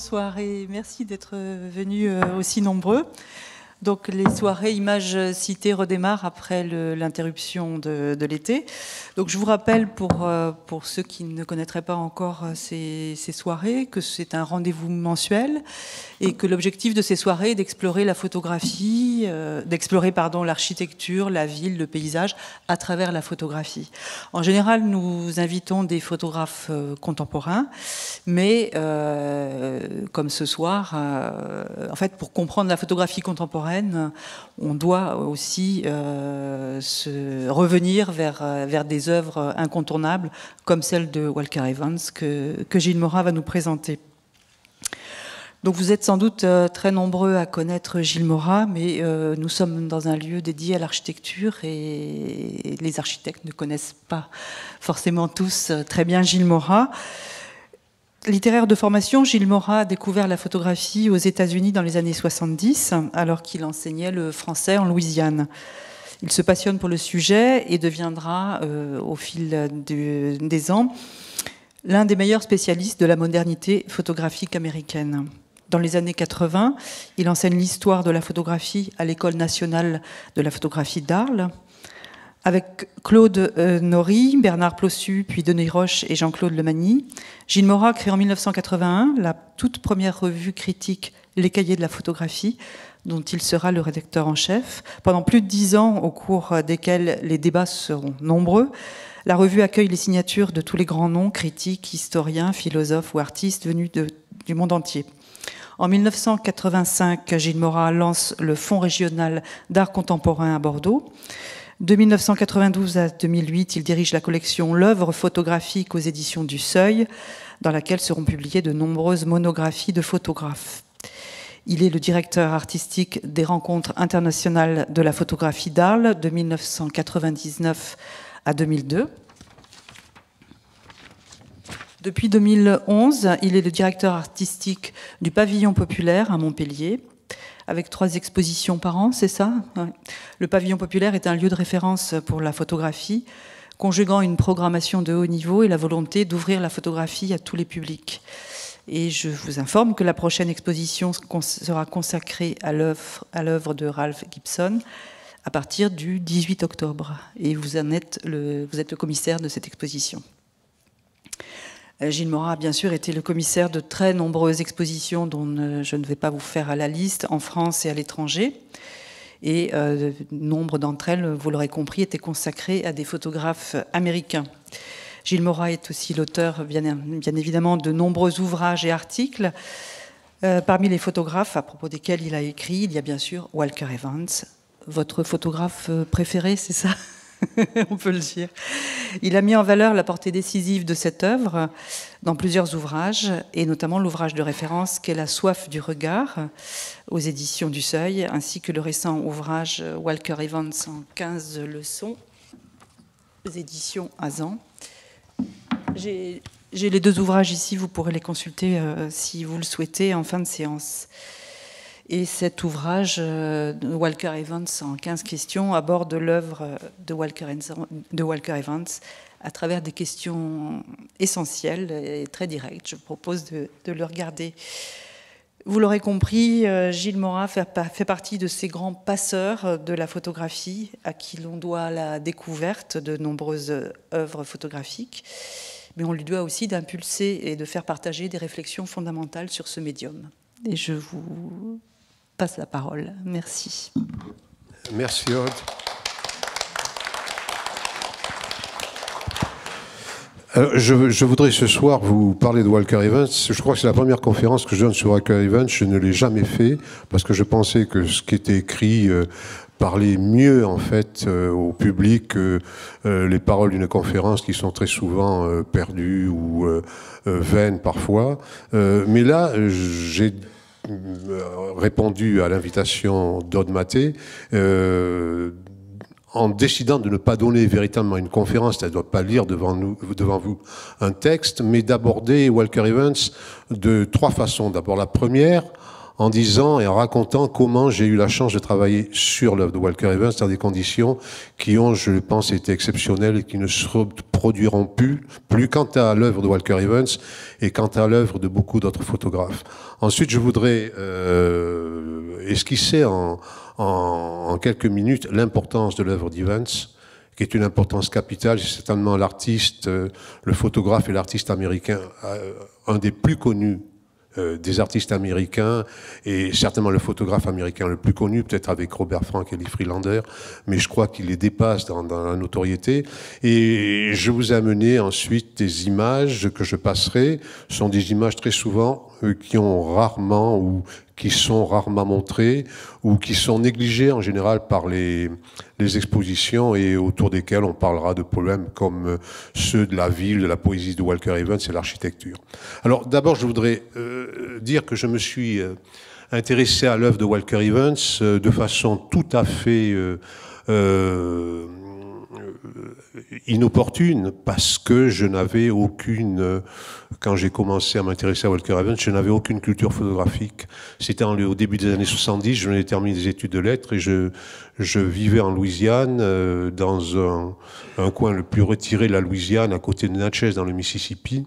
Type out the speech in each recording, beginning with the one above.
bonsoir et merci d'être venus euh, aussi nombreux. Donc les soirées images citées redémarrent après l'interruption de, l'été. Donc je vous rappelle pour, euh, ceux qui ne connaîtraient pas encore euh, ces, soirées que c'est un rendez-vous mensuel et que l'objectif de ces soirées est d'explorer la photographie, euh, d'explorer pardon l'architecture, la ville, le paysage à travers la photographie. En général, nous invitons des photographes contemporains, mais comme ce soir, en fait, pour comprendre la photographie contemporaine on doit aussi euh, se revenir vers, euh, vers des œuvres incontournables comme celle de Walker Evans que, Gilles Morin va nous présenter. Donc vous êtes sans doute euh, très nombreux à connaître Gilles Morat, mais nous sommes dans un lieu dédié à l'architecture et les architectes ne connaissent pas forcément tous très bien Gilles Morat. Littéraire de formation, Gilles Mora a découvert la photographie aux États-Unis dans les années 70, alors qu'il enseignait le français en Louisiane. Il se passionne pour le sujet et deviendra, euh, au fil des ans, l'un des meilleurs spécialistes de la modernité photographique américaine. Dans les années 80, il enseigne l'histoire de la photographie à l'École nationale de la photographie d'Arles avec Claude euh, Nori, Bernard Plossu, puis Denis Roche et Jean-Claude Lemagny. Gilles Morat crée en 1981 la toute première revue critique Les Cahiers de la photographie, dont il sera le rédacteur en chef, pendant plus de dix ans au cours euh, desquels les débats seront nombreux. La revue accueille les signatures de tous les grands noms, critiques, historiens, philosophes ou artistes venus du monde entier. En 1985, Gilles Morat lance le Fonds régional d'art contemporain à Bordeaux. De 1992 à 2008, il dirige la collection L'œuvre photographique aux éditions du Seuil, dans laquelle seront publiées de nombreuses monographies de photographes. Il est le directeur artistique des rencontres internationales de la photographie d'Arles de 1999 à 2002. Depuis 2011, il est le directeur artistique du Pavillon Populaire à Montpellier avec trois expositions par an, c'est ça Le pavillon populaire est un lieu de référence pour la photographie, conjuguant une programmation de haut niveau et la volonté d'ouvrir la photographie à tous les publics. Et je vous informe que la prochaine exposition sera consacrée à l'œuvre de Ralph Gibson à partir du 18 octobre. Et vous, vous êtes le commissaire de cette exposition. Euh, Gilles Morat, bien sûr, été le commissaire de très nombreuses expositions dont je ne vais pas vous faire à la liste, en France et à l'étranger. Et euh, nombre d'entre elles, vous l'aurez compris, étaient consacrées à des photographes américains. Gilles Morat est aussi l'auteur, bien, évidemment, de nombreux ouvrages et articles. Euh, parmi les photographes à propos desquels il a écrit, il y a bien sûr Walker Evans. Votre photographe préféré, c'est ça on peut le dire. Il a mis en valeur la portée décisive de cette œuvre dans plusieurs ouvrages, et notamment l'ouvrage de référence qu'est La soif du regard aux éditions du Seuil, ainsi que le récent ouvrage Walker Evans en 15 leçons aux éditions Azan. J'ai les deux ouvrages ici, vous pourrez les consulter euh, si vous le souhaitez en fin de séance. Et cet ouvrage euh, de Walker Evans en 15 questions aborde l'œuvre de Walker, de Walker Evans à travers des questions essentielles et très directes. Je propose de, de le regarder. Vous l'aurez compris, euh, Gilles Morin fait partie de ces grands passeurs de la photographie à qui l'on doit la découverte de nombreuses œuvres photographiques, mais on lui doit aussi d'impulser et de faire partager des réflexions fondamentales sur ce médium. Et je vous passe la parole. Merci. Merci, Aude. Euh, je, voudrais ce soir vous parler de Walker Evans. Je crois que c'est la première conférence que je donne sur Walker Evans. Je ne l'ai jamais fait parce que je pensais que ce qui était écrit euh, parlait mieux en fait euh, au public que les paroles d'une conférence qui sont très souvent perdues ou vaines parfois. mais là, j'ai euh, répondu à l'invitation d'Aude euh, en décidant de ne pas donner véritablement une conférence, elle ne doit pas lire devant, nous, devant vous un texte, mais d'aborder Walker Evans de trois façons. D'abord, la première, en disant et en racontant comment j'ai eu la chance de travailler sur l'œuvre de Walker Evans dans des conditions qui ont, je pense, été exceptionnelles et qui ne se produiront plus, plus quant à l'œuvre de Walker Evans et quant à l'œuvre de beaucoup d'autres photographes. Ensuite, je voudrais euh, esquisser en, en, quelques minutes l'importance de l'œuvre d'Evans qui est une importance capitale. C'est certainement l'artiste, euh, le photographe et l'artiste américain, euh, un des plus connus euh, des artistes américains et certainement le photographe américain le plus connu, peut-être avec Robert Frank et Lee Freelander, mais je crois qu'il les dépasse dans, dans, la notoriété. Et je vous ai amené ensuite des images que je passerai, sont des images très souvent qui ont rarement ou qui sont rarement montrés ou qui sont négligés en général par les, les expositions et autour desquels on parlera de problèmes comme euh, ceux de la ville, de la poésie de Walker Evans et l'architecture. Alors d'abord je voudrais euh, dire que je me suis euh, intéressé à l'œuvre de Walker Evans de façon tout à fait inopportune parce que je n'avais aucune, quand j'ai commencé à m'intéresser à Walker Evans, je n'avais aucune culture photographique. C'était au début des années 70, je venais de terminer des études de lettres et je, je vivais en Louisiane, euh, dans un, un coin le plus retiré de la Louisiane, à côté de Natchez, dans le Mississippi,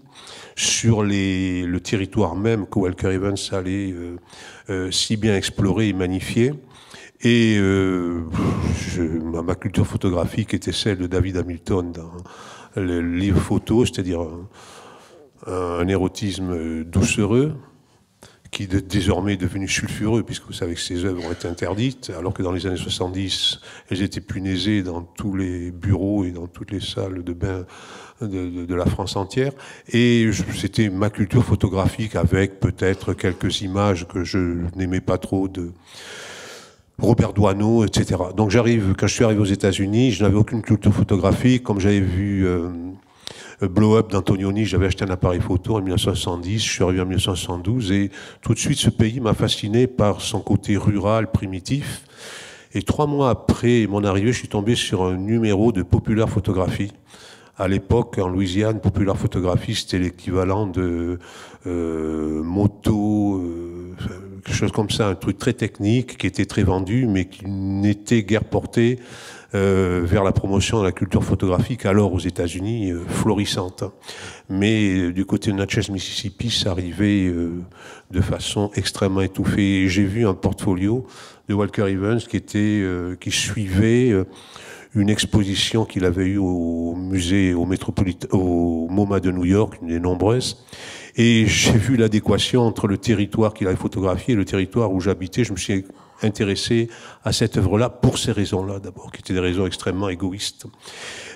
sur les, le territoire même que Walker Evans allait euh, euh, si bien explorer et magnifier. Et euh, je, ma, culture photographique était celle de David Hamilton dans les photos, c'est-à-dire un, érotisme doucereux qui de, désormais est devenu sulfureux, puisque vous savez que ces œuvres ont été interdites, alors que dans les années 70, elles étaient punaisées dans tous les bureaux et dans toutes les salles de bain de, de la France entière. Et c'était ma culture photographique avec peut-être quelques images que je n'aimais pas trop de Robert Doisneau, etc. Donc j'arrive, quand je suis arrivé aux États-Unis, je n'avais aucune culture photographique. Comme j'avais vu euh, Blow Up d'Antonioni, j'avais acheté un appareil photo en 1970, je suis arrivé en 1972 et tout de suite ce pays m'a fasciné par son côté rural, primitif. Et trois mois après mon arrivée, je suis tombé sur un numéro de Popular Photographie. À l'époque, en Louisiane, Popular Photographie, c'était l'équivalent de euh, moto, comme ça, un truc très technique qui était très vendu, mais qui n'était guère porté euh, vers la promotion de la culture photographique, alors aux États-Unis euh, florissante. Mais euh, du côté de Natchez, Mississippi, ça arrivait de façon extrêmement étouffée. J'ai vu un portfolio de Walker Evans qui était, qui suivait une exposition qu'il avait eue au musée, au, au MoMA de New York, une des nombreuses, et j'ai vu l'adéquation entre le territoire qu'il avait photographié et le territoire où j'habitais. Je me suis intéressé à cette œuvre-là pour ces raisons-là d'abord, qui étaient des raisons extrêmement égoïstes.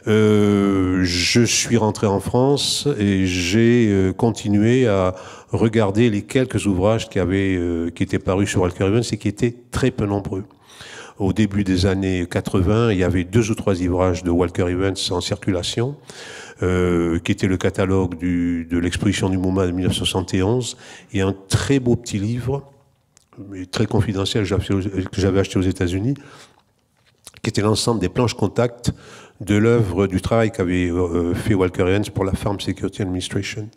Euh, je suis rentré en France et j'ai euh, continué à regarder les quelques ouvrages qui avaient euh, qui étaient parus sur Walker Evans et qui étaient très peu nombreux. Au début des années 80, il y avait deux ou trois ouvrages de Walker Evans en circulation. Euh, qui était le catalogue du, de l'exposition du MoMA de 1971, et un très beau petit livre, mais très confidentiel, que j'avais acheté aux États-Unis, qui était l'ensemble des planches contact de l'œuvre du travail qu'avait euh, fait Walker Evans pour la Farm Security Administration.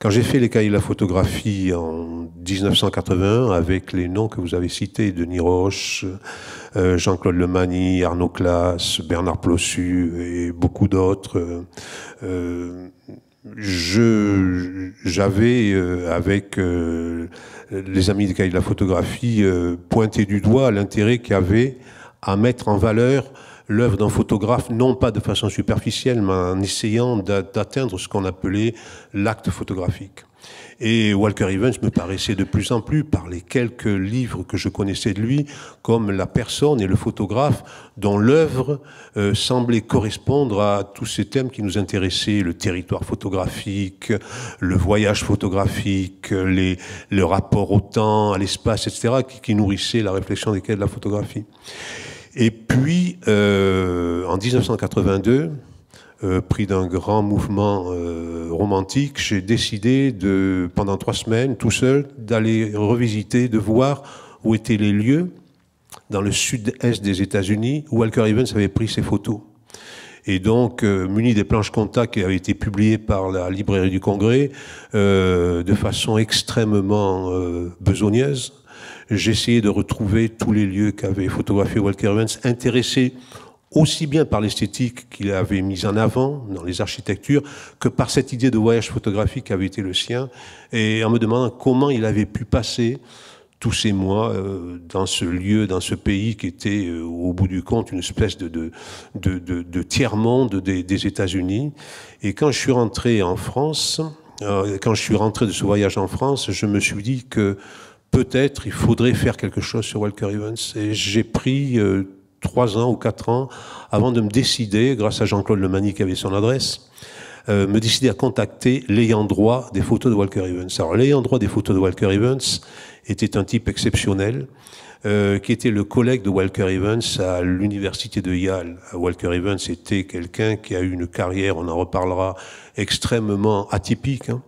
Quand j'ai fait les cahiers de la photographie en 1981, avec les noms que vous avez cités, Denis Roche, euh, Jean-Claude Lemagny, Arnaud Classe, Bernard Plossu et beaucoup d'autres, euh, euh, j'avais avec les amis des cahiers de la photographie pointé du doigt l'intérêt qu'il y avait à mettre en valeur l'œuvre d'un photographe, non pas de façon superficielle, mais en essayant d'atteindre ce qu'on appelait l'acte photographique. Et Walker Evans me paraissait de plus en plus, par les quelques livres que je connaissais de lui, comme la personne et le photographe dont l'œuvre euh, semblait correspondre à tous ces thèmes qui nous intéressaient, le territoire photographique, le voyage photographique, les, le rapport au temps, à l'espace, etc., qui, qui nourrissait la réflexion des de la photographie. Et puis, euh, en 1982, euh, pris d'un grand mouvement euh, romantique, j'ai décidé de, pendant trois semaines, tout seul, d'aller revisiter, de voir où étaient les lieux dans le sud-est des États-Unis où Walker Evans avait pris ses photos. Et donc, muni des planches contact qui avaient été publiées par la librairie du Congrès, de façon extrêmement besogneuse, j'essayais de retrouver tous les lieux qu'avait photographié Walker Evans, intéressé aussi bien par l'esthétique qu'il avait mise en avant dans les architectures que par cette idée de voyage photographique qui avait été le sien, et en me demandant comment il avait pu passer tous ces mois euh, dans ce lieu, dans ce pays qui était euh, au bout du compte une espèce de, de, de, de, tiers-monde des, États-Unis. Et quand je suis rentré en France, euh, quand je suis rentré de ce voyage en France, je me suis dit que peut-être il faudrait faire quelque chose sur Walker Evans. Et j'ai pris euh, trois ans ou quatre ans avant de me décider, grâce à Jean-Claude Lemani qui avait son adresse, euh, me décider à contacter l'ayant droit des photos de Walker Evans. Alors l'ayant droit des photos de Walker Evans était un type exceptionnel. Euh, qui était le collègue de Walker Evans à l'université de Yale. Walker Evans était quelqu'un qui a eu une carrière, on en reparlera, extrêmement atypique. Hein.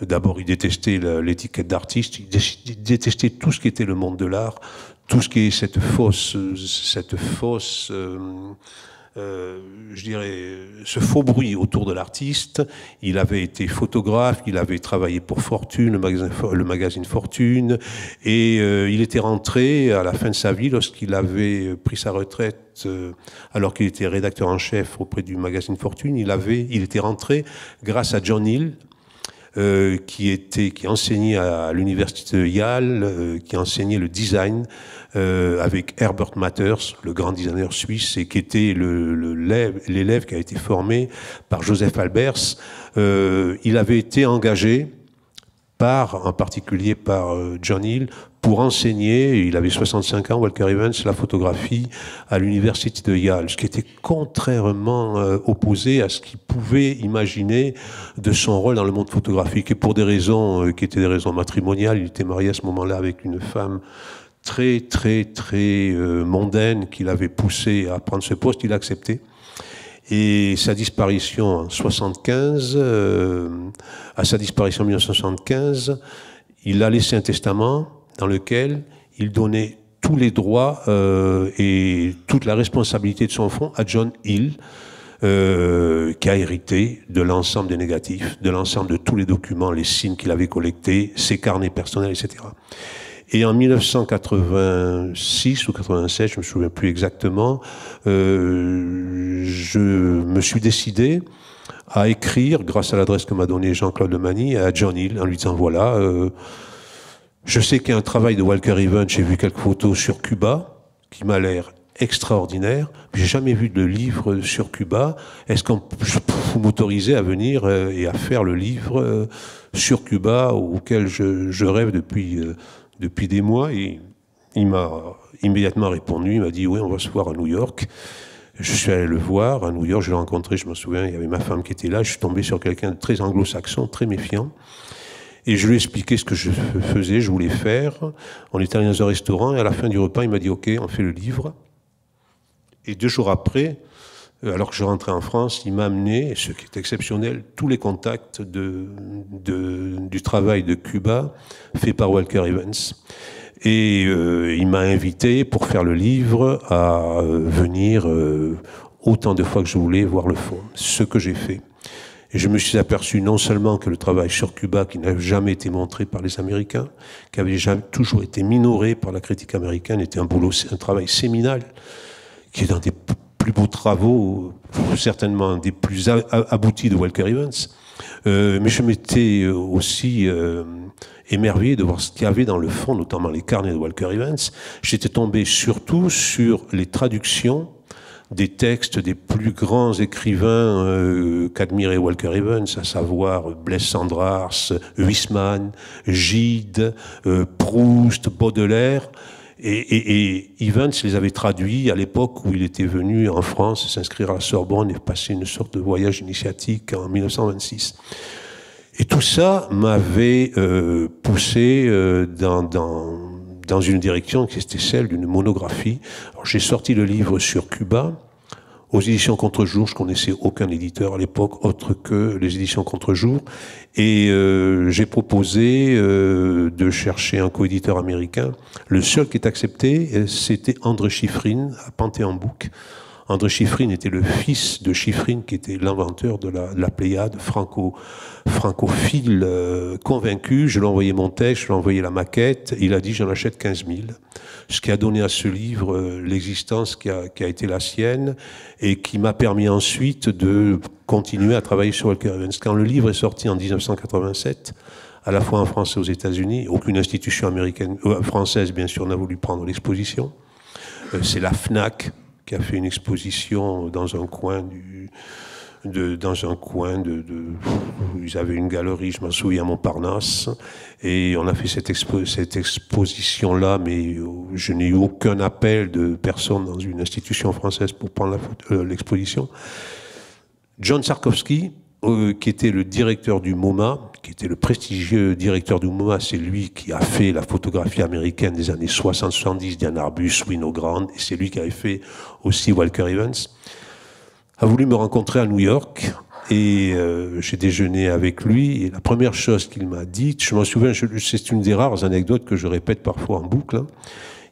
D'abord, il détestait l'étiquette d'artiste, il détestait tout ce qui était le monde de l'art, tout ce qui est cette fausse, cette fausse, euh, euh, je dirais, ce faux bruit autour de l'artiste. Il avait été photographe, il avait travaillé pour Fortune, le magazine, Fortune, et euh, il était rentré à la fin de sa vie lorsqu'il avait pris sa retraite alors qu'il était rédacteur en chef auprès du magazine Fortune, il avait, il était rentré grâce à John Hill, euh, qui était qui enseignait à l'université de Yale, euh, qui enseignait le design euh, avec Herbert Matters, le grand designer suisse, et qui était l'élève qui a été formé par Joseph Albers. il avait été engagé par, en particulier par John Hill, pour enseigner, il avait 65 ans, Walker Evans, la photographie à l'université de Yale, ce qui était contrairement euh, opposé à ce qu'il pouvait imaginer de son rôle dans le monde photographique. Et pour des raisons euh, qui étaient des raisons matrimoniales, il était marié à ce moment-là avec une femme très, très, très euh, mondaine qui l'avait poussé à prendre ce poste, il a accepté. Et sa disparition en 75, à sa disparition en 1975, il a laissé un testament dans lequel il donnait tous les droits euh, et toute la responsabilité de son fonds à John Hill, euh, qui a hérité de l'ensemble des négatifs, de l'ensemble de tous les documents, les signes qu'il avait collectés, ses carnets personnels, etc. Et en 1986 ou 87, je me souviens plus exactement, euh, je me suis décidé à écrire, grâce à l'adresse que m'a donnée Jean-Claude Mani, à John Hill, en lui disant voilà je sais qu'il y a un travail de Walker Evans, j'ai vu quelques photos sur Cuba, qui m'a l'air extraordinaire. J'ai jamais vu de livre sur Cuba. Est-ce qu'on vous m'autorisez à venir euh, et à faire le livre euh, sur Cuba auquel je, rêve depuis euh, depuis des mois et il m'a immédiatement répondu. Il m'a dit oui, on va se voir à New York. Je suis allé le voir à New York. Je l'ai rencontré. Je me souviens. Il y avait ma femme qui était là. Je suis tombé sur quelqu'un de très anglo-saxon, très méfiant. Et je lui ai ce que je faisais, je voulais faire. On était allé dans un restaurant et à la fin du repas, il m'a dit Ok, on fait le livre. Et deux jours après, euh, alors que je rentrais en France, il m'a amené, ce qui est exceptionnel, tous les contacts de, de, du travail de Cuba fait par Walker Evans. Et euh, il m'a invité pour faire le livre à euh, venir autant de fois que je voulais voir le fond, ce que j'ai fait. Et je me suis aperçu non seulement que le travail sur Cuba, qui n'avait jamais été montré par les Américains, qui avait jamais, toujours été minoré par la critique américaine, était un boulot, un travail séminal, qui est un des plus beaux travaux, certainement des plus aboutis de Walker Evans. Euh, mais je m'étais euh, aussi euh, émerveillé de voir ce qu'il y avait dans le fond, notamment les carnets de Walker Evans. J'étais tombé surtout sur les traductions des textes des plus grands écrivains euh, qu'admirait Walker Evans, à savoir Blaise Sandrars, Gide, euh, Proust, Baudelaire. Et, et, et, Evans les avait traduits à l'époque où il était venu en France s'inscrire à la Sorbonne et passer une sorte de voyage initiatique en 1926. Et tout ça m'avait euh, poussé euh, dans, dans dans une direction qui était celle d'une monographie. J'ai sorti le livre sur Cuba, aux éditions Contre-Jour. Je connaissais aucun éditeur à l'époque autre que les éditions Contre-Jour. Et euh, j'ai proposé euh, de chercher un coéditeur américain. Le seul qui est accepté, euh, c'était André Schifrin à Panthéon Book. André Chiffrine était le fils de Chiffrine, qui était l'inventeur de la, la, Pléiade, franco, francophile euh, convaincu. Je lui envoyé mon texte, je lui ai envoyé la maquette. Il a dit j'en achète 15 000. Ce qui a donné à ce livre euh, l'existence qui a, qui a été la sienne et qui m'a permis ensuite de continuer à travailler sur Walker Evans. Quand le livre est sorti en 1987, à la fois en France et aux États-Unis. Aucune institution américaine, euh, française, bien sûr, n'a voulu prendre l'exposition. c'est la FNAC qui a fait une exposition dans un coin du, de, dans un coin de, ils avaient une galerie, je m'en souviens, à Montparnasse, et on a fait cette, exposition-là, mais euh, je n'ai eu aucun appel de personne dans une institution française pour prendre euh, l'exposition. John Sarkovski euh, qui était le directeur du MoMA, qui était le prestigieux directeur du MoMA, c'est lui qui a fait la photographie américaine des années 60-70, Diane Arbus, Winogrand, et c'est lui qui avait fait aussi Walker Evans, a voulu me rencontrer à New York. Et euh, j'ai déjeuné avec lui. Et la première chose qu'il m'a dit, je m'en souviens, c'est une des rares anecdotes que je répète parfois en boucle. Hein.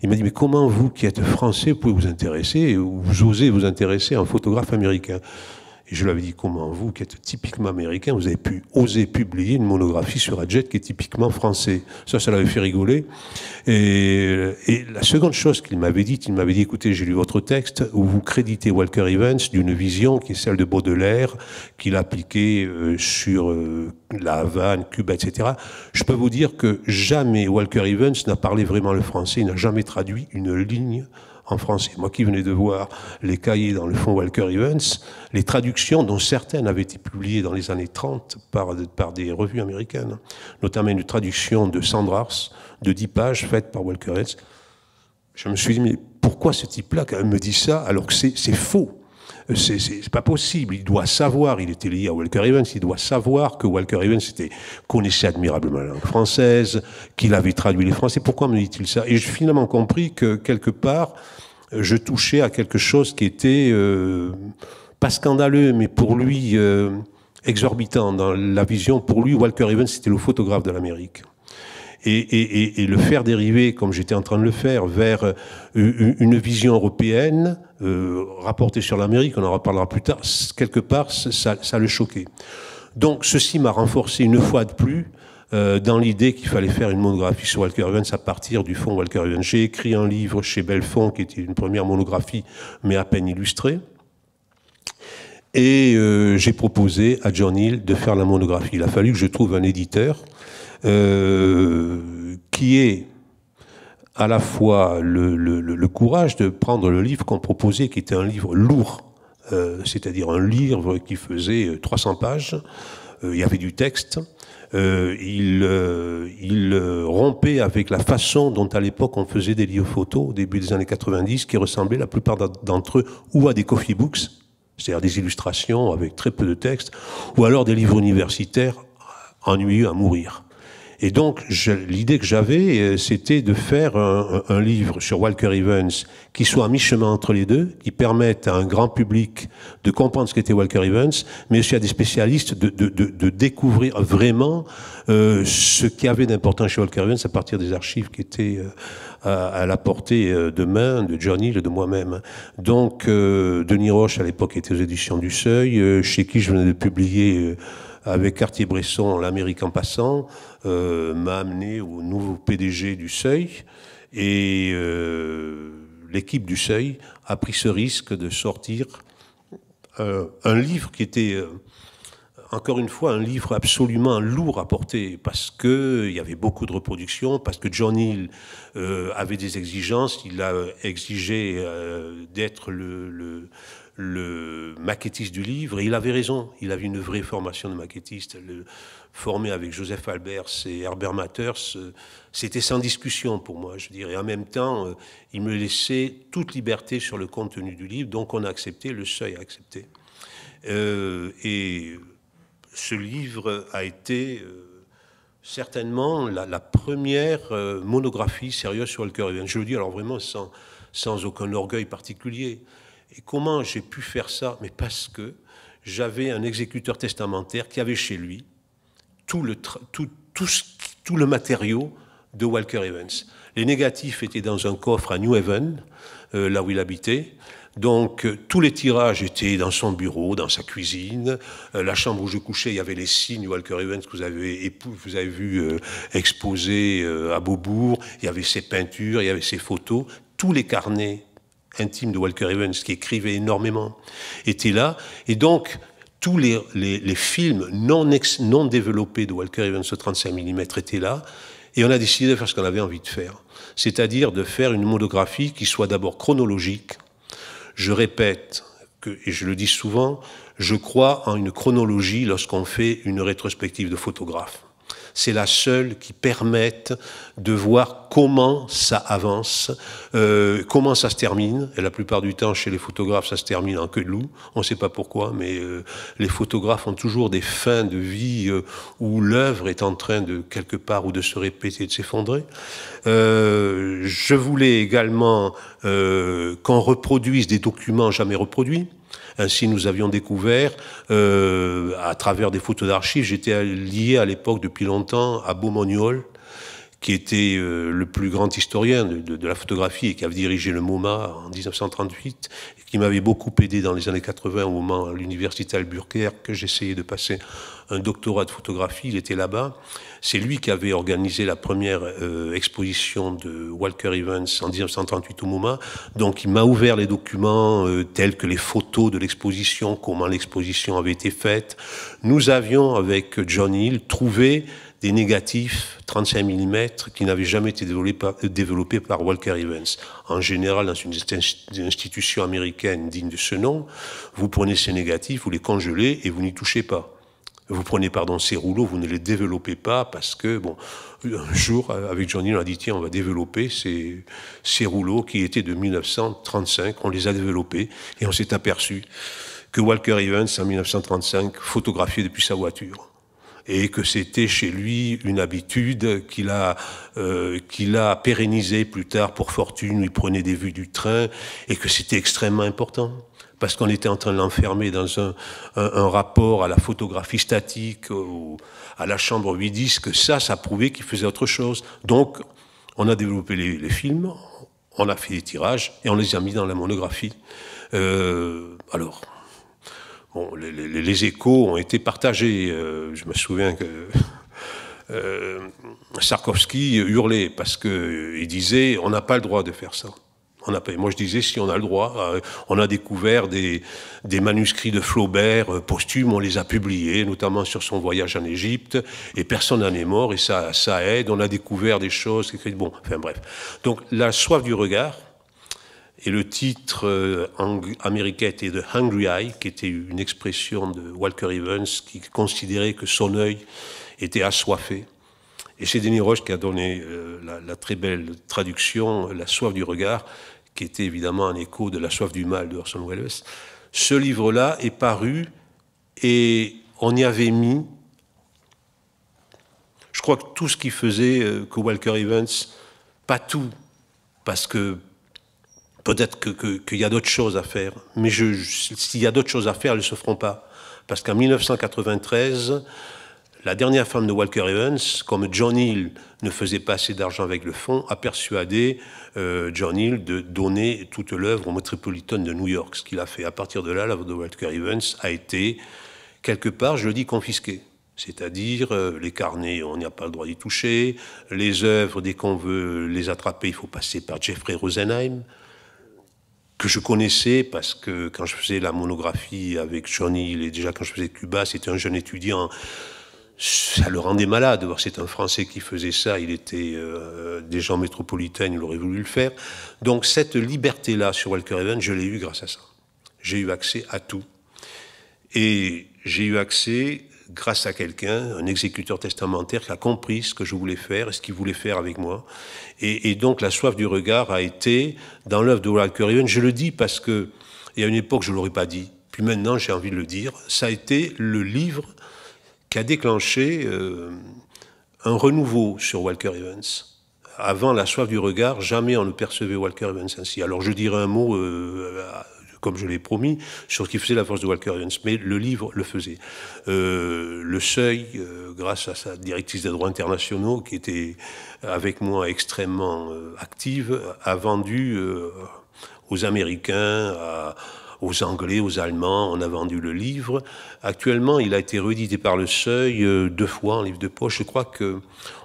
il m'a dit, mais comment vous qui êtes français pouvez vous intéresser, ou vous osez vous intéresser à un photographe américain et je lui avais dit, comment vous, qui êtes typiquement américain, vous avez pu oser publier une monographie sur Adjet qui est typiquement français Ça, ça l'avait fait rigoler. Et, la seconde chose qu'il m'avait dit, il m'avait dit, écoutez, j'ai lu votre texte où vous créditez Walker Evans d'une vision qui est celle de Baudelaire, qu'il appliquait appliquée euh, sur euh, la Havane, Cuba, etc. Je peux vous dire que jamais Walker Evans n'a parlé vraiment le français, il n'a jamais traduit une ligne en français. Moi qui venais de voir les cahiers dans le fond Walker Evans, les traductions dont certaines avaient été publiées dans les années 30 par, des revues américaines, notamment une traduction de Sandrars de 10 pages faite par Walker Evans. Je me suis dit, mais pourquoi ce type-là quand même me dit ça alors que c'est faux c'est pas possible. Il doit savoir, il était lié à Walker Evans, il doit savoir que Walker Evans connaissait admirablement la langue française, qu'il avait traduit les français. Pourquoi me dit-il ça Et j'ai finalement compris que quelque part, je touchais à quelque chose qui était euh, pas scandaleux, mais pour lui euh, exorbitant dans la vision. Pour lui, Walker Evans, c'était le photographe de l'Amérique et, le faire dériver, comme j'étais en train de le faire, vers euh, une vision européenne euh, rapportée sur l'Amérique, on en reparlera plus tard, quelque part, ça, le choquait. Donc ceci m'a renforcé une fois de plus euh, dans l'idée qu'il fallait faire une monographie sur Walker Evans à partir du fond Walker Evans. J'ai écrit un livre chez Belfond qui était une première monographie, mais à peine illustrée. Et j'ai proposé à John Hill de faire la monographie. Il a fallu que je trouve un éditeur euh, qui est à la fois le, courage de prendre le livre qu'on proposait, qui était un livre lourd, euh, c'est-à-dire un livre qui faisait 300 euh, pages, il y avait du texte, il, rompait avec la façon dont à l'époque on faisait des livres photos au début des années 90, qui ressemblaient la plupart d'entre eux ou à des coffee books, c'est-à-dire des illustrations avec très peu de texte, ou alors des livres universitaires ennuyeux à mourir. Et donc, l'idée que j'avais, euh, c'était de faire un, un, livre sur Walker Evans qui soit à mi-chemin entre les deux, qui permette à un grand public de comprendre ce qu'était Walker Evans, mais aussi à des spécialistes de, de, de, de découvrir vraiment euh, ce qu'il y avait d'important chez Walker Evans à partir des archives qui étaient euh, à, à la portée de main de Johnny et de moi-même. Donc, Denis Roche, à l'époque, était aux éditions du Seuil, chez qui je venais de publier avec Cartier-Bresson, l'Amérique en passant, euh, m'a amené au nouveau PDG du Seuil. Et euh, l'équipe du Seuil a pris ce risque de sortir euh, un livre qui était, encore une fois, un livre absolument lourd à porter, parce qu'il y avait beaucoup de reproductions, parce que John Hill avait des exigences, il a exigé d'être le le maquettiste du livre, et il avait raison, il avait une vraie formation de maquettiste, le, formé avec Joseph Albers et Herbert Matters, euh, c'était sans discussion pour moi, je dirais. En même temps, euh, il me laissait toute liberté sur le contenu du livre, donc on a accepté, le seuil a accepté. Euh, et ce livre a été certainement la, première monographie sérieuse sur le cœur. Je le dis alors vraiment sans aucun orgueil particulier. Et comment j'ai pu faire ça Mais parce que j'avais un exécuteur testamentaire qui avait chez lui tout le, tout, tout, le matériau de Walker Evans. Les négatifs étaient dans un coffre à New Haven, euh, là où il habitait. Donc euh, tous les tirages étaient dans son bureau, dans sa cuisine, euh, la chambre où je couchais, il y avait les signes Walker Evans que vous avez, vous avez vu exposés à Beaubourg, il y avait ses peintures, il y avait ses photos, tous les carnets intime de Walker Evans, qui écrivait énormément, était là. Et donc, tous les, films non, non développés de Walker Evans au 35 mm étaient là. Et on a décidé de faire ce qu'on avait envie de faire, c'est-à-dire de faire une monographie qui soit d'abord chronologique. Je répète, que, et je le dis souvent, je crois en une chronologie lorsqu'on fait une rétrospective de photographe c'est la seule qui permette de voir comment ça avance, euh, comment ça se termine. Et la plupart du temps, chez les photographes, ça se termine en queue de loup. On ne sait pas pourquoi, mais euh, les photographes ont toujours des fins de vie euh, où l'œuvre est en train de quelque part ou de se répéter, de s'effondrer. je voulais également qu'on reproduise des documents jamais reproduits. Ainsi, nous avions découvert, euh, à travers des photos d'archives, j'étais lié à l'époque depuis longtemps à beaumognol qui était euh, le plus grand historien de, de, la photographie et qui avait dirigé le MoMA en 1938, et qui m'avait beaucoup aidé dans les années 80 au moment à l'université Albuquerque que j'essayais de passer un doctorat de photographie, il était là-bas. C'est lui qui avait organisé la première euh, exposition de Walker Evans en 1938 au MoMA. Donc il m'a ouvert les documents euh, tels que les photos de l'exposition, comment l'exposition avait été faite. Nous avions, avec John Hill, trouvé des négatifs 35 mm qui n'avaient jamais été euh, développés par, Walker Evans. En général, dans une institution américaine digne de ce nom, vous prenez ces négatifs, vous les congelez et vous n'y touchez pas. Vous prenez, pardon, ces rouleaux, vous ne les développez pas parce que, bon, un jour, avec Johnny, on a dit, tiens, on va développer ces, ces rouleaux qui étaient de 1935. On les a développés et on s'est aperçu que Walker Evans, en 1935, photographiait depuis sa voiture et que c'était chez lui une habitude qu'il a, euh, qu'il a pérennisé plus tard pour fortune, il prenait des vues du train, et que c'était extrêmement important parce qu'on était en train de l'enfermer dans un, rapport à la photographie statique, ou à la chambre 8 disques, ça, ça prouvait qu'il faisait autre chose. Donc, on a développé les, films, on a fait les tirages et on les a mis dans la monographie. Euh, alors, les, échos ont été partagés. Euh, je me souviens que euh, Sarkovski hurlait parce qu'il disait on n'a pas le droit de faire ça on Moi, je disais, si on a le droit, euh, on a découvert des, manuscrits de Flaubert euh, posthume, on les a publiés, notamment sur son voyage en Égypte, et personne n'en est mort, et ça, ça aide. On a découvert des choses, bon, enfin bref. Donc, la soif du regard, et le titre euh, américain était The Hungry Eye, qui était une expression de Walker Evans, qui considérait que son œil était assoiffé. Et c'est Denis Roche qui a donné la, très belle traduction, La soif du regard, qui était évidemment un écho de La soif du mal de Orson Welles, ce livre-là est paru et on y avait mis, je crois que tout ce qui faisait euh, que Walker Evans, pas tout, parce que peut-être qu'il y a d'autres choses à faire, mais s'il y a d'autres choses à faire, elles ne se feront pas. Parce qu'en 1993, la dernière femme de Walker Evans, comme John Hill ne faisait pas assez d'argent avec le fonds, a persuadé euh, John Hill de donner toute l'œuvre au Metropolitan de New York, ce qu'il a fait. À partir de là, l'œuvre de Walker Evans a été, quelque part, je le dis, confisquée. C'est-à-dire, euh, les carnets, on n'a pas le droit d'y toucher. Les œuvres, dès qu'on veut les attraper, il faut passer par Jeffrey Rosenheim que je connaissais parce que quand je faisais la monographie avec John Hill, et déjà quand je faisais Cuba, c'était un jeune étudiant ça le rendait malade. de voir C'est un Français qui faisait ça, il était euh, des gens métropolitains, il aurait voulu le faire. Donc cette liberté-là sur Walker Evans, je l'ai eu grâce à ça. J'ai eu accès à tout. Et j'ai eu accès grâce à quelqu'un, un exécuteur testamentaire qui a compris ce que je voulais faire et ce qu'il voulait faire avec moi. Et, donc la soif du regard a été dans l'œuvre de Walker Evans. Je le dis parce que, y a une époque, je ne l'aurais pas dit. Puis maintenant, j'ai envie de le dire, ça a été le livre a déclenché euh, un renouveau sur Walker Evans. Avant la soif du regard, jamais on ne percevait Walker Evans ainsi. Alors je dirais un mot, euh, comme je l'ai promis, sur ce qui faisait la force de Walker Evans, mais le livre le faisait. Euh, le Seuil, grâce à sa directrice des droits internationaux, qui était avec moi extrêmement active, a vendu aux Américains, à aux Anglais, aux Allemands, on a vendu le livre. Actuellement, il a été réédité par le Seuil euh, deux fois en livre de poche. Je crois que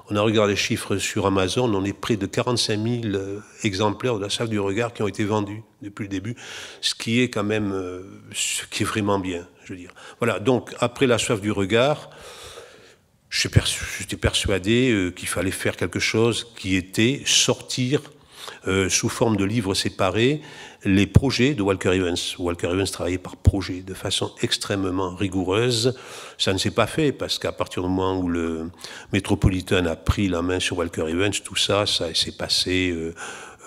on a regardé les chiffres sur Amazon, on est près de 45 000 euh, exemplaires de la Save du regard qui ont été vendus depuis le début, ce qui est quand même euh, ce qui est vraiment bien, je veux dire. Voilà, donc après la soif du regard, j'étais persuadé qu'il fallait faire quelque chose qui était sortir sous forme de livres séparés les projets de Walker Evans. Walker Evans travaillait par projet de façon extrêmement rigoureuse. Ça ne s'est pas fait parce qu'à partir du moment où le métropolitain a pris la main sur Walker Evans, tout ça, ça s'est passé euh,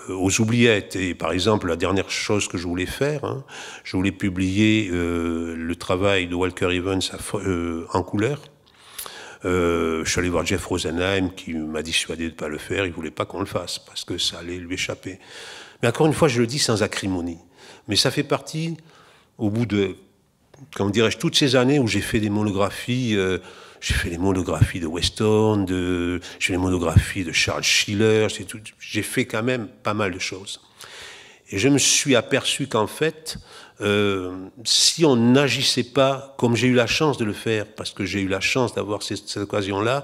euh, aux oubliettes. Et par exemple, la dernière chose que je voulais faire, hein, je voulais publier euh, le travail de Walker Evans en couleur. Euh, je suis allé voir Jeff Rosenheim qui m'a dissuadé de ne pas le faire. Il voulait pas qu'on le fasse parce que ça allait lui échapper. Mais encore une fois, je le dis sans acrimonie. Mais ça fait partie, au bout de, comment dirais-je, toutes ces années où j'ai fait des monographies. Euh, j'ai fait les monographies de Weston, de, j'ai fait les monographies de Charles Schiller, j'ai fait quand même pas mal de choses. Et je me suis aperçu qu'en fait, euh, si on n'agissait pas comme j'ai eu la chance de le faire, parce que j'ai eu la chance d'avoir cette, occasion-là,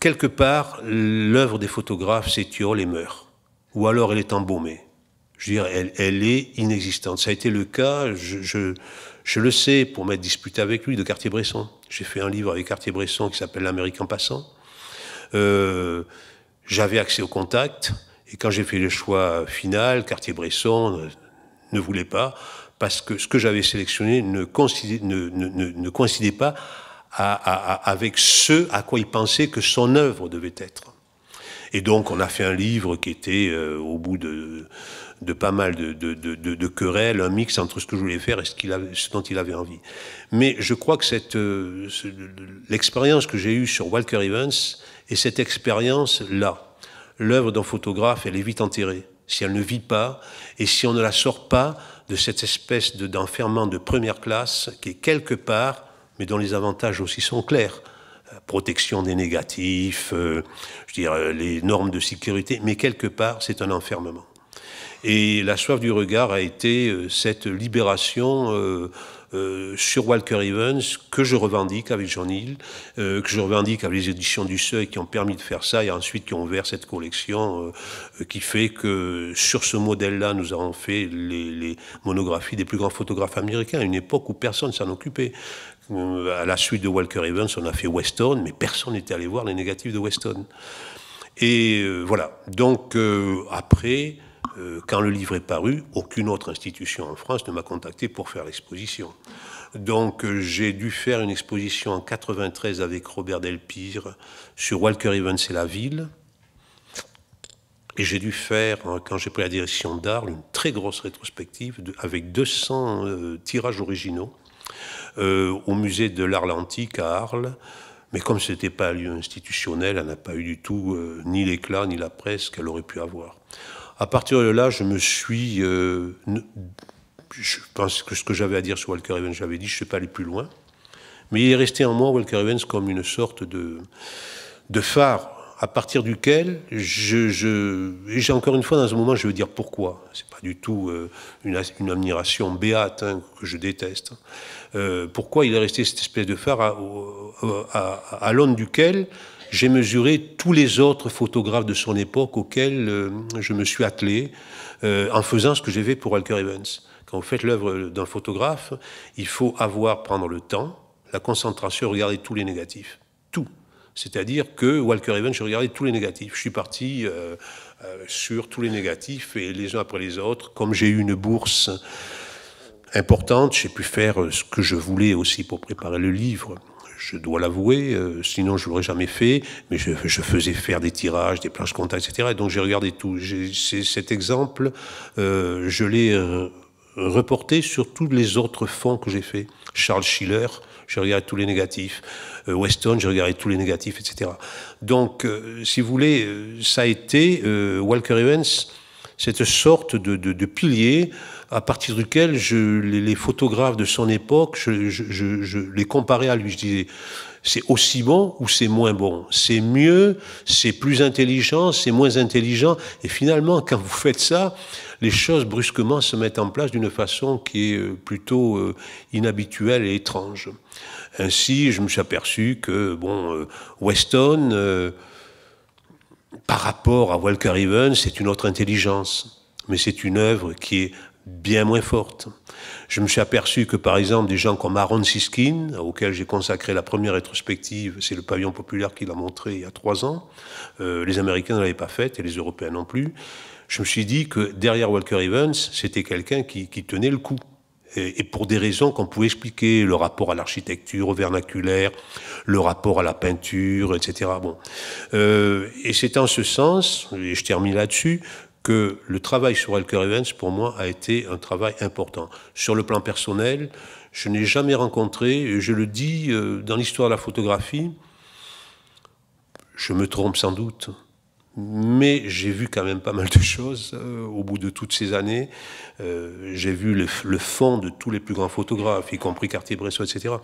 quelque part, l'œuvre des photographes s'étiole et meurt ou alors elle est embaumée. Je veux dire, elle, est inexistante. Ça a été le cas, je, je, le sais, pour m'être disputé avec lui de Cartier-Bresson. J'ai fait un livre avec Cartier-Bresson qui s'appelle L'Amérique en passant. Euh, j'avais accès au contact, et quand j'ai fait le choix final, Cartier-Bresson ne voulait pas, parce que ce que j'avais sélectionné ne coïncidait, ne, coïncidait pas avec ce à quoi il pensait que son œuvre devait être. Et donc, on a fait un livre qui était, euh, au bout de, pas mal de, querelles, un mix entre ce que je voulais faire et ce, qu'il avait, ce dont il avait envie. Mais je crois que cette, euh, l'expérience que j'ai eue sur Walker Evans est cette expérience-là. L'œuvre d'un photographe, elle est vite enterrée. Si elle ne vit pas, et si on ne la sort pas de cette espèce d'enfermement de première classe qui est quelque part, mais dont les avantages aussi sont clairs, protection des négatifs, euh, je euh, les normes de sécurité, mais quelque part, c'est un enfermement. Et la soif du regard a été euh, cette libération sur Walker Evans que je revendique avec John Hill, que je revendique avec les éditions du Seuil qui ont permis de faire ça et ensuite qui ont ouvert cette collection qui fait que sur ce modèle-là, nous avons fait les, les, monographies des plus grands photographes américains à une époque où personne s'en occupait. Euh, à la suite de Walker Evans, on a fait Weston, mais personne n'était allé voir les négatifs de Weston. Et euh, voilà. Donc, euh, après, quand le livre est paru, aucune autre institution en France ne m'a contacté pour faire l'exposition. Donc, j'ai dû faire une exposition en 93 avec Robert Delpire sur Walker Evans et la ville. Et j'ai dû faire, quand j'ai pris la direction d'Arles, une très grosse rétrospective avec 200 tirages originaux euh, au musée de l'art antique à Arles. Mais comme ce n'était pas un lieu institutionnel, elle n'a pas eu du tout euh, ni l'éclat ni la presse qu'elle aurait pu avoir. À partir de là, je me suis. Euh, je pense que ce que j'avais à dire sur Walker Evans, j'avais dit, je ne suis pas aller plus loin. Mais il est resté en moi, Walker Evans, comme une sorte de, de phare à partir duquel je, j'ai encore une fois dans ce moment je veux dire pourquoi c'est pas du tout euh, une, admiration béate hein, que je déteste euh, pourquoi il est resté cette espèce de phare à, à, à, l'aune duquel j'ai mesuré tous les autres photographes de son époque auxquels euh, je me suis attelé en faisant ce que j'ai fait pour Walker Evans quand vous faites l'œuvre d'un photographe il faut avoir prendre le temps la concentration regarder tous les négatifs c'est-à-dire que Walker Evans, je regardais tous les négatifs. Je suis parti euh, euh, sur tous les négatifs et les uns après les autres. Comme j'ai eu une bourse importante, j'ai pu faire euh, ce que je voulais aussi pour préparer le livre. Je dois l'avouer, sinon je l'aurais jamais fait, mais je, faisais faire des tirages, des planches comptables, etc. donc j'ai regardé tout. Cet exemple, je l'ai reporté sur tous les autres fonds que j'ai faits. Charles Schiller, je regardé tous les négatifs. Euh, Weston, je regardais tous les négatifs, etc. Donc, euh, si vous voulez, euh, ça a été Walker Evans, cette sorte de, de, pilier à partir duquel je, les, photographes de son époque, je, je, je les comparais à lui. Je disais, c'est aussi bon ou c'est moins bon. C'est mieux, c'est plus intelligent, c'est moins intelligent. Et finalement, quand vous faites ça, les choses brusquement se mettent en place d'une façon qui est plutôt inhabituelle et étrange. Ainsi, je me suis aperçu que, bon, euh, Weston, euh, par rapport à Walker Evans, c'est une autre intelligence, mais c'est une œuvre qui est bien moins forte. Je me suis aperçu que, par exemple, des gens comme Aaron Siskin, auquel j'ai consacré la première rétrospective, c'est le pavillon populaire qu'il a montré il y a trois ans, euh, les Américains ne l'avaient pas faite et les Européens non plus, je me suis dit que derrière Walker Evans, c'était quelqu'un qui tenait le coup et, pour des raisons qu'on pouvait expliquer, le rapport à l'architecture, au vernaculaire, le rapport à la peinture, etc. Bon. Euh, et c'est en ce sens, et je termine là-dessus, que le travail sur Elker Evans, pour moi, a été un travail important. Sur le plan personnel, je n'ai jamais rencontré, et je le dis euh, dans l'histoire de la photographie, je me trompe sans doute, mais j'ai vu quand même pas mal de choses euh, au bout de toutes ces années. Euh, j'ai vu le, fond de tous les plus grands photographes, y compris Cartier-Bresson, etc.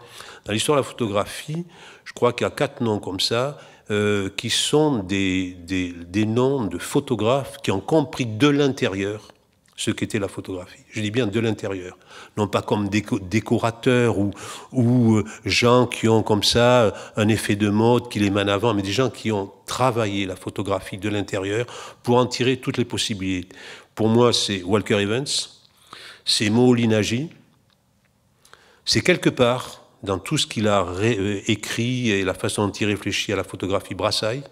Dans l'histoire de la photographie, je crois qu'il y a quatre noms comme ça euh, qui sont des, des, des noms de photographes qui ont compris de l'intérieur ce qu'était la photographie. Je dis bien de l'intérieur, non pas comme déco décorateurs ou, euh, gens qui ont comme ça euh, un effet de mode qui les mène avant, mais des gens qui ont travaillé la photographie de l'intérieur pour en tirer toutes les possibilités. Pour moi, c'est Walker Evans, c'est Moholy c'est quelque part dans tout ce qu'il a euh, écrit et la façon dont il réfléchit à la photographie Brassailles,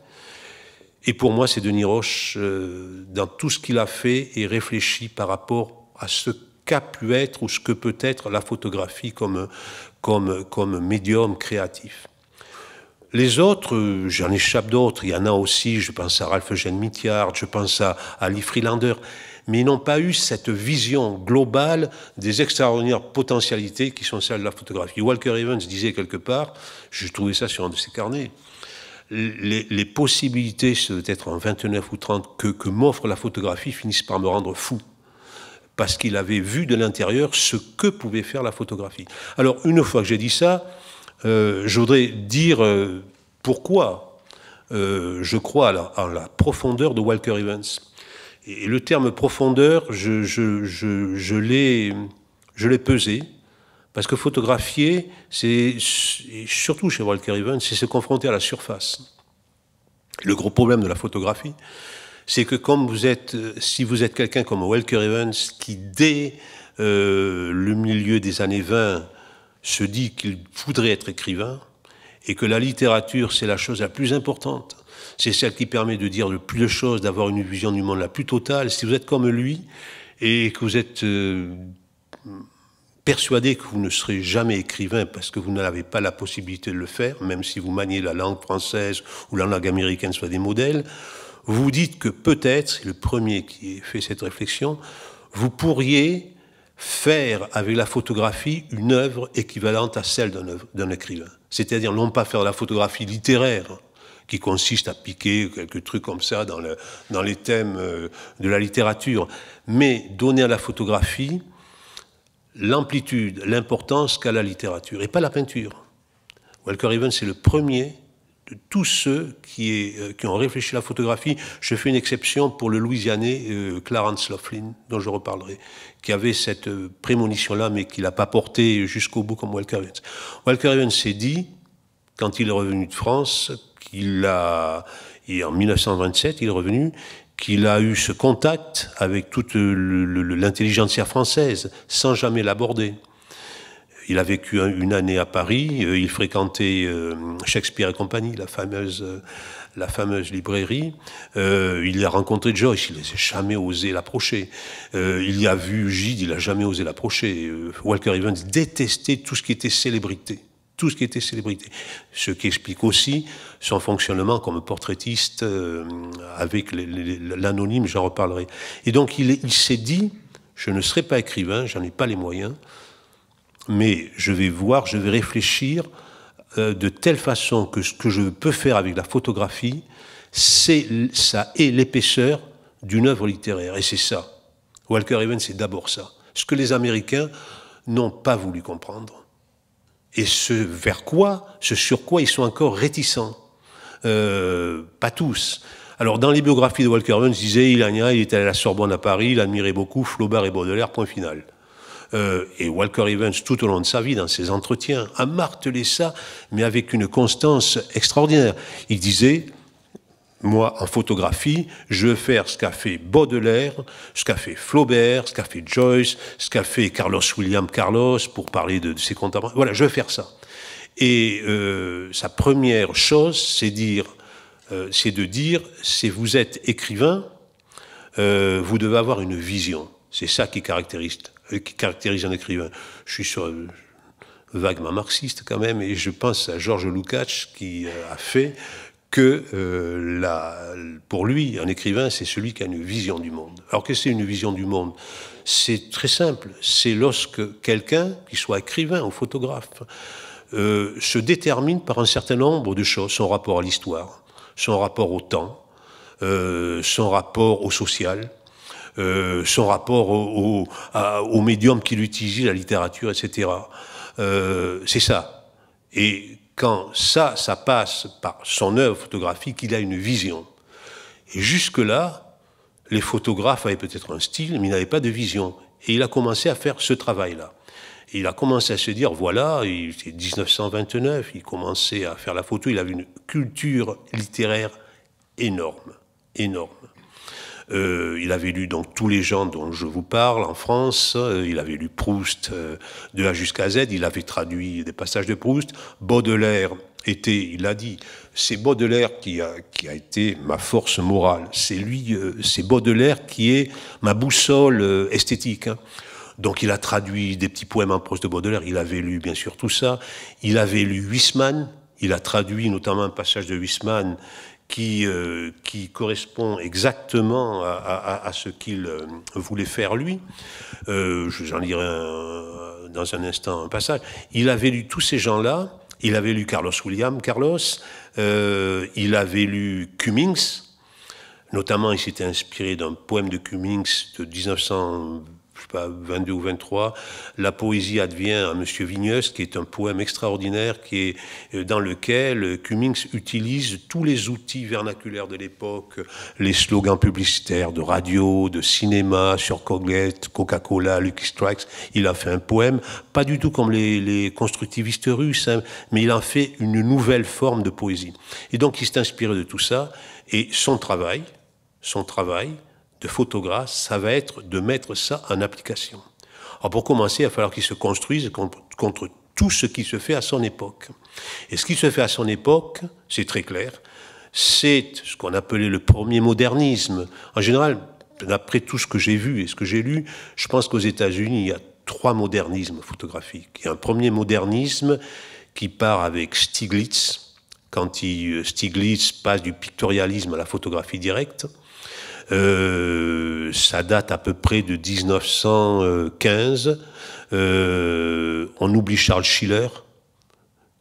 et pour moi, c'est Denis Roche, euh, dans tout ce qu'il a fait et réfléchi par rapport à ce qu'a pu être ou ce que peut être la photographie comme, comme, comme médium créatif. Les autres, j'en échappe d'autres, il y en a aussi, je pense à Ralph Eugène Mitillard, je pense à, Ali Freelander, mais ils n'ont pas eu cette vision globale des extraordinaires potentialités qui sont celles de la photographie. Walker Evans disait quelque part, j'ai trouvais ça sur un de ses carnets, les, possibilités, possibilités, peut-être en 29 ou 30, que, m'offre la photographie finissent par me rendre fou parce qu'il avait vu de l'intérieur ce que pouvait faire la photographie. Alors, une fois que j'ai dit ça, euh, je voudrais dire euh, pourquoi euh, je crois à la, profondeur de Walker Evans. Et, le terme profondeur, je l'ai pesé, parce que photographier, c'est surtout chez Walker Evans, c'est se confronter à la surface. Le gros problème de la photographie, c'est que comme vous êtes, euh, si vous êtes quelqu'un comme Walker Evans, qui dès euh, le milieu des années 20 se dit qu'il voudrait être écrivain, et que la littérature, c'est la chose la plus importante, c'est celle qui permet de dire le plus de choses, d'avoir une vision du monde la plus totale, si vous êtes comme lui, et que vous êtes... Euh, persuadé que vous ne serez jamais écrivain parce que vous n'avez pas la possibilité de le faire, même si vous maniez la langue française ou la langue américaine soit des modèles, vous dites que peut-être, c'est le premier qui ait fait cette réflexion, vous pourriez faire avec la photographie une œuvre équivalente à celle d'un écrivain. C'est-à-dire non pas faire de la photographie littéraire, qui consiste à piquer quelques trucs comme ça dans les thèmes euh, de la littérature, mais donner à la photographie l'amplitude, l'importance qu'a la littérature, et pas la peinture. Walker Evans est le premier de tous ceux euh, qui, ont réfléchi à la photographie. Je fais une exception pour le Louisianais euh, Clarence Laughlin, dont je reparlerai, qui avait cette euh, prémonition-là, mais qui l'a pas portée jusqu'au bout comme Walker Evans. Walker Evans s'est dit, quand il est revenu de France, qu'il a, et en 1927, il est revenu, qu'il a eu ce contact avec toute l'intelligentsia française sans jamais l'aborder. Il a vécu une année à Paris, euh, il fréquentait euh, Shakespeare et compagnie, la fameuse, euh, la fameuse librairie. il a rencontré Joyce, il n'a jamais osé l'approcher. il y a vu Gide, il n'a jamais osé l'approcher. Walker Evans détestait tout ce qui était célébrité tout ce qui était célébrité. Ce qui explique aussi son fonctionnement comme portraitiste euh, avec l'anonyme, j'en reparlerai. Et donc il, s'est dit, je ne serai pas écrivain, j'en ai pas les moyens, mais je vais voir, je vais réfléchir euh, de telle façon que ce que je peux faire avec la photographie, c'est ça et l'épaisseur d'une œuvre littéraire. Et c'est ça. Walker Evans, c'est d'abord ça. Ce que les Américains n'ont pas voulu comprendre et ce vers quoi, ce sur quoi ils sont encore réticents. Euh, pas tous. Alors, dans les biographies de Walker Evans, disait il, a, il était à la Sorbonne à Paris, il admirait beaucoup Flaubert et Baudelaire, point final. Euh, et Walker Evans, tout au long de sa vie, dans ses entretiens, a martelé ça, mais avec une constance extraordinaire. Il disait, moi, en photographie, je veux faire ce qu'a fait Baudelaire, ce qu'a fait Flaubert, ce qu'a fait Joyce, ce qu'a fait Carlos William Carlos, pour parler de, ses contemporains. Voilà, je veux faire ça. Et euh, sa première chose, c'est dire, euh, c'est de dire, si vous êtes écrivain, euh, vous devez avoir une vision. C'est ça qui caractérise, euh, qui caractérise un écrivain. Je suis sur, vaguement marxiste quand même, et je pense à Georges Lukács qui a fait que euh, la, pour lui, un écrivain, c'est celui qui a une vision du monde. Alors que c'est une vision du monde C'est très simple. C'est lorsque quelqu'un, qu'il soit écrivain ou photographe, euh, se détermine par un certain nombre de choses, son rapport à l'histoire, son rapport au temps, euh, son rapport au social, euh, son rapport au, au, au médium qu'il utilise, la littérature, etc. Euh, c'est ça. Et quand ça, ça passe par son œuvre photographique, il a une vision. Et jusque-là, les photographes avaient peut-être un style, mais ils n'avaient pas de vision. Et il a commencé à faire ce travail-là. Il a commencé à se dire, voilà, c'est 1929, il commençait à faire la photo, il avait une culture littéraire énorme, énorme. Euh, il avait lu dans tous les gens dont je vous parle en France. Euh, il avait lu Proust euh, de A jusqu'à Z. Il avait traduit des passages de Proust. Baudelaire était, il a dit, c'est Baudelaire qui a, qui a été ma force morale. C'est lui, c'est Baudelaire qui est ma boussole esthétique. Hein. Donc il a traduit des petits poèmes en prose de Baudelaire, il avait lu bien sûr tout ça, il avait lu Huisman, il a traduit notamment un passage de Huisman qui, euh, qui correspond exactement à, ce qu'il euh, voulait faire lui. Euh, J'en lirai dans un instant un passage. Il avait lu tous ces gens-là. Il avait lu Carlos William, Carlos. Euh, il avait lu Cummings. Notamment, il s'était inspiré d'un poème de Cummings de 1920 22 ou 23, La poésie advient à M. Vigneus, qui est un poème extraordinaire qui est, euh, dans lequel Cummings utilise tous les outils vernaculaires de l'époque, les slogans publicitaires de radio, de cinéma, sur Coglette, Coca-Cola, Lucky Strikes. Il a fait un poème, pas du tout comme les, constructivistes russes, hein, mais il en fait une nouvelle forme de poésie. Et donc il s'est inspiré de tout ça, et son travail, son travail, photographe, ça va être de mettre ça en application. Alors pour commencer, il va falloir qu'il se construise contre, tout ce qui se fait à son époque. Et ce qui se fait à son époque, c'est très clair, c'est ce qu'on appelait le premier modernisme. En général, d'après tout ce que j'ai vu et ce que j'ai lu, je pense qu'aux États-Unis, il y a trois modernismes photographiques. Il y a un premier modernisme qui part avec Stiglitz, quand il, euh, Stiglitz passe du pictorialisme à la photographie directe. Euh, ça date à peu près de 1915. Euh, on oublie Charles Schiller,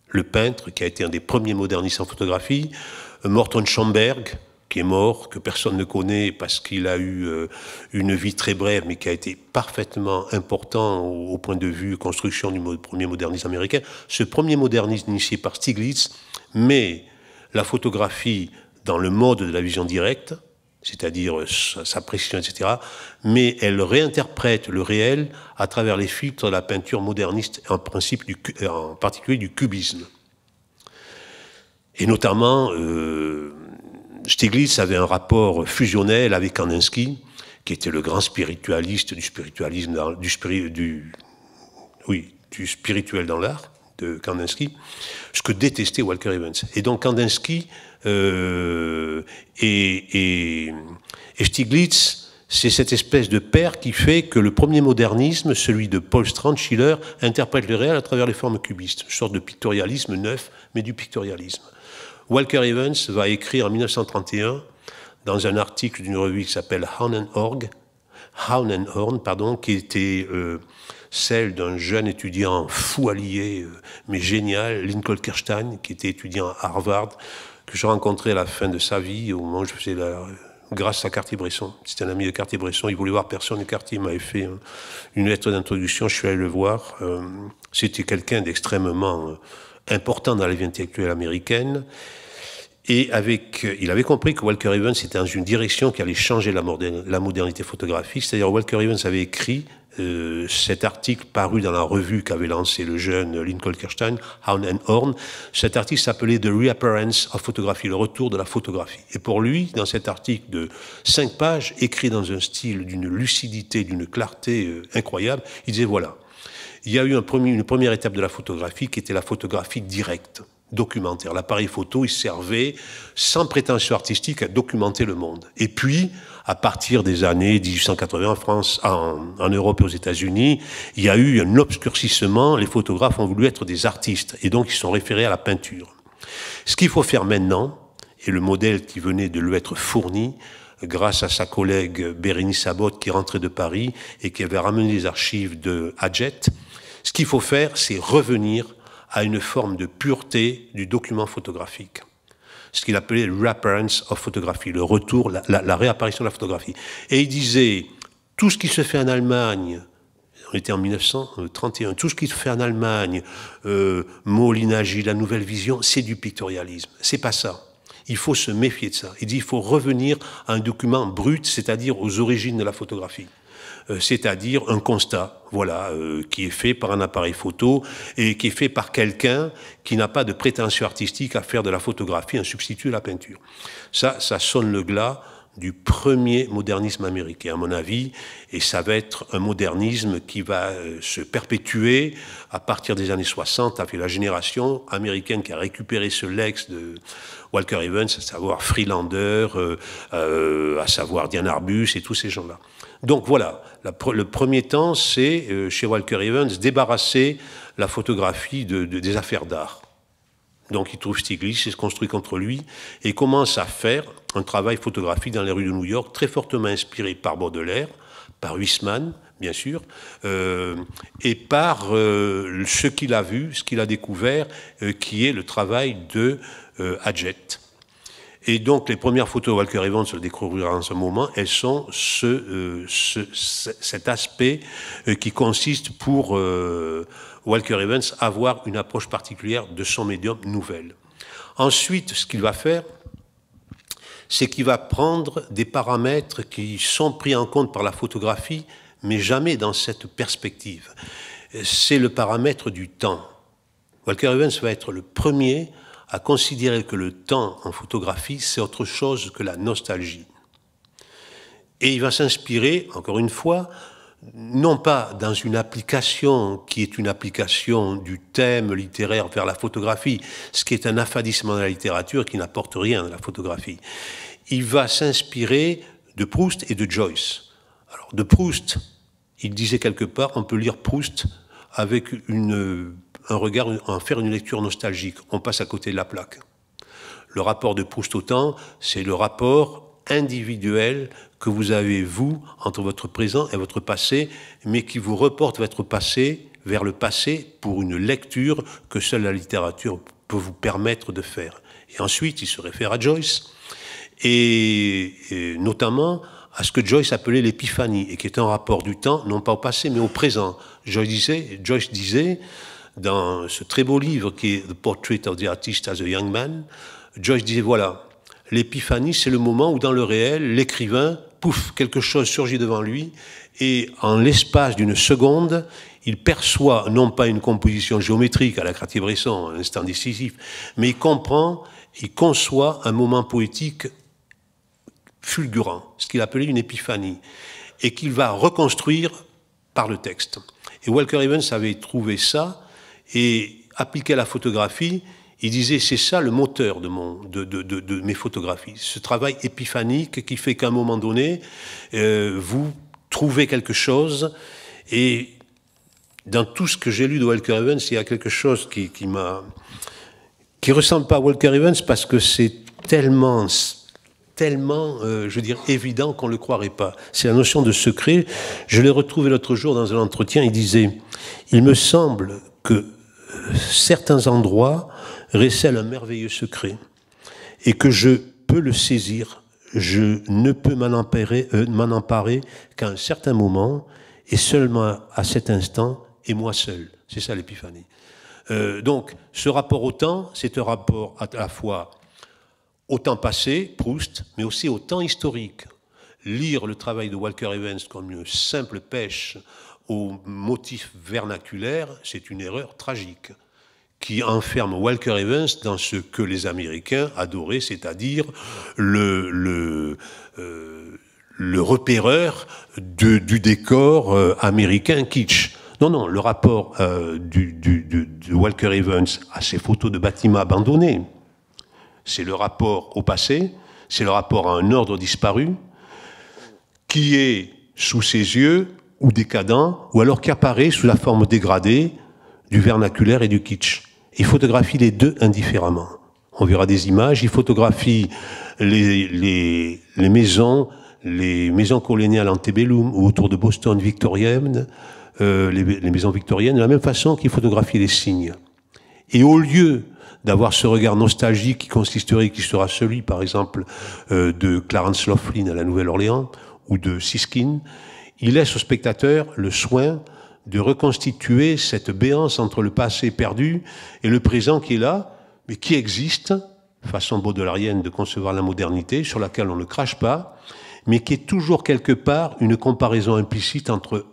le peintre qui a été un des premiers modernistes en photographie. Euh, Morton Schomberg, qui est mort, que personne ne connaît parce qu'il a eu une vie très brève, mais qui a été parfaitement important au, point de vue construction du premier modernisme américain. Ce premier modernisme initié par Stiglitz met la photographie dans le mode de la vision directe, c'est-à-dire sa précision, etc. Mais elle réinterprète le réel à travers les filtres de la peinture moderniste, en, principe euh, en particulier du cubisme. Et notamment, euh, Stiglitz avait un rapport fusionnel avec Kandinsky, qui était le grand spiritualiste du spiritualisme, du spirituel dans l'art de Kandinsky, ce que détestait Walker Evans. Et donc Kandinsky euh, et, et, Stiglitz, c'est cette espèce de père qui fait que le premier modernisme, celui de Paul Strand, Schiller, interprète le réel à travers les formes cubistes, une sorte de pictorialisme neuf, mais du pictorialisme. Walker Evans va écrire en 1931, dans un article d'une revue qui s'appelle and Horn*, pardon, qui était euh, celle d'un jeune étudiant fou allié, euh, mais génial, Lincoln Kirstein, qui était étudiant à Harvard, que je rencontrais à la fin de sa vie, au moment je faisais la, grâce à Cartier-Bresson. C'était un ami de Cartier-Bresson, il voulait voir personne, quartier. Cartier m'avait fait euh, une lettre d'introduction, je suis allé le voir. Euh, c'était quelqu'un d'extrêmement euh, important dans la vie intellectuelle américaine. Et avec, il avait compris que Walker Evans était dans une direction qui allait changer la, modernité photographique. C'est-à-dire, Walker Evans avait écrit euh, cet article paru dans la revue qu'avait lancé le jeune Lincoln Kirstein, Hound and Horn. Cet article s'appelait The Reappearance of Photography, le retour de la photographie. Et pour lui, dans cet article de cinq pages, écrit dans un style d'une lucidité, d'une clarté euh, incroyable, il disait voilà, il y a eu une première étape de la photographie qui était la photographie directe documentaire. L'appareil photo, il servait, sans prétention artistique, à documenter le monde. Et puis, à partir des années 1880 en France, en, Europe et aux États-Unis, il y a eu un obscurcissement. Les photographes ont voulu être des artistes et donc ils sont référés à la peinture. Ce qu'il faut faire maintenant, et le modèle qui venait de lui être fourni, grâce à sa collègue Bérénice Sabot qui rentrait de Paris et qui avait ramené les archives de Hadjet, ce qu'il faut faire, c'est revenir à une forme de pureté du document photographique ce qu'il appelait reappearance of photographie, le retour, la, réapparition de la photographie. Et il disait, tout ce qui se fait en Allemagne, on était en 1931, tout ce qui se fait en Allemagne, euh, la nouvelle vision, c'est du pictorialisme. C'est pas ça. Il faut se méfier de ça. Il dit il faut revenir à un document brut, c'est-à-dire aux origines de la photographie. Euh, c'est-à-dire un constat, voilà, euh, qui est fait par un appareil photo et qui est fait par quelqu'un qui n'a pas de prétention artistique à faire de la photographie un substitut à la peinture. Ça, ça sonne le glas du premier modernisme américain, à mon avis, et ça va être un modernisme qui va euh, se perpétuer à partir des années 60 avec la génération américaine qui a récupéré ce lex de Walker Evans, à savoir Freelander, euh, euh, à savoir Diane Arbus et tous ces gens-là. Donc voilà, le premier temps, c'est chez Walker Evans débarrasser la photographie des affaires d'art donc il trouve Stiglitz, il se construit contre lui et commence à faire un travail photographique dans les rues de New York, très fortement inspiré par Baudelaire, par Huisman, bien sûr, euh, et par euh, ce qu'il a vu, ce qu'il a découvert, euh, qui est le travail de Hadjet. Et donc les premières photos, Walker Evans le découvrira en ce moment, elles sont cet aspect qui consiste pour Walker Evans avoir une approche particulière de son médium nouvelle. Ensuite, ce qu'il va faire, c'est qu'il va prendre des paramètres qui sont pris en compte par la photographie, mais jamais dans cette perspective. C'est le paramètre du temps. Walker Evans va être le premier à considérer que le temps en photographie, c'est autre chose que la nostalgie. Et il va s'inspirer, encore une fois, non pas dans une application qui est une application du thème littéraire vers la photographie, ce qui est un affadissement de la littérature qui n'apporte rien à la photographie. Il va s'inspirer de Proust et de Joyce. Alors, de Proust, il disait quelque part, on peut lire Proust avec une, un regard, en faire une lecture nostalgique. On passe à côté de la plaque. Le rapport de Proust au temps, c'est le rapport individuel que vous avez, vous, entre votre présent et votre passé, mais qui vous reporte votre passé vers le passé pour une lecture que seule la littérature peut vous permettre de faire. Et ensuite, il se réfère à Joyce, et, notamment à ce que Joyce appelait l'épiphanie, et qui est un rapport du temps, non pas au passé, mais au présent. Joyce disait, Joyce disait dans ce très beau livre qui est The Portrait of the Artist as a Young Man, Joyce disait, voilà, L'épiphanie, c'est le moment où dans le réel, l'écrivain, pouf, quelque chose surgit devant lui, et en l'espace d'une seconde, il perçoit non pas une composition géométrique à la Cartier-Bresson, un instant décisif, mais il comprend, il conçoit un moment poétique fulgurant, ce qu'il appelait une épiphanie, et qu'il va reconstruire par le texte. Et Walker Evans avait trouvé ça et appliqué à la photographie, il disait, c'est ça le moteur de, mon, de, de, mes photographies, ce travail épiphanique qui fait qu'à un moment donné, euh, vous trouvez quelque chose. Et dans tout ce que j'ai lu de Walker Evans, il y a quelque chose qui, qui m'a... qui ressemble pas à Walker Evans parce que c'est tellement tellement, euh, je veux dire, évident qu'on ne le croirait pas. C'est la notion de secret. Je l'ai retrouvé l'autre jour dans un entretien, il disait, il me semble que euh, certains endroits récèle un merveilleux secret et que je peux le saisir. Je ne peux euh, m'en emparer, qu'à un certain moment et seulement à cet instant et moi seul. C'est ça l'épiphanie. Euh, donc, ce rapport au temps, c'est un rapport à la fois au temps passé, Proust, mais aussi au temps historique. Lire le travail de Walker Evans comme une simple pêche au motif vernaculaire, c'est une erreur tragique qui enferme Walker Evans dans ce que les Américains adoraient, c'est-à-dire le, euh, repéreur du décor euh, américain kitsch. Non, non, le rapport euh, de Walker Evans à ses photos de bâtiments abandonnés, c'est le rapport au passé, c'est le rapport à un ordre disparu, qui est sous ses yeux, ou décadent, ou alors qui apparaît sous la forme dégradée du vernaculaire et du kitsch il photographie les deux indifféremment. On verra des images, il photographie les, les, les maisons, les maisons coloniales antebellum ou autour de Boston victorienne, euh, les, maisons victoriennes, de la même façon qu'il photographie les signes. Et au lieu d'avoir ce regard nostalgique qui consisterait, qui sera celui, par exemple, euh, de Clarence Laughlin à la Nouvelle-Orléans ou de Siskin, il laisse au spectateur le soin de reconstituer cette béance entre le passé perdu et le présent qui est là, mais qui existe, façon baudelarienne de concevoir la modernité, sur laquelle on ne crache pas, mais qui est toujours quelque part une comparaison implicite entre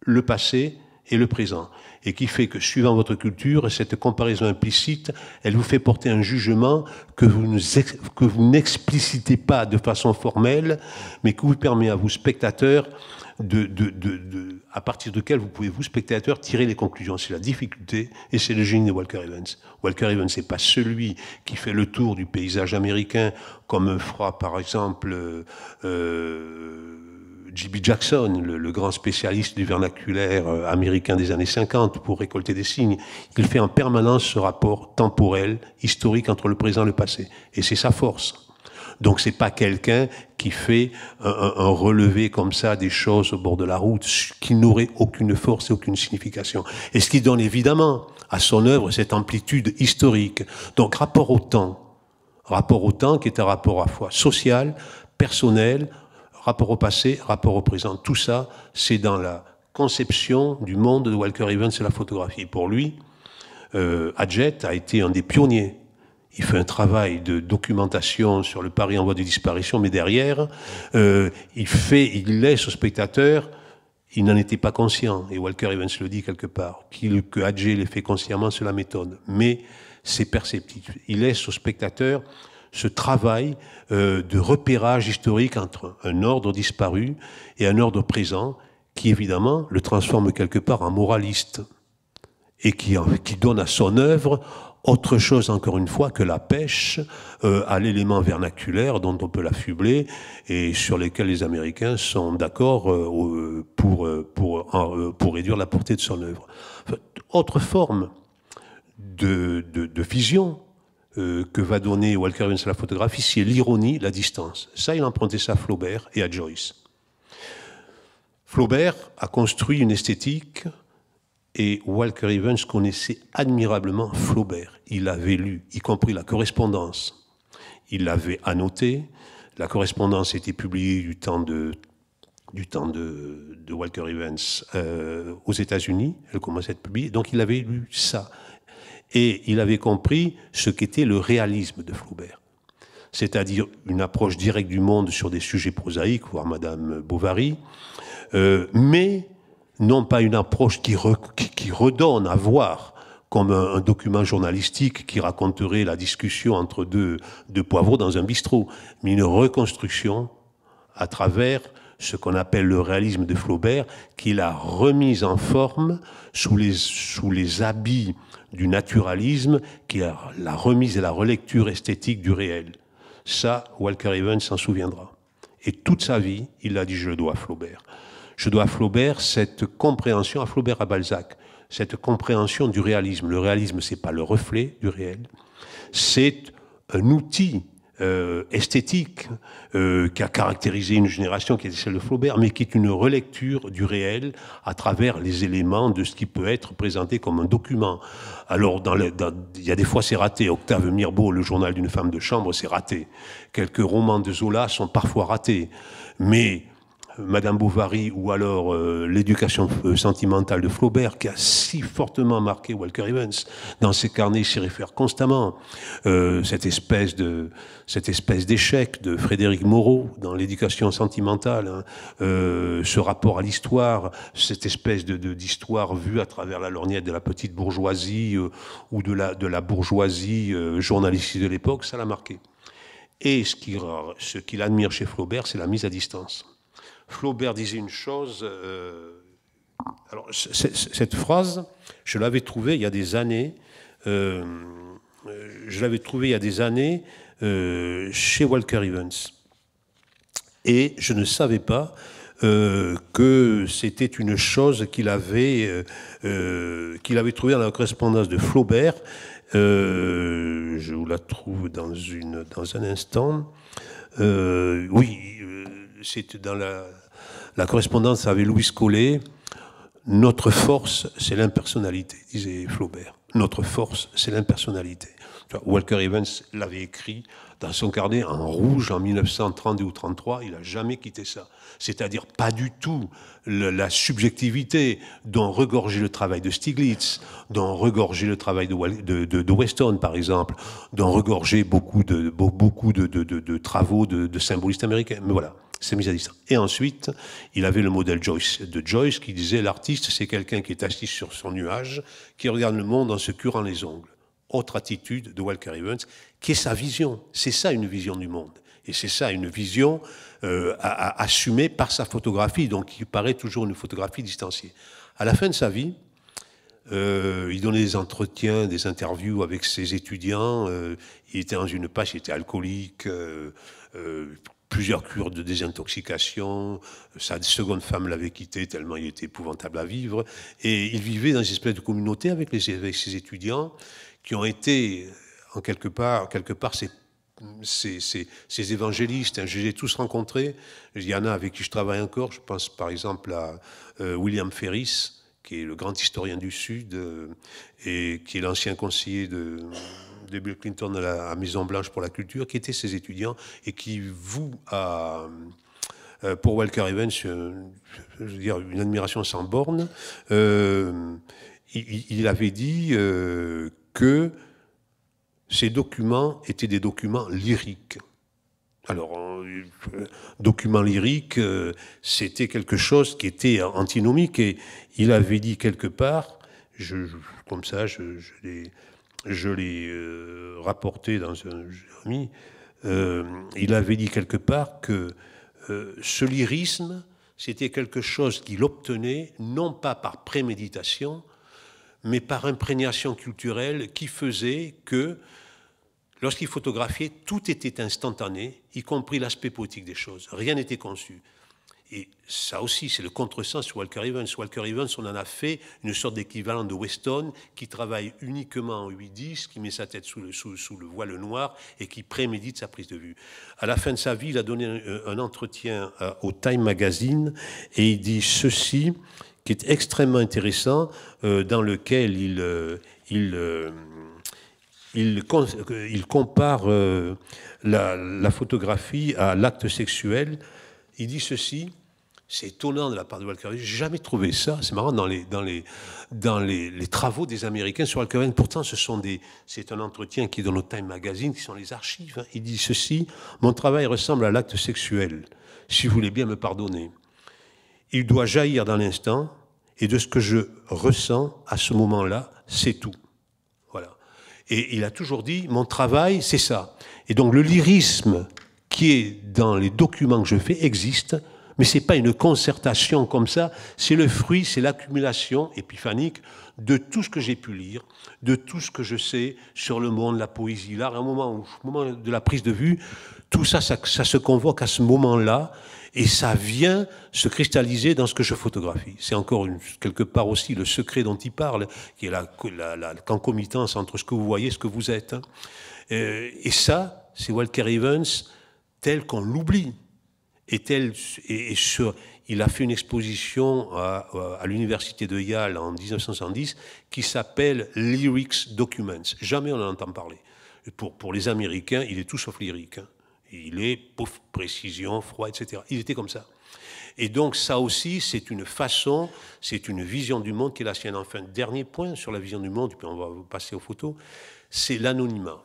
le passé et le présent, et qui fait que suivant votre culture, cette comparaison implicite, elle vous fait porter un jugement que vous n'explicitez pas de façon formelle, mais qui vous permet à vous, spectateurs, de à partir de duquel vous pouvez, vous, spectateurs, tirer les conclusions. C'est la difficulté et c'est le génie de Walker Evans. Walker Evans, n'est pas celui qui fait le tour du paysage américain comme fera, par exemple, euh, euh J.B. Jackson, le, grand spécialiste du vernaculaire euh, américain des années 50, pour récolter des signes. Il fait en permanence ce rapport temporel, historique entre le présent et le passé. Et c'est sa force. Donc c'est pas quelqu'un qui fait un, relevé comme ça des choses au bord de la route, qui n'aurait aucune force et aucune signification. Et ce qui donne évidemment à son œuvre cette amplitude historique. Donc rapport au temps, rapport au temps qui est un rapport à fois social, personnel, rapport au passé, rapport au présent. Tout ça, c'est dans la conception du monde de Walker Evans et la photographie. Pour lui, euh, Adjet a été un des pionniers il fait un travail de documentation sur le pari en voie de disparition, mais derrière, euh, il fait, il laisse au spectateur, il n'en était pas conscient, et Walker Evans le dit quelque part, qu'il, que Hadjé l'ait fait consciemment, cela m'étonne, mais c'est perceptible. Il laisse au spectateur ce travail euh, de repérage historique entre un ordre disparu et un ordre présent, qui évidemment le transforme quelque part en moraliste et qui, qui donne à son œuvre autre chose encore une fois que la pêche euh, à l'élément vernaculaire dont on peut l'affubler et sur lesquels les Américains sont d'accord euh, pour, euh, pour, pour réduire la portée de son œuvre. autre forme de, de, vision que va donner Walker Evans à la photographie, c'est l'ironie, la distance. Ça, il a emprunté ça à Flaubert et à Joyce. Flaubert a construit une esthétique et Walker Evans connaissait admirablement Flaubert. Il avait lu, y compris la correspondance. Il l'avait annotée. La correspondance était publiée du temps de, du temps de, Walker Evans euh, aux États-Unis. Elle commençait à être publiée. Donc il avait lu ça. Et il avait compris ce qu'était le réalisme de Flaubert c'est-à-dire une approche directe du monde sur des sujets prosaïques, voire Madame Bovary, euh, mais non pas une approche qui, qui, redonne à voir comme un, document journalistique qui raconterait la discussion entre deux, deux poivrons dans un bistrot, mais une reconstruction à travers ce qu'on appelle le réalisme de Flaubert, qui l'a remise en forme sous les, sous les habits du naturalisme, qui a la remise et la relecture esthétique du réel. Ça, Walker Evans s'en souviendra. Et toute sa vie, il a dit je le dois Flaubert. Je dois à Flaubert cette compréhension, à Flaubert, à Balzac, cette compréhension du réalisme. Le réalisme, c'est pas le reflet du réel, c'est un outil euh, esthétique euh, qui a caractérisé une génération qui était celle de Flaubert, mais qui est une relecture du réel à travers les éléments de ce qui peut être présenté comme un document. Alors, dans il y a des fois c'est raté. Octave Mirbeau, le journal d'une femme de chambre, c'est raté. Quelques romans de Zola sont parfois ratés, mais Madame Bovary ou alors euh, l'éducation euh, sentimentale de Flaubert, qui a si fortement marqué Walker Evans dans ses carnets, s'y réfère constamment. Euh, cette espèce de cette espèce d'échec de Frédéric Moreau dans l'éducation sentimentale, hein. ce rapport à l'histoire, cette espèce de d'histoire vue à travers la lorgnette de la petite bourgeoisie ou de la de la bourgeoisie journalistique de l'époque, ça l'a marqué. Et ce qu'il ce qu'il admire chez Flaubert, c'est la mise à distance Flaubert disait une chose. Euh, alors, cette phrase, je l'avais trouvée il y a des années. Euh, euh, je l'avais trouvée il y a des années chez Walker Evans. Et je ne savais pas que c'était une chose qu'il avait, qu'il avait trouvée dans la correspondance de Flaubert. je vous la trouve dans, une, dans un instant. oui, c'est dans la, la correspondance avec Louis Collet, notre force, c'est l'impersonnalité, disait Flaubert. Notre force, c'est l'impersonnalité. Walker Evans l'avait écrit dans son carnet en rouge en 1932 ou 1933, Il n'a jamais quitté ça. C'est-à-dire pas du tout la subjectivité dont regorgeait le travail de Stiglitz, dont regorgeait le travail de, de, Weston, par exemple, dont regorgeait beaucoup de, beaucoup de, travaux de, symbolistes américains. Mais voilà. C'est mis à distance. Et ensuite, il avait le modèle Joyce, de Joyce qui disait l'artiste, c'est quelqu'un qui est assis sur son nuage, qui regarde le monde en se curant les ongles. Autre attitude de Walker Evans, qui est sa vision. C'est ça une vision du monde. Et c'est ça une vision à, euh, à, assumée par sa photographie, donc il paraît toujours une photographie distanciée. À la fin de sa vie, euh, il donnait des entretiens, des interviews avec ses étudiants. Euh, il était dans une passe, il était alcoolique. Euh, plusieurs cures de désintoxication. Sa seconde femme l'avait quitté tellement il était épouvantable à vivre. Et il vivait dans une espèce de communauté avec, les, ses étudiants qui ont été, en quelque part, quelque part ses ces, évangélistes, hein. je les ai tous rencontrés. Il y en a avec qui je travaille encore. Je pense par exemple à euh, William Ferris, qui est le grand historien du Sud euh, et qui est l'ancien conseiller de, de Bill Clinton à la Maison Blanche pour la culture, qui étaient ses étudiants et qui vous, euh, pour Walker Evans, euh, je veux dire, une admiration sans borne. Euh, il, avait dit que ces documents étaient des documents lyriques. Alors, documents lyriques, c'était quelque chose qui était antinomique et il avait dit quelque part, comme ça, je, je l'ai je l'ai euh, rapporté dans un ami. Euh, il avait dit quelque part que euh, ce lyrisme, c'était quelque chose qu'il obtenait non pas par préméditation, mais par imprégnation culturelle qui faisait que Lorsqu'il photographiait, tout était instantané, y compris l'aspect poétique des choses. Rien n'était conçu. Et ça aussi, c'est le contresens Walker Evans. Walker Evans, on en a fait une sorte d'équivalent de Weston qui travaille uniquement en 8-10, qui met sa tête sous le, sous, le, voile noir et qui prémédite sa prise de vue. À la fin de sa vie, il a donné un, euh, entretien euh, au Time Magazine et il dit ceci qui est extrêmement intéressant, euh, dans lequel il, compare la, la, photographie à l'acte sexuel il dit ceci, c'est étonnant de la part de Walker. J'ai jamais trouvé ça. C'est marrant dans les travaux des Américains sur Walker. Pourtant, ce sont des c'est un entretien qui est dans le Time Magazine, qui sont les archives. Hein. Il dit ceci mon travail ressemble à l'acte sexuel. Si vous voulez bien me pardonner, il doit jaillir dans l'instant et de ce que je ressens à ce moment-là, c'est tout. Voilà. Et il a toujours dit mon travail, c'est ça. Et donc le lyrisme qui est dans les documents que je fais existe, mais ce n'est pas une concertation comme ça, c'est le fruit, c'est l'accumulation épiphanique de tout ce que j'ai pu lire, de tout ce que je sais sur le monde, la poésie, l'art. À un moment, moment de la prise de vue, tout ça, ça, se convoque à ce moment-là et ça vient se cristalliser dans ce que je photographie. C'est encore une, quelque part aussi le secret dont il parle, qui est la, la concomitance entre ce que vous voyez et ce que vous êtes. Hein. Euh, et ça, c'est Walker Evans tel qu'on l'oublie. Et, tel, et, il a fait une exposition à, l'université de Yale en 1970 qui s'appelle Lyrics Documents. Jamais on n'en entend parler. Pour, pour, les Américains, il est tout sauf lyrique. Hein. Il est pauvre, précision, froid, etc. Il était comme ça. Et donc ça aussi, c'est une façon, c'est une vision du monde qui est la sienne. Enfin, dernier point sur la vision du monde, puis on va passer aux photos, c'est l'anonymat.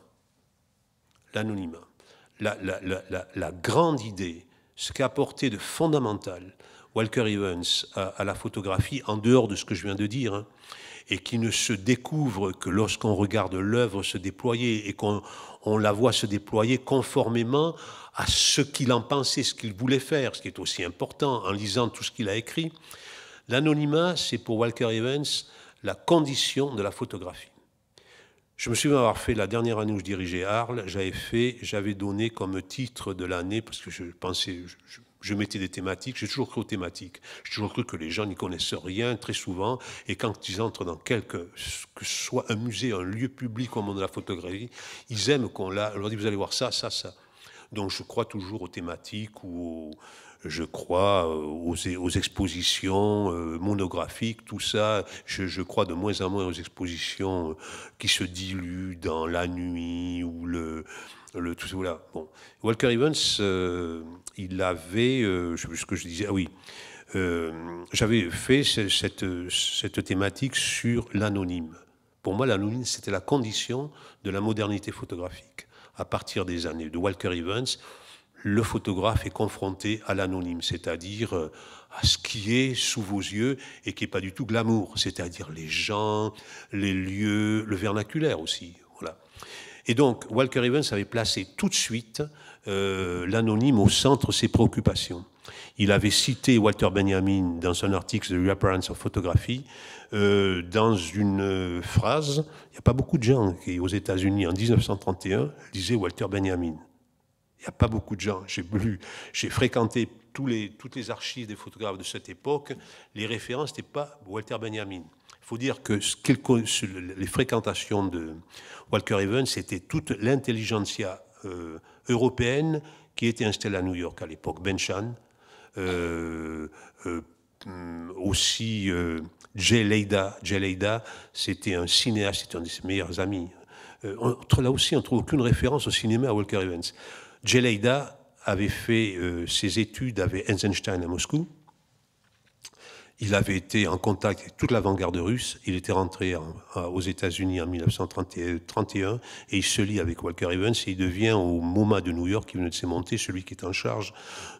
L'anonymat la, grande idée, ce qu'a apporté de fondamental Walker Evans à, la photographie, en dehors de ce que je viens de dire, hein, et qui ne se découvre que lorsqu'on regarde l'œuvre se déployer et qu'on la voit se déployer conformément à ce qu'il en pensait, ce qu'il voulait faire, ce qui est aussi important en lisant tout ce qu'il a écrit. L'anonymat, c'est pour Walker Evans la condition de la photographie. Je me souviens avoir fait la dernière année où je dirigeais Arles, j'avais fait, j'avais donné comme titre de l'année, parce que je pensais, je, mettais des thématiques, j'ai toujours cru aux thématiques. J'ai toujours cru que les gens n'y connaissent rien très souvent. Et quand ils entrent dans quelque, que ce soit un musée, un lieu public au monde de la photographie, ils aiment qu'on leur dit vous allez voir ça, ça, ça. Donc je crois toujours aux thématiques ou aux, je crois euh, aux, expositions euh, monographiques, tout ça. Je, crois de moins en moins aux expositions euh, qui se diluent dans la nuit ou le, tout voilà. Bon, Walker Evans, il avait, je sais plus ce que je disais, ah oui. j'avais fait cette, cette, thématique sur l'anonyme. Pour moi, l'anonyme, c'était la condition de la modernité photographique. À partir des années de Walker Evans, le photographe est confronté à l'anonyme, c'est-à-dire euh, à ce qui est sous vos yeux et qui n'est pas du tout glamour, c'est-à-dire les gens, les lieux, le vernaculaire aussi. Voilà. Et donc, Walker Evans avait placé tout de suite euh, l'anonyme au centre de ses préoccupations. Il avait cité Walter Benjamin dans son article The Reappearance of Photography, euh, dans une phrase, il n'y a pas beaucoup de gens qui, aux États-Unis, en 1931, disaient Walter Benjamin. Il n'y a pas beaucoup de gens. J'ai j'ai fréquenté tous les, toutes les archives des photographes de cette époque. Les références n'étaient pas Walter Benjamin. Il faut dire que les fréquentations de Walker Evans, c'était toute l'intelligentsia euh, européenne qui était installée à New York à l'époque. Benchan, euh, euh mm, aussi euh, Jay Leida. c'était un cinéaste, c'était un de ses meilleurs amis. Entre là aussi, on ne trouve aucune référence au cinéma à Walker Evans. Jeleida avait fait euh, ses études avec Eisenstein à Moscou. Il avait été en contact avec toute l'avant-garde russe. Il était rentré aux États-Unis en 1931 et il se lie avec Walker Evans et il devient au MoMA de New York, qui venait de s'émonter, celui qui est en charge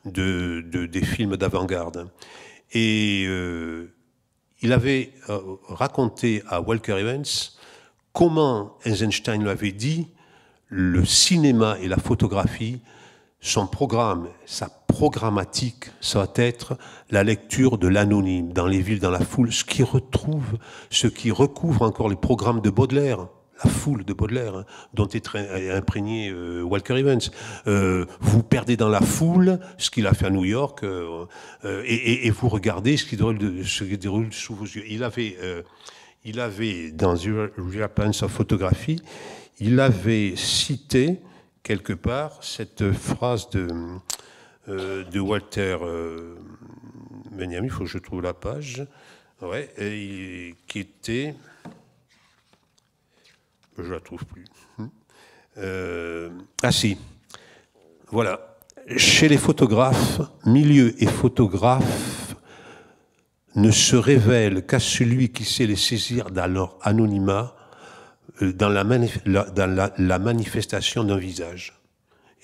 de, des films d'avant-garde. Et euh, il avait euh, raconté à Walker Evans comment Einstein lui avait dit le cinéma et la photographie, son programme, sa programmatique, ça va être la lecture de l'anonyme dans les villes, dans la foule, ce qui retrouve, ce qui recouvre encore les programmes de Baudelaire. La foule de Baudelaire, hein, dont est imprégné euh, Walker Evans. Euh, vous perdez dans la foule ce qu'il a fait à New York euh, et, vous regardez ce qui déroule, sous vos yeux. Il avait, il avait dans The sa of Photography, il avait cité quelque part cette phrase de, euh, de Walter euh, Benjamin, il faut que je trouve la page, qui était... Je la trouve plus. Hum. Euh, ah si, voilà. Chez les photographes, milieu et photographe ne se révèlent qu'à celui qui sait les saisir dans leur anonymat euh, dans la, la, dans la, manifestation d'un visage.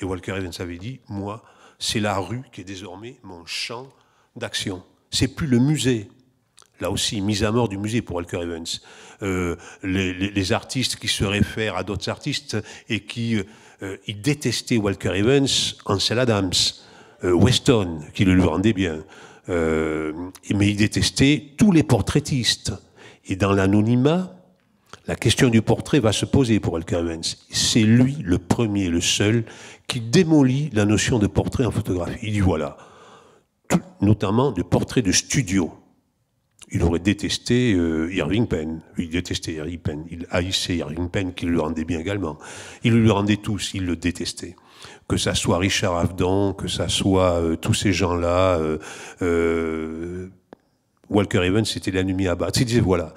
Et Walker Evans avait dit, moi, c'est la rue qui est désormais mon champ d'action. C'est plus le musée. Là aussi, mise à mort du musée pour Walker Evans. Euh, les, les, artistes qui se réfèrent à d'autres artistes et qui euh, euh, ils détestaient Walker Evans, Ansel Adams, Weston, qui le vendait rendait bien. mais ils détestaient tous les portraitistes. Et dans l'anonymat, la question du portrait va se poser pour Walker Evans, C'est lui le premier, le seul, qui démolit la notion de portrait en photographie. Il dit voilà, notamment de portrait de studio. Il aurait détesté euh, Irving Penn. Il détestait Irving Penn. Il haïssait Irving Penn, qui le rendait bien également. Il lui rendait tous, il le détestait que ça soit Richard Avedon, que ça soit euh, tous ces gens-là. Euh, Walker Evans, c'était la à battre. Il disait voilà,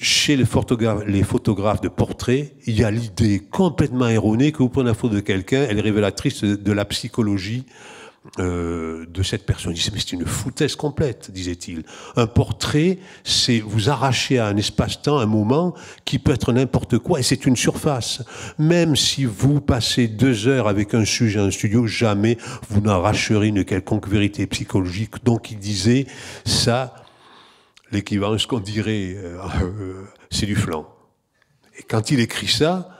chez les photographes, les photographes de portrait, il y a l'idée complètement erronée que vous prenez la photo de quelqu'un, elle est révélatrice de la psychologie euh, de cette personne. mais c'est une foutaise complète, disait-il. Un portrait, c'est vous arracher à un espace-temps, un moment, qui peut être n'importe quoi, et c'est une surface. Même si vous passez deux heures avec un sujet un studio, jamais vous n'arracherez une quelconque vérité psychologique. Donc il disait, ça, l'équivalent, ce qu'on dirait, euh, euh, c'est du flanc. Et quand il écrit ça,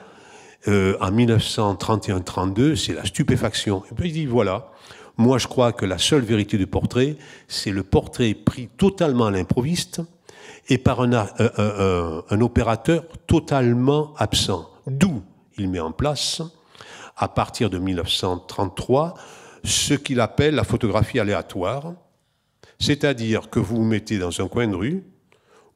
euh, en 1931-32, c'est la stupéfaction. Et puis il dit, voilà, moi je crois que la seule vérité du portrait, c'est le portrait pris totalement à l'improviste et par un, un opérateur totalement absent. D'où il met en place, à partir de 1933, ce qu'il appelle la photographie aléatoire, c'est-à-dire que vous vous mettez dans un coin de rue,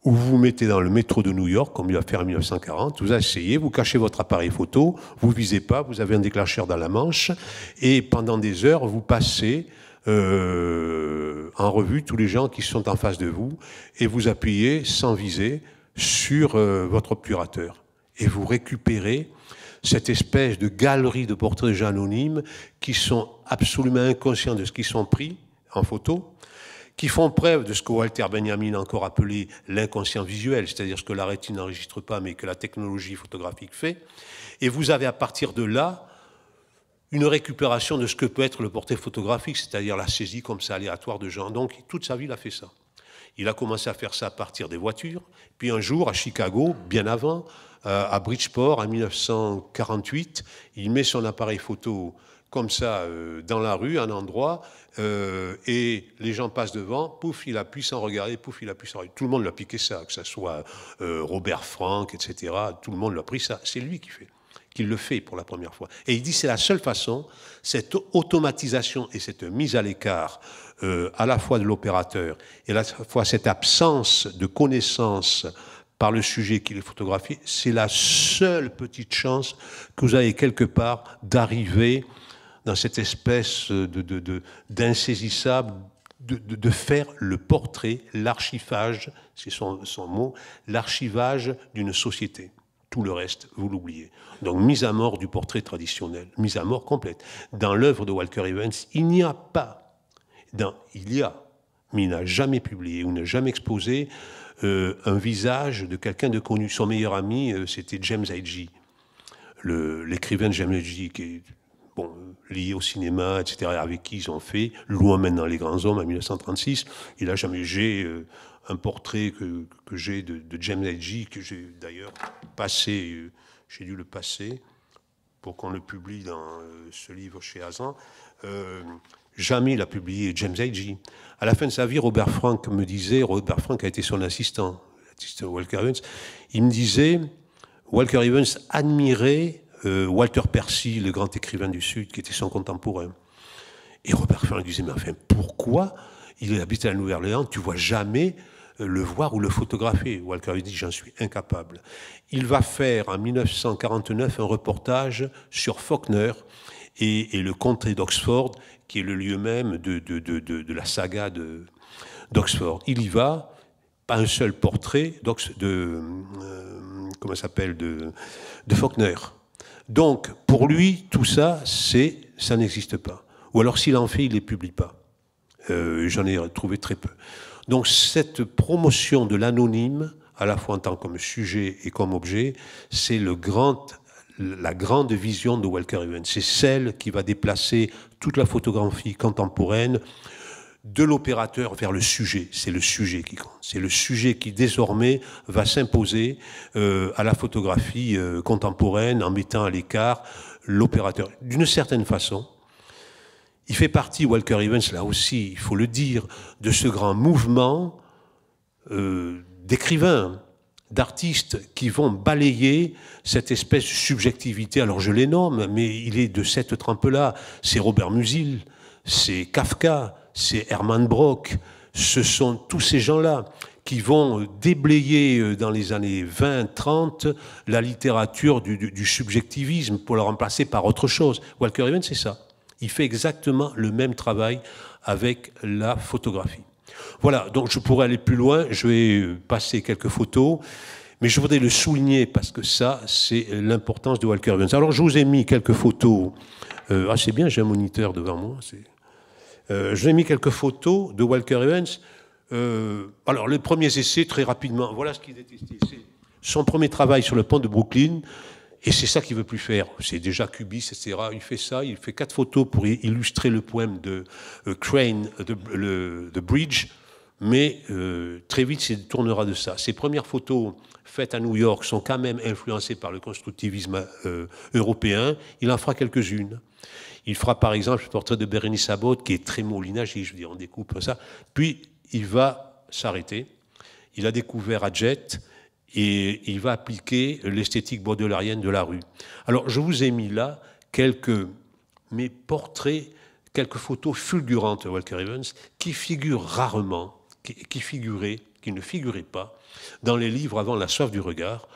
ou vous vous mettez dans le métro de New York, comme il a fait en 1940, vous asseyez, vous cachez votre appareil photo, vous ne visez pas, vous avez un déclencheur dans la manche, et pendant des heures, vous passez euh, en revue tous les gens qui sont en face de vous, et vous appuyez sans viser sur euh, votre obturateur. Et vous récupérez cette espèce de galerie de portraits anonymes qui sont absolument inconscients de ce qu'ils sont pris en photo, qui font preuve de ce que Walter Benjamin a encore appelé l'inconscient visuel, c'est-à-dire ce que la rétine n'enregistre pas, mais que la technologie photographique fait. Et vous avez à partir de là une récupération de ce que peut être le portrait photographique, c'est-à-dire la saisie comme ça aléatoire de gens. Donc toute sa vie, il a fait ça. Il a commencé à faire ça à partir des voitures. Puis un jour, à Chicago, bien avant, euh, à Bridgeport, en 1948, il met son appareil photo comme ça euh, dans la rue, un endroit, euh, et les gens passent devant, pouf, il a pu s'en regarder, pouf, il a pu s'en regarder. Tout le monde l'a piqué ça, que ce soit euh, Robert Frank, etc. Tout le monde l'a pris ça. C'est lui qui fait, qui le fait pour la première fois. Et il dit c'est la seule façon, cette automatisation et cette mise à l'écart à la fois de l'opérateur et à la fois cette absence de connaissance par le sujet qu'il photographie, c'est la seule petite chance que vous avez quelque part d'arriver dans cette espèce d'insaisissable de, de, de, faire le portrait, l'archivage, c'est son, mot, l'archivage d'une société. Tout le reste, vous l'oubliez. Donc mise à mort du portrait traditionnel, mise à mort complète. Dans l'œuvre de Walker Evans, il n'y a pas, dans, il y a, mais il n'a jamais publié ou n'a jamais exposé euh, un visage de quelqu'un de connu. Son meilleur ami, euh, c'était James Agee, l'écrivain de James Agee, qui bon, liés au cinéma, etc., avec qui ils ont fait, loin dans les grands hommes, en 1936. Et là, j'ai euh, un portrait que, j'ai de, James Agee, que j'ai d'ailleurs passé, euh, j'ai dû le passer pour qu'on le publie dans euh, ce livre chez Hazan. jamais il a publié James Agee. À la fin de sa vie, Robert Frank me disait, Robert Frank a été son assistant, l'assistant Walker Evans, il me disait, Walker Evans admirait euh, Walter Percy, le grand écrivain du Sud, qui était son contemporain. Et Robert Ferrand, disait, mais enfin, pourquoi il habite à la Nouvelle-Orléans, tu ne vois jamais euh, le voir ou le photographier. Walker lui dit, j'en suis incapable. Il va faire en 1949 un reportage sur Faulkner et, le comté d'Oxford, qui est le lieu même de, de, la saga d'Oxford. Il y va, pas un seul portrait de, euh, comment s'appelle, de, de Faulkner. Donc, pour lui, tout ça, c'est ça n'existe pas. Ou alors, s'il en fait, il ne les publie pas. Euh, j'en ai trouvé très peu. Donc, cette promotion de l'anonyme, à la fois en tant que sujet et comme objet, c'est le grand la grande vision de Walker Evans. C'est celle qui va déplacer toute la photographie contemporaine de l'opérateur vers le sujet. C'est le sujet qui compte. C'est le sujet qui désormais va s'imposer euh, à la photographie euh, contemporaine en mettant à l'écart l'opérateur. D'une certaine façon, il fait partie, Walker Evans, là aussi, il faut le dire, de ce grand mouvement euh, d'écrivains, d'artistes qui vont balayer cette espèce de subjectivité. Alors je les mais il est de cette trempe-là. C'est Robert Musil, c'est Kafka, c'est Herman Brock, ce sont tous ces gens-là qui vont déblayer euh, dans les années 20-30 la littérature du, subjectivisme pour la remplacer par autre chose. Walker Evans, c'est ça. Il fait exactement le même travail avec la photographie. Voilà, donc je pourrais aller plus loin, je vais euh, passer quelques photos, mais je voudrais le souligner parce que ça, c'est l'importance de Walker Evans. Alors je vous ai mis quelques photos. ah, euh, c'est bien, j'ai un moniteur devant moi. C'est lui euh, J'ai mis quelques photos de Walker Evans. Euh, alors, les premiers essais, très rapidement, voilà ce qu'il détestait. C'est son premier travail sur le pont de Brooklyn, et c'est ça qu'il veut plus faire. C'est déjà cubiste, etc. Il fait ça, il fait quatre photos pour illustrer le poème de euh, Crane, de, Bridge, mais très vite, il tournera de ça. Ses premières photos faites à New York sont quand même influencées par le constructivisme européen. Il en fera quelques-unes. Il fera par exemple le portrait de Bérénice Abbott qui est très moulinage, je veux dire, on découpe ça. Puis il va s'arrêter. Il a découvert Adjet et il va appliquer l'esthétique bordelarienne de la rue. Alors je vous ai mis là quelques mes portraits, quelques photos fulgurantes de Walker Evans qui figurent rarement, qui, qui figuraient, qui ne figuraient pas dans les livres avant La soif du regard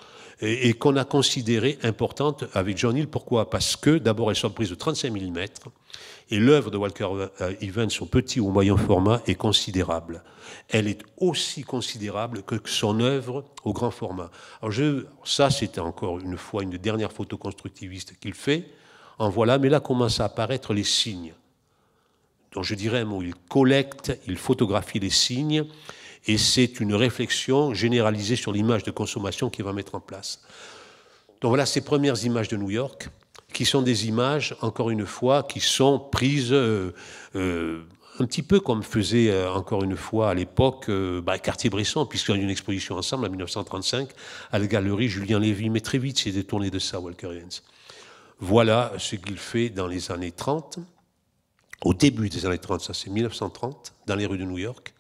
et, qu'on a considérée importante avec John Hill. Pourquoi Parce que d'abord, elle sont prises de 35 mètres, et l'œuvre de Walker euh, Evans au petit ou moyen format est considérable. Elle est aussi considérable que son œuvre au grand format. Alors je, ça, c'était encore une fois une dernière photo constructiviste qu'il fait. En voilà, mais là commencent à apparaître les signes. Donc je dirais un mot, il collecte, il photographie les signes et c'est une réflexion généralisée sur l'image de consommation qu'il va mettre en place. Donc voilà ces premières images de New York, qui sont des images, encore une fois, qui sont prises euh, euh, un petit peu comme faisait euh, encore une fois à l'époque bah, Cartier-Bresson, puisqu'il y a une exposition ensemble en 1935 à la galerie Julien Lévy. Mais très vite, s'est détourné de ça, Walker Evans. Voilà ce qu'il fait dans les années 30. Au début des années 30, ça c'est 1930, dans les rues de New York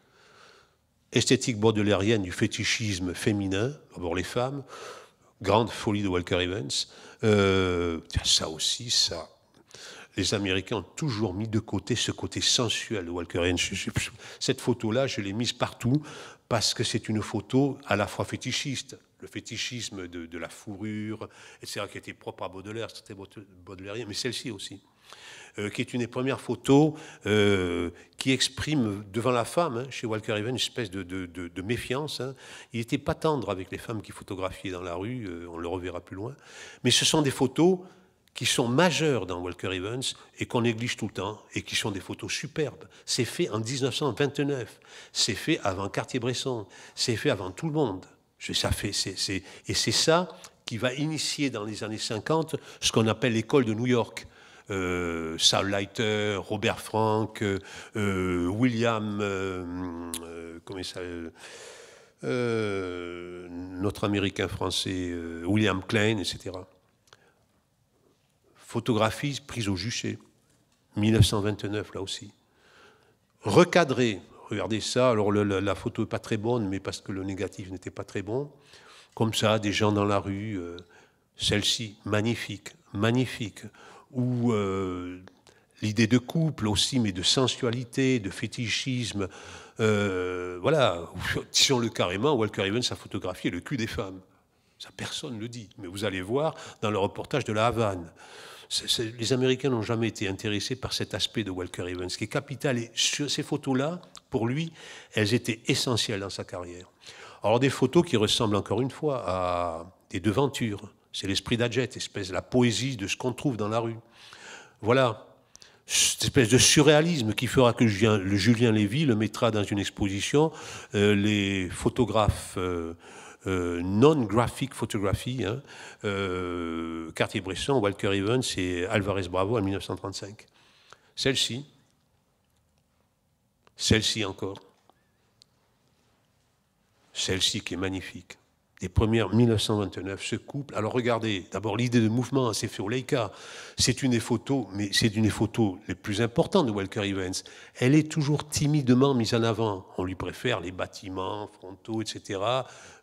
esthétique baudelairienne du fétichisme féminin, d'abord les femmes, grande folie de Walker Evans. Euh, ça aussi, ça. Les Américains ont toujours mis de côté ce côté sensuel de Walker Evans. Cette photo-là, je l'ai mise partout parce que c'est une photo à la fois fétichiste. Le fétichisme de, de la fourrure, etc., qui était propre à Baudelaire, c'était baudelairien, mais celle-ci aussi. Euh, qui est une des premières photos euh, qui exprime devant la femme, hein, chez Walker Evans, une espèce de, méfiance. Hein. Il n'était pas tendre avec les femmes qui photographiaient dans la rue, euh, on le reverra plus loin. Mais ce sont des photos qui sont majeures dans Walker Evans et qu'on néglige tout le temps et qui sont des photos superbes. C'est fait en 1929, c'est fait avant Cartier-Bresson, c'est fait avant tout le monde. Ça fait, et c'est ça qui va initier dans les années 50 ce qu'on appelle l'école de New York. Euh, Sal Leiter, Robert Frank, euh, euh, William, notre Américain français, William Klein, etc. Photographie prise au Juché, 1929 là aussi. Recadré, regardez ça, alors la, photo n'est pas très bonne, mais parce que le négatif n'était pas très bon. Comme ça, des gens dans la rue, celle-ci, magnifique, magnifique où euh, l'idée de couple aussi, mais de sensualité, de fétichisme, euh, voilà, disons-le carrément, Walker Evans a photographié le cul des femmes. Ça, personne ne le dit, mais vous allez voir dans le reportage de la Havane. les Américains n'ont jamais été intéressés par cet aspect de Walker Evans, qui est capital. Et ces photos-là, pour lui, elles étaient essentielles dans sa carrière. Alors des photos qui ressemblent encore une fois à des devantures, c'est l'esprit d'Adjet, espèce la poésie de ce qu'on trouve dans la rue. Voilà, cette espèce de surréalisme qui fera que Julien, le Lévy le mettra dans une exposition. Euh, les photographes euh, euh, non-graphic photography, hein, Cartier-Bresson, Walker Evans et Alvarez Bravo en 1935. Celle-ci, celle-ci encore, celle-ci qui est magnifique les premières 1929, ce couple. Alors regardez, d'abord l'idée de mouvement, c'est fait au Leica. C'est une des photos, mais c'est une des photos les plus importantes de Walker Evans. Elle est toujours timidement mise en avant. On lui préfère les bâtiments frontaux, etc.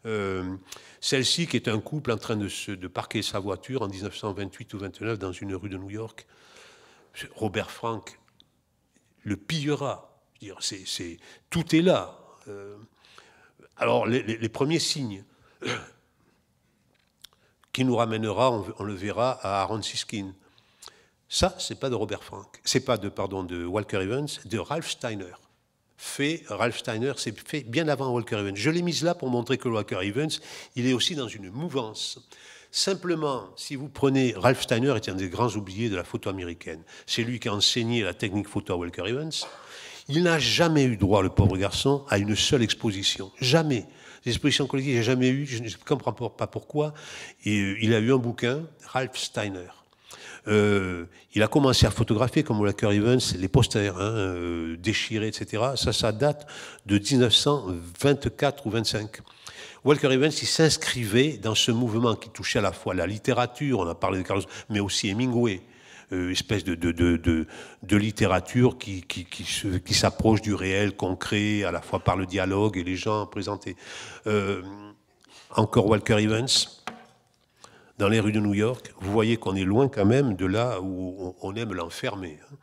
Euh, celle-ci qui est un couple en train de, se, de parquer sa voiture en 1928 ou 29 dans une rue de New York. Robert Frank le pillera. Je veux dire, c'est tout est là. Euh, alors les premiers signes qui nous ramènera, on, le verra, à Aaron Siskin. Ça, c'est pas de Robert Frank, c'est pas de pardon de Walker Evans, de Ralph Steiner. Fait Ralph Steiner, c'est fait bien avant Walker Evans. Je l'ai mis là pour montrer que Walker Evans, il est aussi dans une mouvance. Simplement, si vous prenez Ralph Steiner, est un des grands oubliés de la photo américaine. C'est lui qui a enseigné la technique photo à Walker Evans. Il n'a jamais eu droit, le pauvre garçon, à une seule exposition. Jamais expositions collectives, j'ai jamais eu, je ne comprends pas pourquoi. Et euh, il a eu un bouquin, Ralph Steiner. Euh, il a commencé à photographier, comme Walker Evans, les posters hein, euh, déchirés, etc. Ça, ça date de 1924 ou 25. Walker Evans, il s'inscrivait dans ce mouvement qui touchait à la fois la littérature, on a parlé de Carlos, mais aussi Hemingway, euh, espèce de, de, littérature qui, qui, qui s'approche du réel concret, à la fois par le dialogue et les gens présentés. Euh, encore Walker Evans dans les rues de New York, vous voyez qu'on est loin quand même de là où on aime l'enfermer. Hein.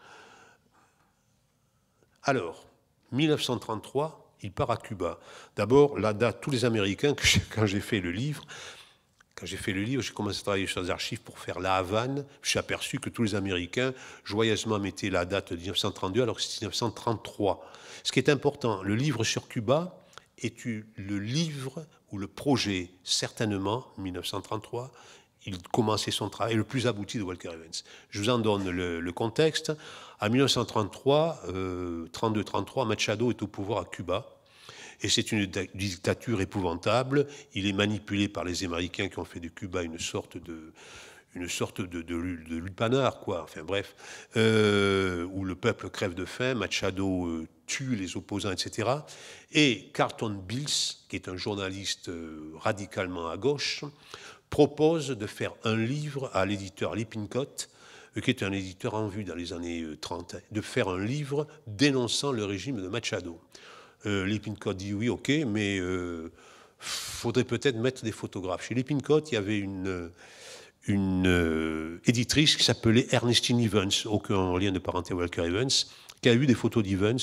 Alors, 1933, il part à Cuba. D'abord, la date, tous les Américains, quand j'ai fait le livre, j'ai fait le livre, j'ai commencé à travailler sur les archives pour faire La Havane. Je suis aperçu que tous les Américains joyeusement mettaient la date de 1932 alors que c'est 1933. Ce qui est important, le livre sur Cuba est le livre ou le projet, certainement, 1933, il commençait son travail le plus abouti de Walker Evans. Je vous en donne le, contexte. En 1933, 32-33, euh, Machado est au pouvoir à Cuba. Et c'est une dictature épouvantable. Il est manipulé par les Américains qui ont fait de Cuba une sorte de, une sorte de, de, de quoi. Enfin bref, euh, où le peuple crève de faim, Machado euh, tue les opposants, etc. Et Carton Bills, qui est un journaliste euh, radicalement à gauche, propose de faire un livre à l'éditeur Lippincott, qui est un éditeur en vue dans les années 30, de faire un livre dénonçant le régime de Machado. Euh, Lippincott dit oui, ok, mais il euh, faudrait peut-être mettre des photographes. Chez Lippincott, il y avait une, euh, éditrice qui s'appelait Ernestine Evans, aucun lien de parenté à Walker Evans, qui a eu des photos d'Evans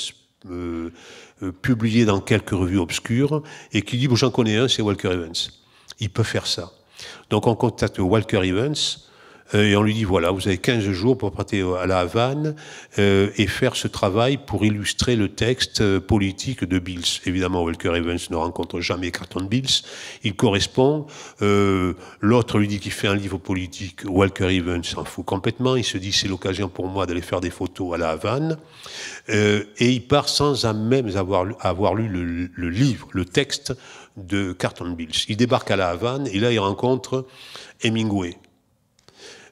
publiées dans quelques revues obscures et qui dit bon, J'en connais un, c'est Walker Evans. Il peut faire ça. Donc on contacte Walker Evans euh, et on lui dit voilà, vous avez 15 jours pour partir à la Havane euh, et faire ce travail pour illustrer le texte euh, politique de Bills. Évidemment, Walker Evans ne rencontre jamais Carton Bills. Il correspond. L'autre lui dit qu'il fait un livre politique. Walker Evans s'en fout complètement. Il se dit c'est l'occasion pour moi d'aller faire des photos à la Havane. et il part sans même avoir, avoir lu le, le livre, le texte de Carton Bills. Il débarque à La Havane et là il rencontre Hemingway.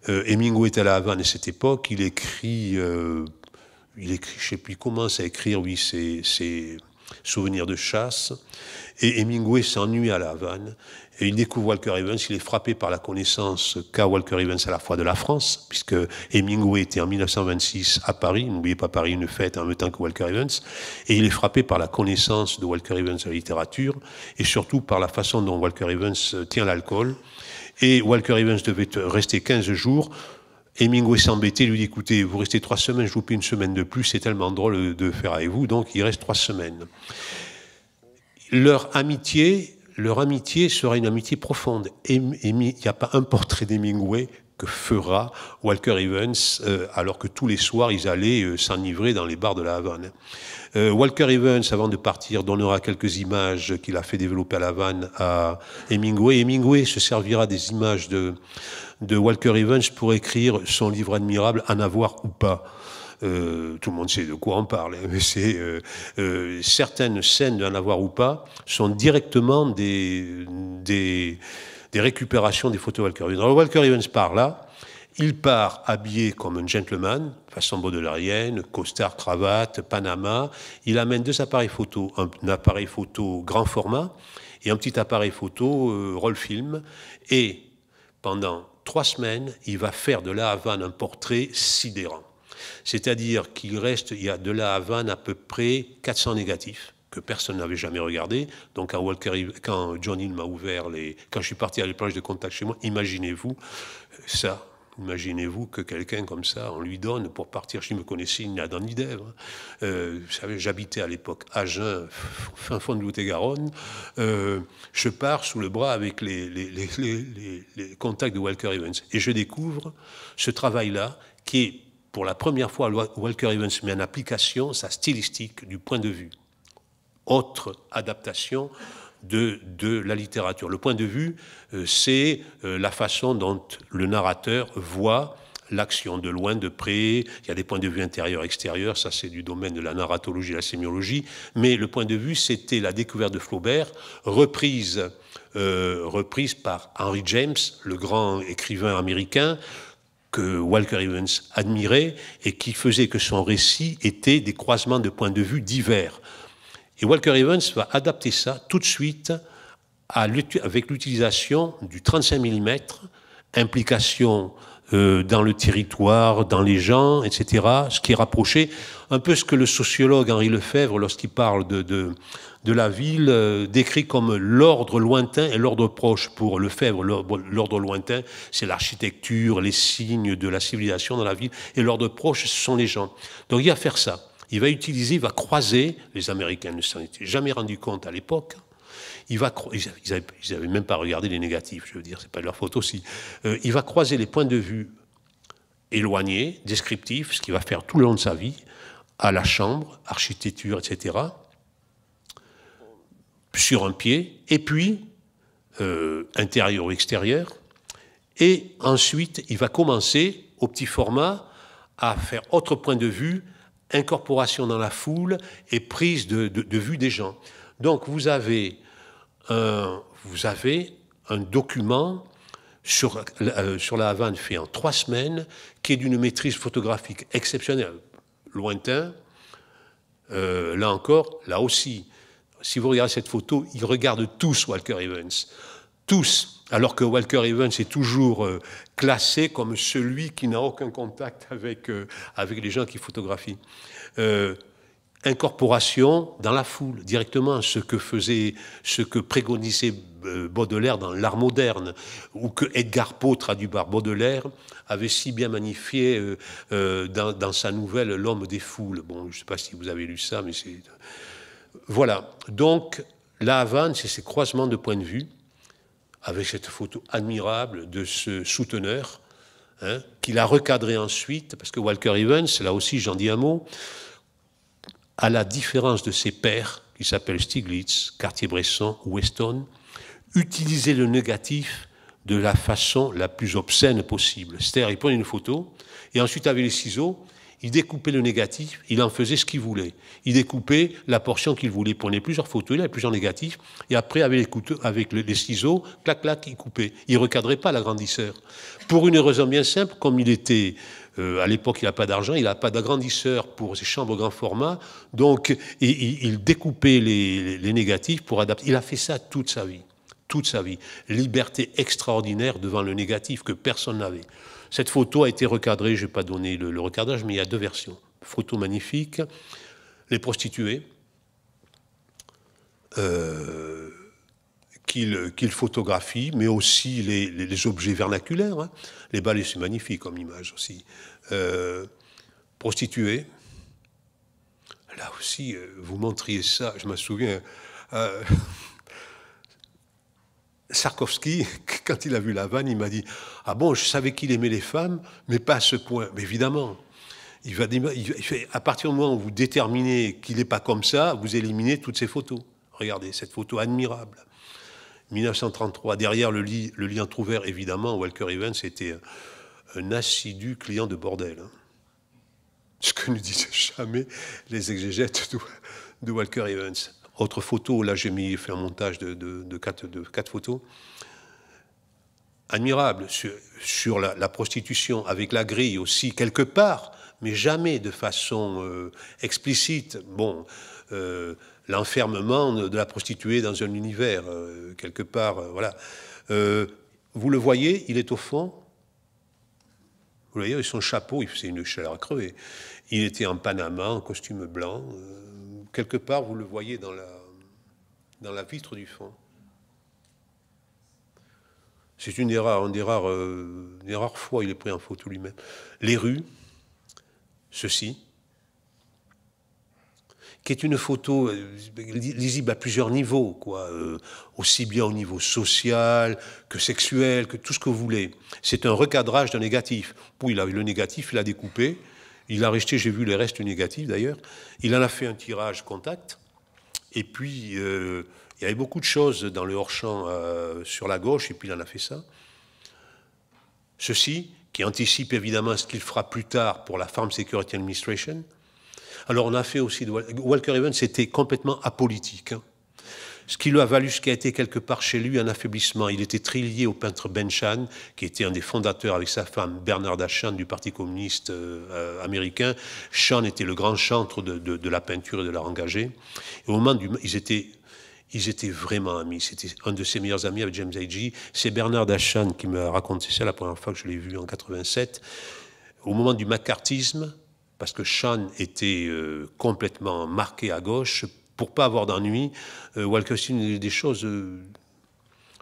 Euh, Hemingway est à la Havane à cette époque, il écrit, euh, il écrit, je sais plus écrire, oui, ses souvenirs de chasse. Et Hemingway s'ennuie à La Havane et il découvre Walker Evans. Il est frappé par la connaissance qu'a Walker Evans à la fois de la France, puisque Hemingway était en 1926 à Paris. N'oubliez pas Paris, une fête en même temps que Walker Evans. Et il est frappé par la connaissance de Walker Evans à la littérature et surtout par la façon dont Walker Evans tient l'alcool et Walker Evans devait rester 15 jours. Hemingway s'embêtait, lui dit écoutez, vous restez trois semaines, je vous paie une semaine de plus, c'est tellement drôle de faire avec vous, donc il reste trois semaines. Leur amitié, leur amitié sera une amitié profonde. Il n'y a pas un portrait d'Hemingway que fera Walker Evans, euh, alors que tous les soirs, ils allaient euh, s'enivrer dans les bars de la Havane. Euh, Walker Evans, avant de partir, donnera quelques images qu'il a fait développer à la Havane à Hemingway. Hemingway se servira des images de, de Walker Evans pour écrire son livre admirable « En avoir ou pas ». tout le monde sait de quoi on parle, hein, mais certaines scènes d'en avoir ou pas sont directement des, des des récupérations des photos Walker Evans. Alors Walker Evans part là, il part habillé comme un gentleman, façon baudelairienne, costard, cravate, Panama. Il amène deux appareils photo, un, appareil photo grand format et un petit appareil photo euh, roll film. Et pendant trois semaines, il va faire de la Havane un portrait sidérant. C'est-à-dire qu'il reste, il y a de la Havane à peu près 400 négatifs personne n'avait jamais regardé. Donc quand, Walker, quand John Hill m'a ouvert les... Quand je suis parti à l'éplanche de contact chez moi, imaginez-vous ça. Imaginez-vous que quelqu'un comme ça, on lui donne pour partir. Je me connaissais na dans l'Idèvre. Hein. Euh, vous savez, j'habitais à l'époque à Jeun, fin fond de lot garonne euh, je pars sous le bras avec les, les, contacts de Walker Evans. Et je découvre ce travail-là qui est pour la première fois Walker Evans met en application sa stylistique du point de vue autre adaptation de, la littérature. Le point de vue, euh, c'est euh, la façon dont le narrateur voit l'action de loin, de près. Il y a des points de vue intérieurs, extérieurs, ça c'est du domaine de la narratologie, de la sémiologie. Mais le point de vue, c'était la découverte de Flaubert, reprise, euh, reprise par Henry James, le grand écrivain américain que Walker Evans admirait et qui faisait que son récit était des croisements de points de vue divers. Et Walker Evans va adapter ça tout de suite avec l'utilisation du 35 mm, implication euh, dans le territoire, dans les gens, etc., ce qui est rapproché, un peu ce que le sociologue Henri Lefebvre, lorsqu'il parle de, de, la ville, euh, décrit comme l'ordre lointain et l'ordre proche. Pour Lefebvre, l'ordre lointain, c'est l'architecture, les signes de la civilisation dans la ville, et l'ordre proche, ce sont les gens. Donc il y a faire ça. Il va utiliser, il va croiser, les Américains ne s'en étaient jamais rendus compte à l'époque, il va, ils n'avaient même pas regardé les négatifs, je veux dire, n'est pas leur faute aussi. Euh, il va croiser les points de vue éloignés, descriptifs, ce qu'il va faire tout le long de sa vie, à la chambre, architecture, etc., sur un pied, et puis euh, intérieur ou extérieur, et ensuite il va commencer au petit format à faire autre point de vue incorporation dans la foule et prise de, vue des gens. Donc vous avez, un, vous avez un document sur, euh, sur la Havane fait en trois semaines qui est d'une maîtrise photographique exceptionnelle, lointain. Euh, là encore, là aussi, si vous regardez cette photo, ils regardent tous Walker Evans, tous alors que Walker Evans est toujours euh, classé comme celui qui n'a aucun contact avec, euh, avec les gens qui photographient. Euh, incorporation dans la foule directement, ce que faisait, ce que préconisait Baudelaire dans l'art moderne, ou que Edgar Poe, traduit par Baudelaire, avait si bien magnifié dans, dans sa nouvelle L'homme des foules. Bon, je ne sais pas si vous avez lu ça, mais c'est... Voilà. Donc, la Havane, c'est ces croisements de points de vue avec cette photo admirable de ce souteneur, hein, qu'il a recadré ensuite, parce que Walker Evans, là aussi j'en dis un mot, à la différence de ses pères, qui s'appellent Stiglitz, Cartier-Bresson, Weston, utilisait le négatif de la façon la plus obscène possible. C'est-à-dire, il prenait une photo, et ensuite, avec les ciseaux, il découpait le négatif, il en faisait ce qu'il voulait. Il découpait la portion qu'il voulait. Il prenait plusieurs photos, il avait plusieurs négatifs, et après, avec les, ciseaux, clac, clac, il coupait. Il recadrait pas l'agrandisseur. Pour une raison bien simple, comme il était. Euh, à l'époque, il n'a pas d'argent, il n'a pas d'agrandisseur pour ses chambres grand format, donc il, découpait les négatifs pour adapter. Il a fait ça toute sa vie, toute sa vie. Liberté extraordinaire devant le négatif que personne n'avait. Cette photo a été recadrée, je n'ai pas donné le, recadrage, mais il y a deux versions. Photo magnifique, les prostituées euh, qu'il photographie, mais aussi les, objets vernaculaires. Hein. Les balais, c'est magnifique comme image aussi. Euh, prostituées, là aussi, euh, vous montriez ça, je me souviens. Sarkovsky, quand il a vu la vanne, il m'a dit Ah bon, je savais qu'il aimait les femmes, mais pas à ce point. Mais évidemment, il va, fait, à partir du moment où vous déterminez qu'il n'est pas comme ça, vous éliminez toutes ces photos. Regardez cette photo admirable. 1933, derrière le lit, le lit entrouvert, évidemment, Walker Evans était un assidu client de bordel. Hein. Ce que ne disent jamais les exégètes de Walker Evans. Autre photo, là j'ai mis, fait un montage de, quatre, photos. Admirable sur, la, prostitution, avec la grille aussi, quelque part, mais jamais de façon euh, explicite. Bon, euh, l'enfermement de la prostituée dans un univers, euh, quelque part, voilà. vous le voyez, il est au fond, vous voyez, son chapeau, c'est une chaleur à Il était en Panama, en costume blanc. Quelque part, vous le voyez dans la, vitre du fond. C'est une des rares, une euh, fois il est pris en photo lui-même. Les rues, ceci, qui est une photo euh, lisible à plusieurs niveaux, quoi, euh, aussi bien au niveau social que sexuel, que tout ce que vous voulez. C'est un recadrage d'un négatif. Oui, il a le négatif, il l'a découpé, il a resté... j'ai vu les restes négatifs d'ailleurs. Il en a fait un tirage contact. Et puis, euh, il y avait beaucoup de choses dans le hors-champ euh, sur la gauche, et puis il en a fait ça. Ceci, qui anticipe évidemment ce qu'il fera plus tard pour la Farm Security Administration. Alors, on a fait aussi. Walker Evans c'était complètement apolitique. Hein ce qui lui a valu ce qui a été quelque part chez lui un affaiblissement. Il était très lié au peintre Ben Benchan, qui était un des fondateurs avec sa femme Bernard Chan du Parti communiste euh, américain. Chan était le grand chantre de, la peinture et de l'art engagé. au moment du, ils étaient ils étaient vraiment amis. C'était un de ses meilleurs amis avec James Agee. C'est Bernard Chan qui me raconté ça la première fois que je l'ai vu en 87. Au moment du macartisme, parce que Chan était euh, complètement marqué à gauche, pour pas avoir d'ennui, euh, Walker, c'est une des choses euh,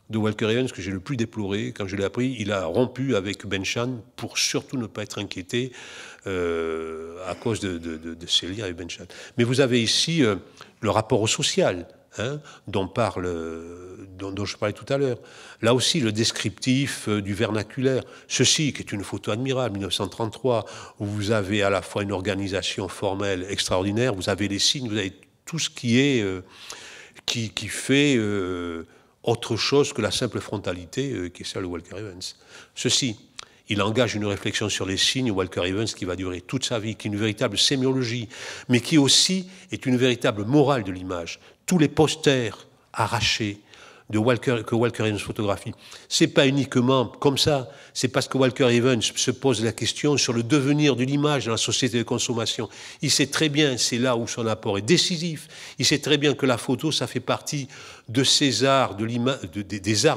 de Walker Evans que j'ai le plus déploré. Quand je l'ai appris, il a rompu avec Ben Chan pour surtout ne pas être inquiété euh, à cause de, de, de, ses liens avec Ben Chan. Mais vous avez ici le rapport au social. Hein, dont, parle, dont, je parlais tout à l'heure. Là aussi, le descriptif du vernaculaire. Ceci, qui est une photo admirable, 1933, où vous avez à la fois une organisation formelle extraordinaire, vous avez les signes, vous avez tout ce qui est euh, qui, qui, fait euh, autre chose que la simple frontalité euh, qui est celle de Walker Evans. Ceci, il engage une réflexion sur les signes Walker Evans qui va durer toute sa vie, qui est une véritable sémiologie, mais qui aussi est une véritable morale de l'image. Tous les posters arrachés, Walker, que Walker Evans photographie. C'est pas uniquement comme ça, c'est parce que Walker Evans se pose la question sur le devenir de l'image dans la société de consommation. Il sait très bien, c'est là où son apport est décisif, il sait très bien que la photo, ça fait partie de ces de arts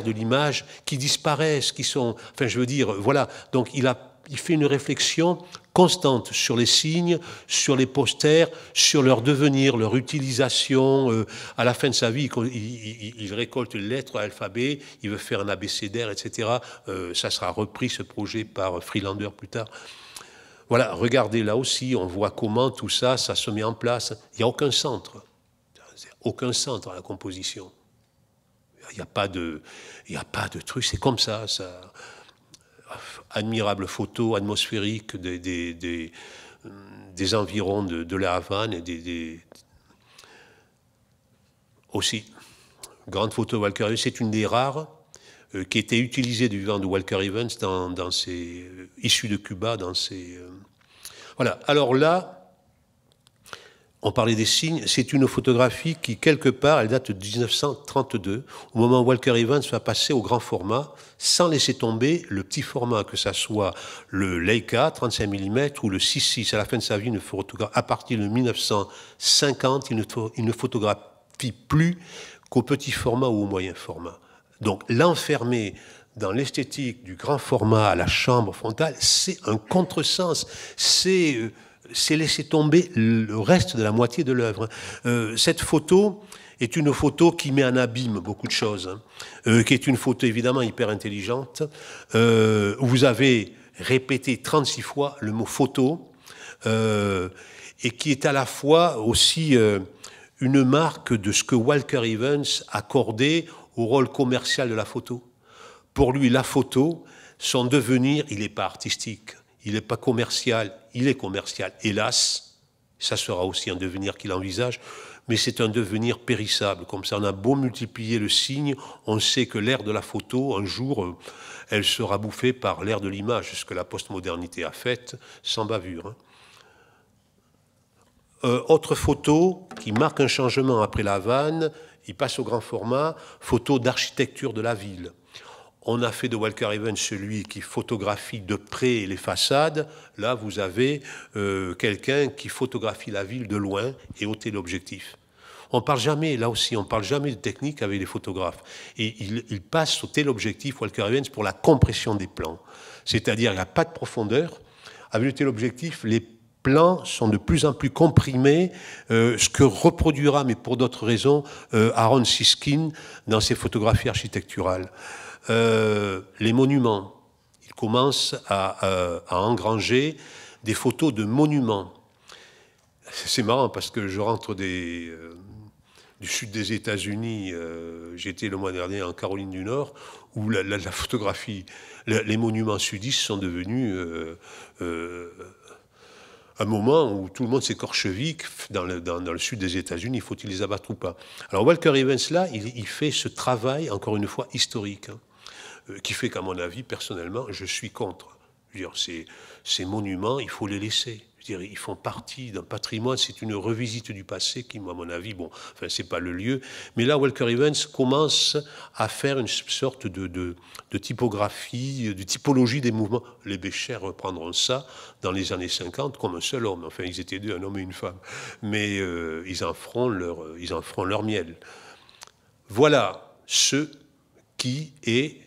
de l'image qui disparaissent, qui sont, enfin je veux dire, voilà, donc il a il fait une réflexion constante sur les signes, sur les posters, sur leur devenir, leur utilisation. Euh, à la fin de sa vie, il, il, récolte une lettre à il veut faire un abécédaire, etc. Euh, ça sera repris, ce projet, par Freelander plus tard. Voilà, regardez là aussi, on voit comment tout ça, ça se met en place. Il n'y a aucun centre. Aucun centre à la composition. Il n'y a, pas de, il y a pas de truc, c'est comme ça. ça admirable photo atmosphérique des, environs de, la Havane et des, aussi grande photo Walker Evans. C'est une des rares euh, qui était utilisée du vent de Walker Evans dans, ses euh, issues de Cuba, dans ses euh, voilà. Alors là, on parlait des signes. C'est une photographie qui quelque part, elle date de 1932, au moment où Walker Evans va passer au grand format sans laisser tomber le petit format, que ça soit le Leica 35 mm ou le 6.6. À la fin de sa vie, à partir de 1950, il ne, il ne photographie plus qu'au petit format ou au moyen format. Donc l'enfermer dans l'esthétique du grand format à la chambre frontale, c'est un contresens. C'est euh, laisser tomber le reste de la moitié de l'œuvre. Euh, cette photo, est une photo qui met en abîme beaucoup de choses, hein. euh, qui est une photo évidemment hyper intelligente. Euh, vous avez répété 36 fois le mot photo, euh, et qui est à la fois aussi euh, une marque de ce que Walker Evans accordait au rôle commercial de la photo. Pour lui, la photo, son devenir, il n'est pas artistique, il n'est pas commercial, il est commercial. Hélas, ça sera aussi un devenir qu'il envisage mais c'est un devenir périssable. Comme ça, on a beau multiplier le signe, on sait que l'ère de la photo, un jour, euh, elle sera bouffée par l'ère de l'image, ce que la postmodernité a fait sans bavure. Hein. Euh, autre photo qui marque un changement après la vanne, il passe au grand format, photo d'architecture de la ville. On a fait de Walker Evans celui qui photographie de près les façades. Là, vous avez euh, quelqu'un qui photographie la ville de loin et ôter l'objectif. On parle jamais, là aussi, on parle jamais de technique avec les photographes. Et il passe passe au tel objectif Walker Evans pour la compression des plans. C'est-à-dire, il n'y a pas de profondeur. Avec le tel objectif, les plans sont de plus en plus comprimés, euh, ce que reproduira, mais pour d'autres raisons, euh, Aaron Siskin dans ses photographies architecturales. Euh, les monuments, il commence à engranger des photos de monuments. C'est marrant parce que je rentre des, du sud des États-Unis. Euh, j'étais le mois dernier en Caroline du Nord, où la, photographie, les monuments sudistes sont devenus euh, euh, un moment où tout le monde s'est dans le, dans, dans le sud des États-Unis, faut-il les abattre ou pas Alors Walker Evans, là, il, fait ce travail, encore une fois, historique, hein, qui fait qu'à mon avis, personnellement, je suis contre. Je dire, ces monuments, il faut les laisser ils font partie d'un patrimoine. C'est une revisite du passé qui, à mon avis, bon, enfin, c'est pas le lieu. Mais là, Walker Evans commence à faire une sorte de, de, typographie, de typologie des mouvements. Les Béchers reprendront ça dans les années 50 comme un seul homme. Enfin, ils étaient deux, un homme et une femme. Mais euh, ils, leur, ils en feront leur miel. Voilà ce qui est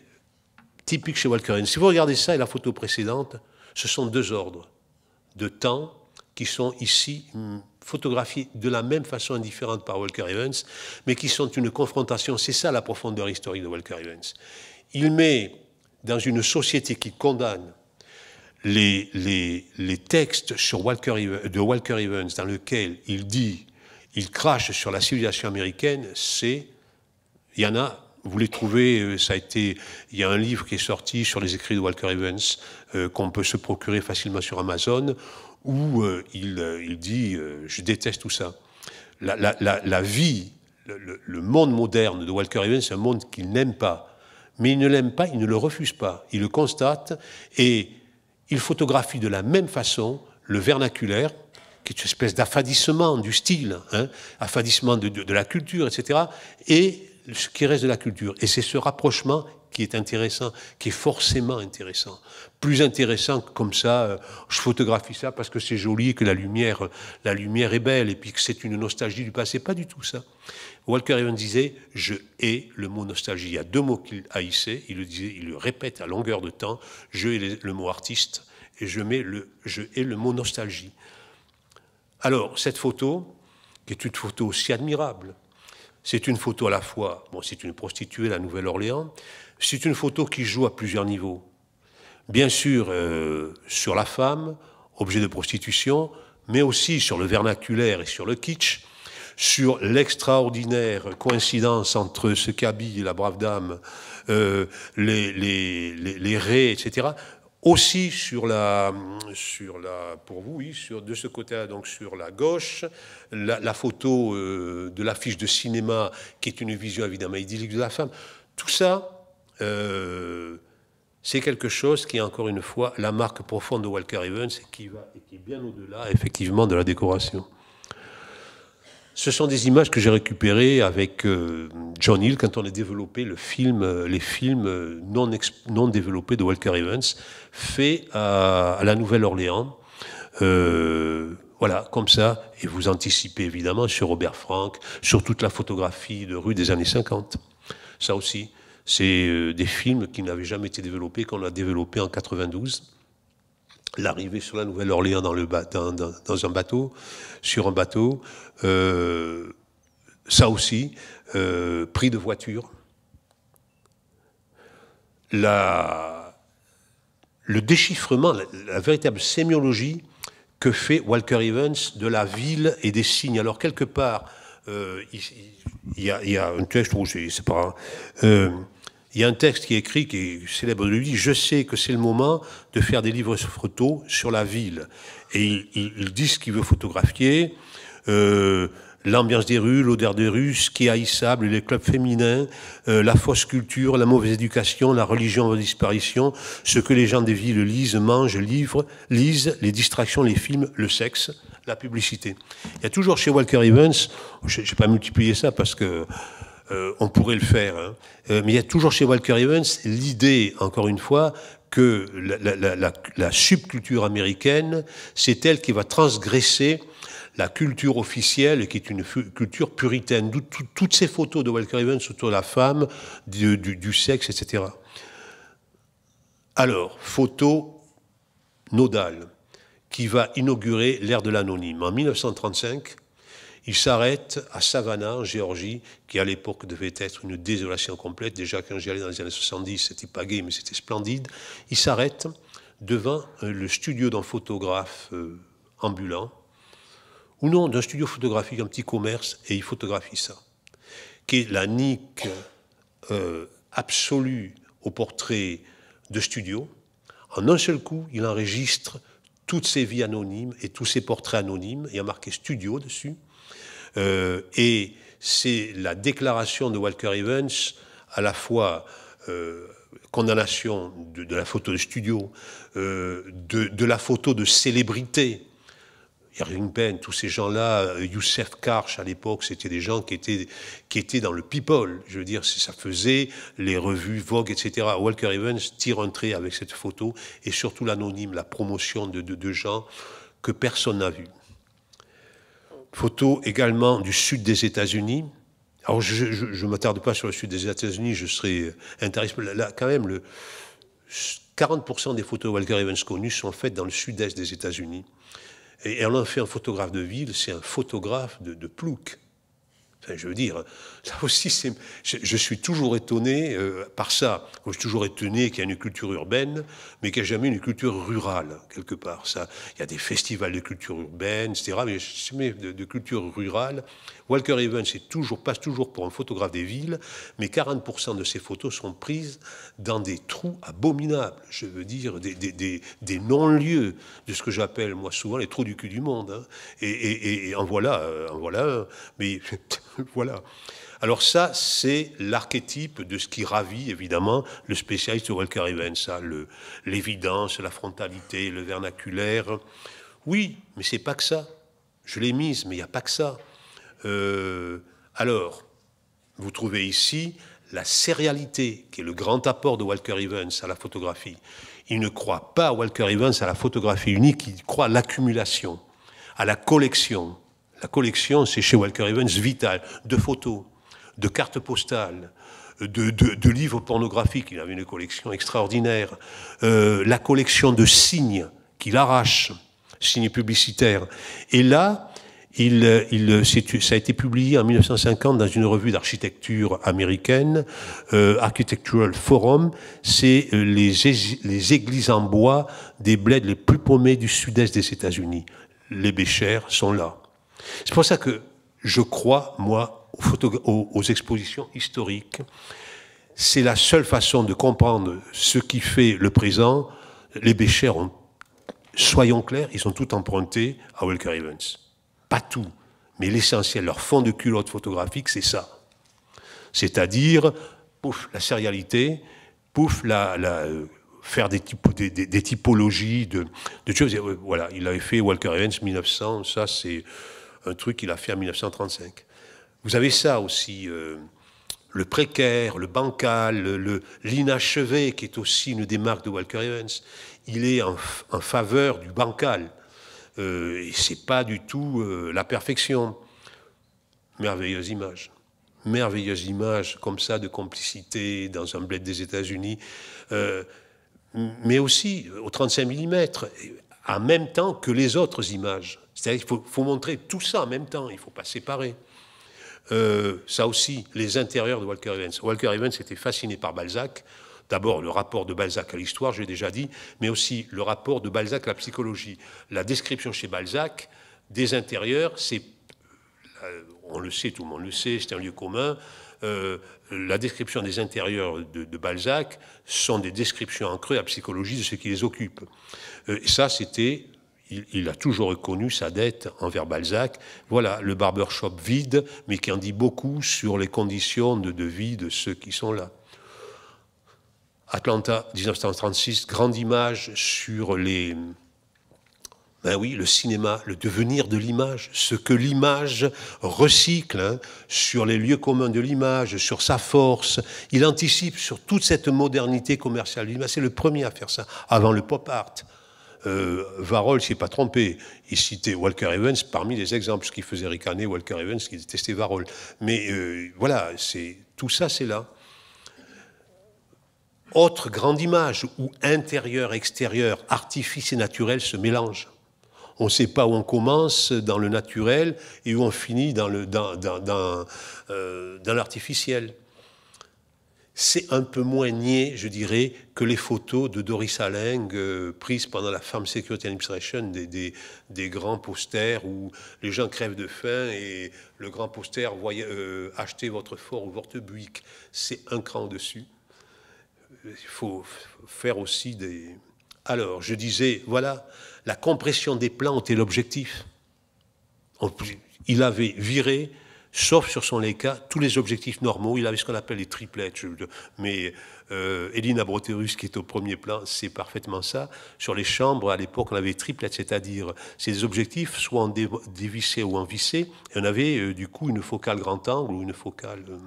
typique chez Walker Evans. Si vous regardez ça et la photo précédente, ce sont deux ordres de temps qui sont ici hum, photographiés de la même façon indifférente par Walker Evans, mais qui sont une confrontation. C'est ça la profondeur historique de Walker Evans. Il met dans une société qui condamne les, les, textes sur Walker, de Walker Evans, dans lequel il dit, il crache sur la civilisation américaine, c'est, il y en a vous les trouvez, euh, ça a été, il y a un livre qui est sorti sur les écrits de Walker Evans euh, qu'on peut se procurer facilement sur Amazon où euh, il, il, dit je déteste tout ça. La, la, la, la vie, le, le, monde moderne de Walker Evans, c'est un monde qu'il n'aime pas. Mais il ne l'aime pas, il ne le refuse pas. Il le constate et il photographie de la même façon le vernaculaire, qui est une espèce d'affadissement du style, hein, affadissement de, de, de la culture, etc. Et ce qui reste de la culture. Et c'est ce rapprochement qui est intéressant, qui est forcément intéressant. Plus intéressant que comme ça, euh, je photographie ça parce que c'est joli, que la lumière, euh, la lumière est belle, et puis que c'est une nostalgie du passé. Pas du tout ça. Walker Evans disait Je hais le mot nostalgie. Il y a deux mots qu'il haïssait, il le, disait, il le répète à longueur de temps Je hais le mot artiste et je, mets le, je hais le mot nostalgie. Alors, cette photo, qui est une photo aussi admirable, c'est une photo à la fois, bon, c'est une prostituée, la Nouvelle-Orléans, c'est une photo qui joue à plusieurs niveaux. Bien sûr, euh, sur la femme, objet de prostitution, mais aussi sur le vernaculaire et sur le kitsch, sur l'extraordinaire coïncidence entre ce et la brave dame, euh, les, les, les, les raies, etc aussi sur la, pour vous, oui, de ce côté-là, donc sur la gauche, la, photo euh, de l'affiche de cinéma qui est une vision évidemment idyllique de la femme. Tout ça, euh, c'est quelque chose qui est encore une fois la marque profonde de Walker Evans qui va et qui est bien au-delà effectivement de la décoration. Ce sont des images que j'ai récupérées avec euh, John Hill quand on a développé le film, euh, les films euh, non, non développés de Walker Evans, faits à, la Nouvelle-Orléans. voilà, comme ça, et vous anticipez évidemment sur Robert Frank, sur toute la photographie de rue des années 50. Ça aussi, c'est des films qui n'avaient jamais été développés, qu'on a développés en 92 l'arrivée sur la Nouvelle-Orléans dans, un bateau, sur un bateau, euh, ça aussi, euh, prix de voiture, le déchiffrement, la, véritable sémiologie que fait Walker Evans de la ville et des signes. Alors quelque part, euh, il, y, a, un texte où oh, sais pas... Hein, il y a un texte qui est écrit, qui est célèbre de lui, je sais que c'est le moment de faire des livres photos sur la ville. Et il, il, dit ce qu'il veut photographier. Euh, l'ambiance des rues, l'odeur des rues, ce qui est haïssable, les clubs féminins, euh, la fausse culture, la mauvaise éducation, la religion en disparition, ce que les gens des villes lisent, mangent, livrent, lisent, les distractions, les films, le sexe, la publicité. Il y a toujours chez Walker Evans, je vais pas multiplié ça parce que euh, on pourrait le faire. Hein. Euh, mais il y a toujours chez Walker Evans l'idée, encore une fois, que la, subculture américaine, c'est elle qui va transgresser la culture officielle, qui est une culture puritaine. toutes ces photos de Walker Evans autour de la femme, du, du sexe, etc. Alors, photo nodale, qui va inaugurer l'ère de l'anonyme. En 1935, il s'arrête à Savannah, en Géorgie, qui à l'époque devait être une désolation complète. Déjà, quand j'y allais dans les années 70, c'était pas gay, mais c'était splendide. Il s'arrête devant euh, le studio d'un photographe euh, ambulant, ou non, d'un studio photographique, un petit commerce, et il photographie ça, qui est la nique euh, absolue au portrait de studio. En un seul coup, il enregistre toutes ses vies anonymes et tous ses portraits anonymes, et a marqué studio dessus. Euh, et c'est la déclaration de Walker Evans, à la fois euh, condamnation de, la photo de studio, euh, de, la photo de célébrité. Irving Penn, tous ces gens-là, Youssef Karch à l'époque, c'était des gens qui étaient, qui étaient dans le people. Je veux dire, ça faisait les revues Vogue, etc. Walker Evans tire un trait avec cette photo et surtout l'anonyme, la promotion de, deux de gens que personne n'a vu photo également du sud des États-Unis. Alors, je ne m'attarde pas sur le sud des États-Unis, je serai intéressé. Là, quand même, le, 40% des photos de Walker Evans connues sont faites dans le sud-est des États-Unis. Et, on en fait un photographe de ville, c'est un photographe de, de Enfin, je veux dire, là aussi, je, je, suis toujours étonné euh, par ça. Je suis toujours étonné qu'il y ait une culture urbaine, mais qu'il n'y a jamais une culture rurale, quelque part. Ça, il y a des festivals de culture urbaine, etc., mais jamais de, de culture rurale Walker Evans passe toujours pour un photographe des villes, mais 40% de ses photos sont prises dans des trous abominables, je veux dire, des, non-lieux, de ce que j'appelle, moi, souvent les trous du cul du monde. Hein. Et, en voilà, euh, en voilà Mais voilà. Alors ça, c'est l'archétype de ce qui ravit évidemment le spécialiste Walker Evans, ça, l'évidence, la frontalité, le vernaculaire. Oui, mais c'est pas que ça. Je l'ai mise, mais il n'y a pas que ça. Euh, alors, vous trouvez ici la sérialité, qui est le grand apport de Walker Evans à la photographie. Il ne croit pas, Walker Evans, à la photographie unique, il croit à l'accumulation, à la collection. La collection, c'est chez Walker Evans vital, de photos, de cartes postales, de, livres pornographiques, il avait une collection extraordinaire, euh, la collection de signes qu'il arrache, signes publicitaires. Et là, il, euh, il, euh, ça a été publié en 1950 dans une revue d'architecture américaine, euh, Architectural Forum. C'est les, les, églises en bois des bleds les plus paumés du sud-est des États-Unis. Les béchères sont là. C'est pour ça que je crois, moi, aux, aux, expositions historiques. C'est la seule façon de comprendre ce qui fait le présent. Les béchères ont, soyons clairs, ils sont tout empruntés à Walker Evans pas tout, mais l'essentiel, leur fond de culotte photographique, c'est ça. C'est-à-dire, pouf, la sérialité, pouf, la, euh, faire des, typologies de, de choses. Euh, voilà, il avait fait Walker Evans 1900, ça c'est un truc qu'il a fait en 1935. Vous avez ça aussi, euh, le précaire, le bancal, l'inachevé, qui est aussi une des marques de Walker Evans. Il est en, en faveur du bancal. Et euh, et c'est pas du tout euh, la perfection. Merveilleuse image. Merveilleuse image comme ça de complicité dans un bled des États-Unis. Euh, mais aussi au 35 mm, en même temps que les autres images. C'est-à-dire qu'il faut, montrer tout ça en même temps, il ne faut pas séparer. ça aussi, les intérieurs de Walker Evans. Walker Evans était fasciné par Balzac. D'abord, le rapport de Balzac à l'histoire, je l'ai déjà dit, mais aussi le rapport de Balzac à la psychologie. La description chez Balzac des intérieurs, c'est, euh, on le sait, tout le monde le sait, c'est un lieu commun. Euh, la description des intérieurs de, Balzac sont des descriptions ancrées à la psychologie de ce qui les occupe. Euh, ça, c'était il, a toujours reconnu sa dette envers Balzac. Voilà, le barbershop vide, mais qui en dit beaucoup sur les conditions de vie de ceux qui sont là. Atlanta 1936, grande image sur les, ben oui, le cinéma, le devenir de l'image, ce que l'image recycle hein, sur les lieux communs de l'image, sur sa force. Il anticipe sur toute cette modernité commerciale. C'est le premier à faire ça, avant le pop art. Euh, Varol s'est pas trompé. Il citait Walker Evans parmi les exemples, ce qui faisait ricaner Walker Evans, qui détestait Varol. Mais euh, voilà, c'est tout ça, c'est là. Autre grande image où intérieur, extérieur, artifice et naturel se mélangent. On ne sait pas où on commence dans le naturel et où on finit dans, le, dans, dans, dans, euh, l'artificiel. C'est un peu moins niais, je dirais, que les photos de Doris Alling euh, prises pendant la Farm Security Administration, des, des, grands posters où les gens crèvent de faim et le grand poster voyait, euh, achetez votre fort ou votre buick. C'est un cran au-dessus il faut faire aussi des... Alors, je disais, voilà, la compression des plantes était l'objectif. Il avait viré, sauf sur son Leica, tous les objectifs normaux. Il avait ce qu'on appelle les triplettes. Mais euh, Elina Broterus, qui est au premier plan, c'est parfaitement ça. Sur les chambres, à l'époque, on avait les triplettes, c'est-à-dire ces objectifs, soit en dévissé ou en vissé. Et on avait euh, du coup une focale grand angle ou une focale... Euh,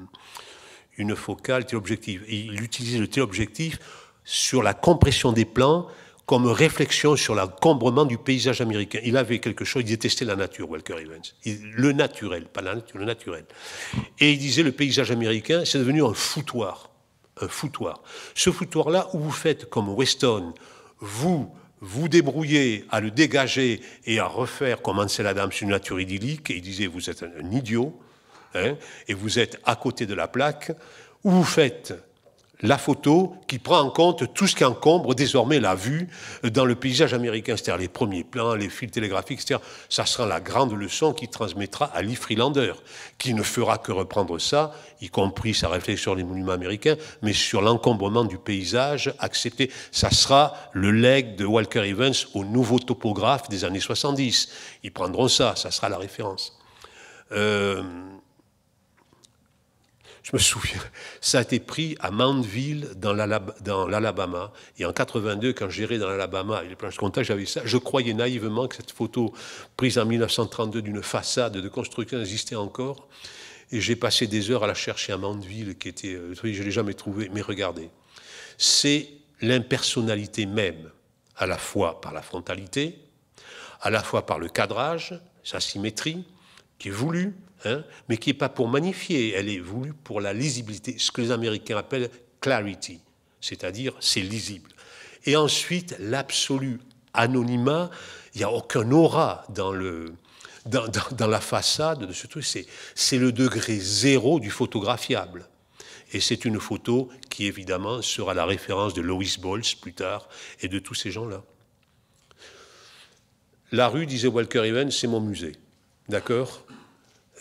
une focale tel objectif. il utilisait le téléobjectif sur la compression des plans comme réflexion sur l'encombrement du paysage américain. Il avait quelque chose, il détestait la nature, Walker Evans. le naturel, pas la nature, le naturel. Et il disait le paysage américain, c'est devenu un foutoir. Un foutoir. Ce foutoir-là, où vous faites comme Weston, vous vous débrouillez à le dégager et à refaire, comme Ansel Adams, une nature idyllique, et il disait, vous êtes un idiot, Hein, et vous êtes à côté de la plaque, où vous faites la photo qui prend en compte tout ce qui encombre désormais la vue dans le paysage américain, c'est-à-dire les premiers plans, les fils télégraphiques, etc. Ça sera la grande leçon qui transmettra à Lee Freelander, qui ne fera que reprendre ça, y compris sa réflexion sur les monuments américains, mais sur l'encombrement du paysage accepté. Ça sera le leg de Walker Evans au nouveau topographe des années 70. Ils prendront ça, ça sera la référence. Euh, je me souviens, ça a été pris à Mandeville, dans l'Alabama. Et en 82, quand j'irai dans l'Alabama et le j'avais ça. Je croyais naïvement que cette photo prise en 1932 d'une façade de construction existait encore. Et j'ai passé des heures à la chercher à Mandeville, qui était. Euh, je l'ai jamais trouvé, mais regardez. C'est l'impersonnalité même, à la fois par la frontalité, à la fois par le cadrage, sa symétrie, qui est voulue, Hein, mais qui n'est pas pour magnifier, elle est voulue pour la lisibilité, ce que les Américains appellent clarity, c'est-à-dire c'est lisible. Et ensuite, l'absolu anonymat, il n'y a aucun aura dans le, dans, la façade de ce truc, c'est le degré zéro du photographiable. Et c'est une photo qui, évidemment, sera la référence de Lois Bowles plus tard et de tous ces gens-là. La rue, disait Walker Evans, c'est mon musée. D'accord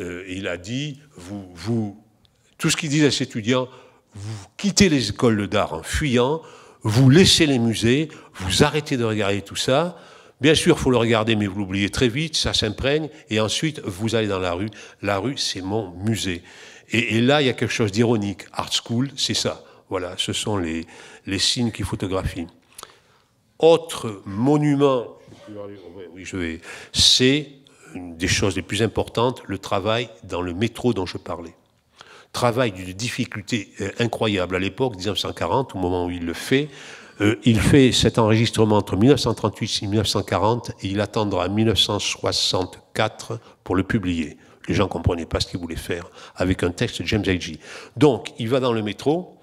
euh, il a dit, vous, vous, tout ce qu'il disait à ses étudiants, vous quittez les écoles d'art en fuyant, vous laissez les musées, vous arrêtez de regarder tout ça. Bien sûr, faut le regarder, mais vous l'oubliez très vite, ça s'imprègne, et ensuite, vous allez dans la rue. La rue, c'est mon musée. Et, là, il y a quelque chose d'ironique. Art School, c'est ça. Voilà, ce sont les, les signes qui photographient. Autre monument, oui, je vais, c'est une des choses les plus importantes, le travail dans le métro dont je parlais. Travail d'une difficulté euh, incroyable à l'époque, 1940, au moment où il le fait. Euh, il fait cet enregistrement entre 1938 et 1940 et il attendra 1964 pour le publier. Les gens ne comprenaient pas ce qu'il voulait faire avec un texte de James Agee. Donc, il va dans le métro,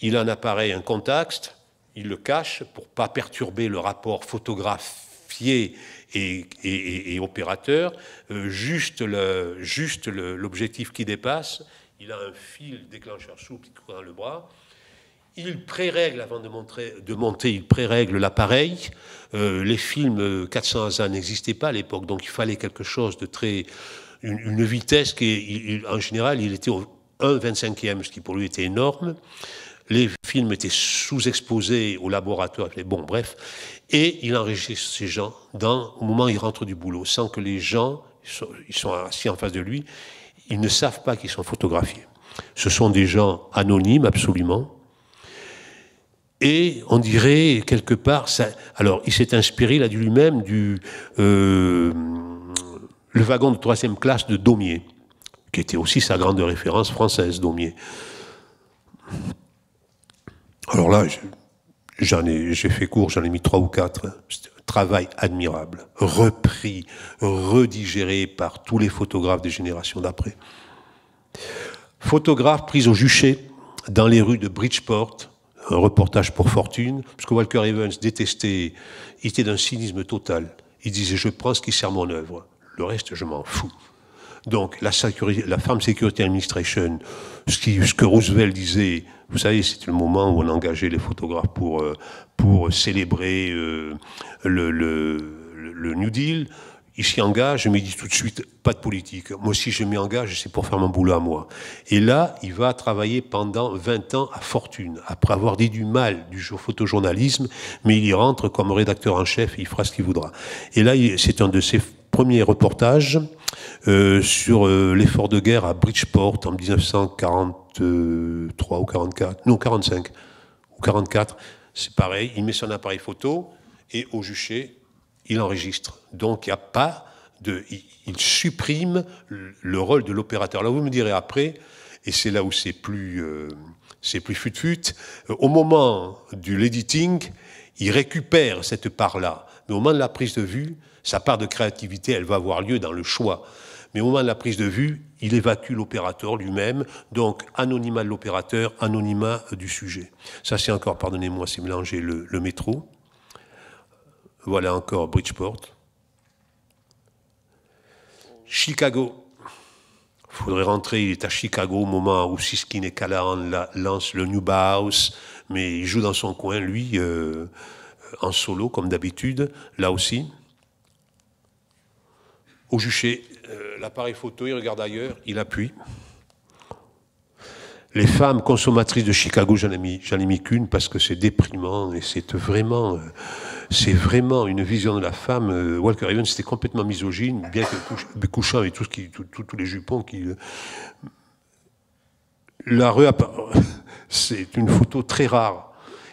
il en apparaît un contexte, il le cache pour pas perturber le rapport photographié et, et, et opérateur, euh, juste l'objectif qui dépasse, il a un fil déclencheur souple qui court dans le bras, il pré-règle, avant de, montrer, de, monter, il pré-règle l'appareil. Euh, les films 400 euh, ans n'existaient pas à l'époque, donc il fallait quelque chose de très. une, vitesse qui, en général, il était au 1,25e, ce qui pour lui était énorme. Les films étaient sous-exposés au laboratoire. les bon, bref. Et il enregistre ces gens au moment où il rentre du boulot, sans que les gens, ils sont, assis en face de lui, ils ne savent pas qu'ils sont photographiés. Ce sont des gens anonymes, absolument. Et on dirait quelque part, alors il s'est inspiré là lui-même du euh, le wagon de troisième classe de Daumier, qui était aussi sa grande référence française, Daumier. Alors là, j'en ai, j'ai fait court, j'en ai mis trois ou quatre. Travail admirable, repris, redigéré par tous les photographes des générations d'après. Photographe pris au juché dans les rues de Bridgeport, un reportage pour fortune, parce que Walker Evans détestait, il était d'un cynisme total. Il disait Je prends ce qui sert mon œuvre, le reste, je m'en fous. Donc, la, la Farm Security Administration, ce, qui, ce que Roosevelt disait, vous savez, c'est le moment où on engageait les photographes pour, euh, pour célébrer euh, le, New Deal. Il s'y engage, mais ils dit tout de suite, pas de politique. Moi, si je m'y engage, c'est pour faire mon boulot à moi. Et là, il va travailler pendant 20 ans à fortune, après avoir dit du mal du photojournalisme, mais il y rentre comme rédacteur en chef, il fera ce qu'il voudra. Et là, c'est un de ses premiers reportages euh, sur l'effort de guerre à Bridgeport en 1940. 3 ou 44, non 45 ou 44, c'est pareil, il met son appareil photo et au juché, il enregistre. Donc il n'y a pas de... Il, supprime le rôle de l'opérateur. Là, vous me direz après, et c'est là où c'est plus... Euh, c'est plus fut-fut. Euh, au moment du l'editing, il récupère cette part-là. Mais au moment de la prise de vue, sa part de créativité, elle va avoir lieu dans le choix. Mais au moment de la prise de vue, il évacue l'opérateur lui-même, donc anonymat de l'opérateur, anonymat euh, du sujet. Ça, c'est encore, pardonnez-moi, c'est mélanger le, le métro. Voilà encore Bridgeport. Chicago. Il faudrait rentrer, il est à Chicago au moment où Siskin et Callahan lancent le New House, mais il joue dans son coin, lui, euh, en solo, comme d'habitude, là aussi. Au Juché, l'appareil photo, il regarde ailleurs, il appuie. Les femmes consommatrices de Chicago, j'en ai mis, ai mis qu'une parce que c'est déprimant et c'est vraiment, euh, c'est vraiment une vision de la femme. Euh, Walker Evans c'était complètement misogyne, bien que couchant avec tout ce qui, tous les jupons qui. Euh, la rue, c'est une photo très rare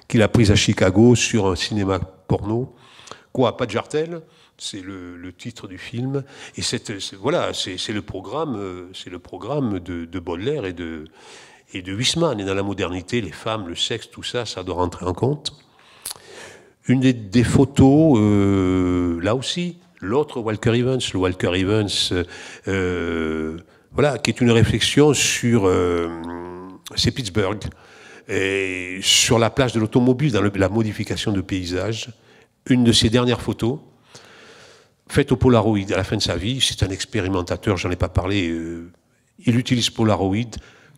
qu'il a prise à Chicago sur un cinéma porno. Quoi, pas de jartel c'est le, titre du film. Et c'est, voilà, c'est le programme, euh, c'est le programme de, de, Baudelaire et de, et de Et dans la modernité, les femmes, le sexe, tout ça, ça doit rentrer en compte. Une des, photos, euh, là aussi, l'autre Walker Evans, le Walker Evans, euh, voilà, qui est une réflexion sur. c'est Pittsburgh. Et sur la place de l'automobile, dans la modification de paysage, une de ses dernières photos, fait au Polaroid à la fin de sa vie. C'est un expérimentateur, j'en ai pas parlé. Euh, il utilise Polaroid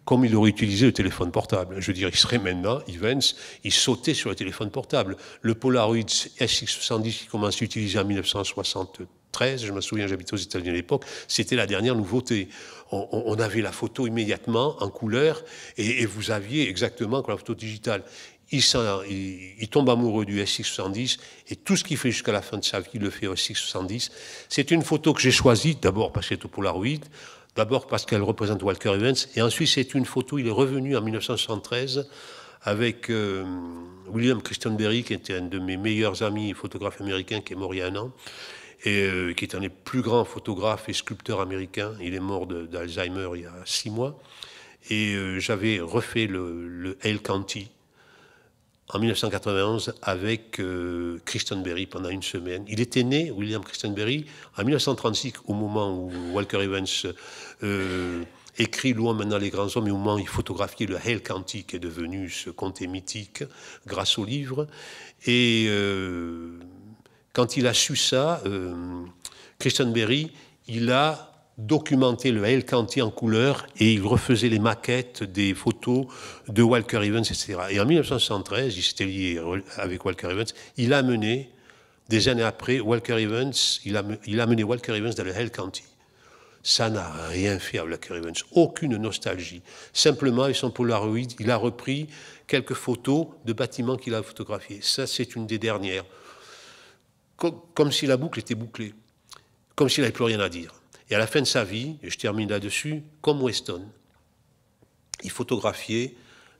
comme il aurait utilisé le téléphone portable. Je dirais, il serait maintenant, Evans, il sautait sur le téléphone portable. Le Polaroid SX70 qui commence à utilisé en 1973, je me souviens, j'habitais aux États-Unis à l'époque, c'était la dernière nouveauté. On, avait la photo immédiatement en couleur et, et vous aviez exactement comme la photo digitale il, tombe amoureux du S670 et tout ce qu'il fait jusqu'à la fin de sa vie, il le fait au SX70. C'est une photo que j'ai choisie, d'abord parce qu'elle est au Polaroid, d'abord parce qu'elle représente Walker Evans, et ensuite c'est une photo, il est revenu en 1973 avec euh, William William Christenberry, qui était un de mes meilleurs amis photographe américain, qui est mort il y a un an, et euh, qui est un des plus grands photographes et sculpteurs américains. Il est mort d'Alzheimer il y a six mois. Et euh, j'avais refait le, le Canty. County, en 1991 avec euh, Christian Berry pendant une semaine. Il était né, William Christian Berry, en 1936, au moment où Walker Evans euh, écrit Loin maintenant les grands hommes et au moment où il photographiait le Hell Cantique » qui est devenu ce comté mythique grâce au livre. Et euh, quand il a su ça, Christian Berry, il a documenter le Hell County en couleur et il refaisait les maquettes des photos de Walker Evans, etc. Et en 1973, il s'était lié avec Walker Evans, il a mené, des années après, Walker Evans, il a, il a mené Walker Evans dans le Hell County. Ça n'a rien fait à Walker Evans, aucune nostalgie. Simplement, avec son Polaroid, il a repris quelques photos de bâtiments qu'il a photographiés. Ça, c'est une des dernières. Comme, comme si la boucle était bouclée, comme s'il n'avait plus rien à dire. Et à la fin de sa vie, et je termine là-dessus, comme Weston, il photographiait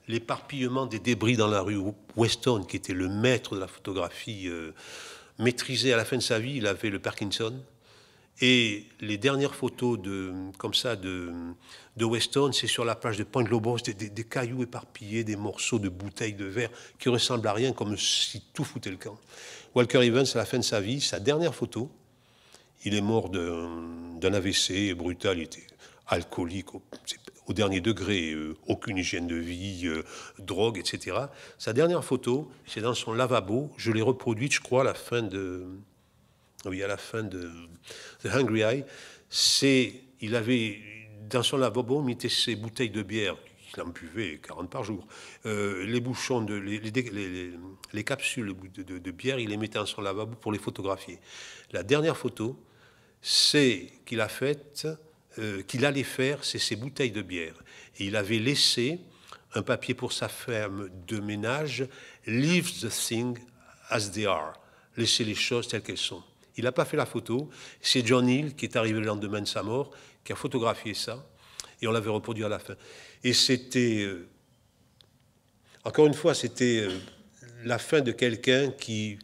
l'éparpillement des débris dans la rue. Weston, qui était le maître de la photographie, maîtrisé. Euh, maîtrisait à la fin de sa vie, il avait le Parkinson. Et les dernières photos de, comme ça de, de Weston, c'est sur la plage de Point Lobos, des, des, cailloux éparpillés, des morceaux de bouteilles de verre qui ressemblent à rien, comme si tout foutait le camp. Walker Evans, à la fin de sa vie, sa dernière photo, il est mort d'un AVC brutal, il était alcoolique au, dernier degré, euh, aucune hygiène de vie, euh, drogue, etc. Sa dernière photo, c'est dans son lavabo. Je l'ai reproduite, je crois, à la fin de... Oui, à la fin de The Hungry Eye. C'est... Il avait, dans son lavabo, mettait ses bouteilles de bière il en buvait 40 par jour. Euh, les bouchons, de, les, capsules de, de, bière, il les mettait dans son lavabo pour les photographier. La dernière photo, c'est qu'il a fait, euh, qu'il allait faire, c'est ses bouteilles de bière. Et il avait laissé un papier pour sa ferme de ménage, Leave the thing as they are, Laisser les choses telles qu'elles sont. Il n'a pas fait la photo, c'est John Hill qui est arrivé le lendemain de sa mort, qui a photographié ça, et on l'avait reproduit à la fin. Et c'était, euh, encore une fois, c'était euh, la fin de quelqu'un qui,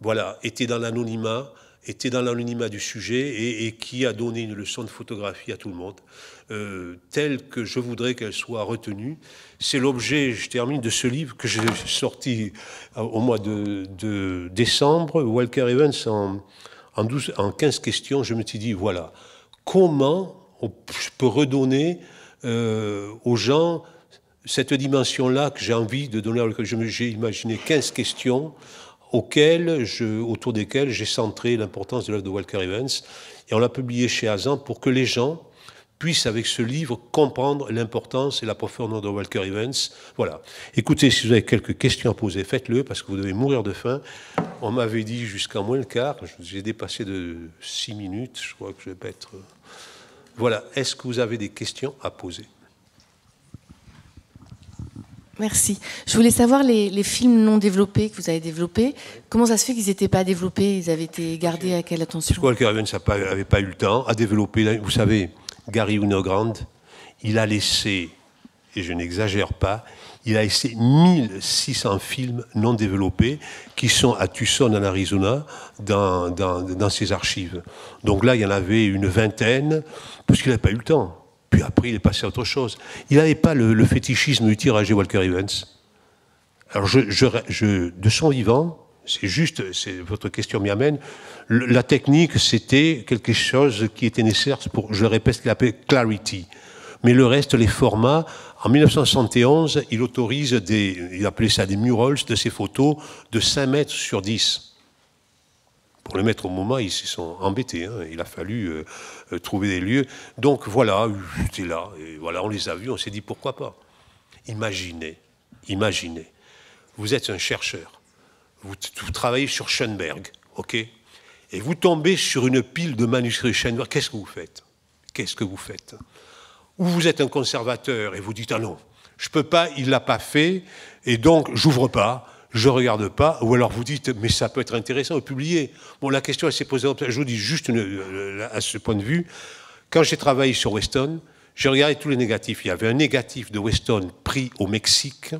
voilà, était dans l'anonymat, était dans l'anonymat du sujet et, qui a donné une leçon de photographie à tout le monde, euh, telle que je voudrais qu'elle soit retenue. C'est l'objet, je termine, de ce livre que j'ai sorti euh, au mois de, décembre, Walker Evans, en, en, 12, en 15 questions. Je me suis dit, voilà, comment je peux redonner euh, aux gens cette dimension-là que j'ai envie de donner. J'ai imaginé 15 questions auquel je, autour desquels j'ai centré l'importance de l'œuvre de Walker Evans. Et on l'a publié chez Azan pour que les gens puissent, avec ce livre, comprendre l'importance et la profondeur de Walker Evans. Voilà. Écoutez, si vous avez quelques questions à poser, faites-le, parce que vous devez mourir de faim. On m'avait dit jusqu'à moins le quart. J'ai dépassé de six minutes. Je crois que je vais pas être... Euh, voilà. Est-ce que vous avez des questions à poser Merci. Je voulais savoir les, films non développés que vous avez développés. Comment ça se fait qu'ils n'étaient pas développés Ils avaient été gardés à quelle attention Je crois que Raven n'avait pas eu le temps à développer. Vous savez, Gary Winogrand, il a laissé, et je n'exagère pas, il a laissé 1600 films non développés qui sont à Tucson, en Arizona, dans, ses archives. Donc là, il y en avait une vingtaine, parce qu'il n'a pas eu le temps. Puis après, il est passé à autre chose. Il n'avait pas le, fétichisme du tirage Walker Evans. Alors, je, de son vivant, c'est juste, c'est votre question m'y amène, la technique, c'était quelque chose qui était nécessaire pour, je répète ce qu'il appelait clarity. Mais le reste, les formats, en 1971, il autorise des, il appelait ça des murals, de ses photos de 5 mètres sur 10 pour le mettre au moment, ils se sont embêtés. Hein. Il a fallu euh, euh, trouver des lieux. Donc voilà, j'étais là. voilà, on les a vus. On s'est dit pourquoi pas. Imaginez, imaginez. Vous êtes un chercheur. Vous, travaillez sur Schoenberg, ok Et vous tombez sur une pile de manuscrits Schoenberg. Qu'est-ce que vous faites Qu'est-ce que vous faites Ou vous êtes un conservateur et vous dites ah non, je ne peux pas, il ne l'a pas fait, et donc j'ouvre pas je ne regarde pas, ou alors vous dites, mais ça peut être intéressant, publier. Bon, la question, s'est posée, je vous dis juste euh, à ce point de vue, quand j'ai travaillé sur Weston, j'ai regardé tous les négatifs. Il y avait un négatif de Weston pris au Mexique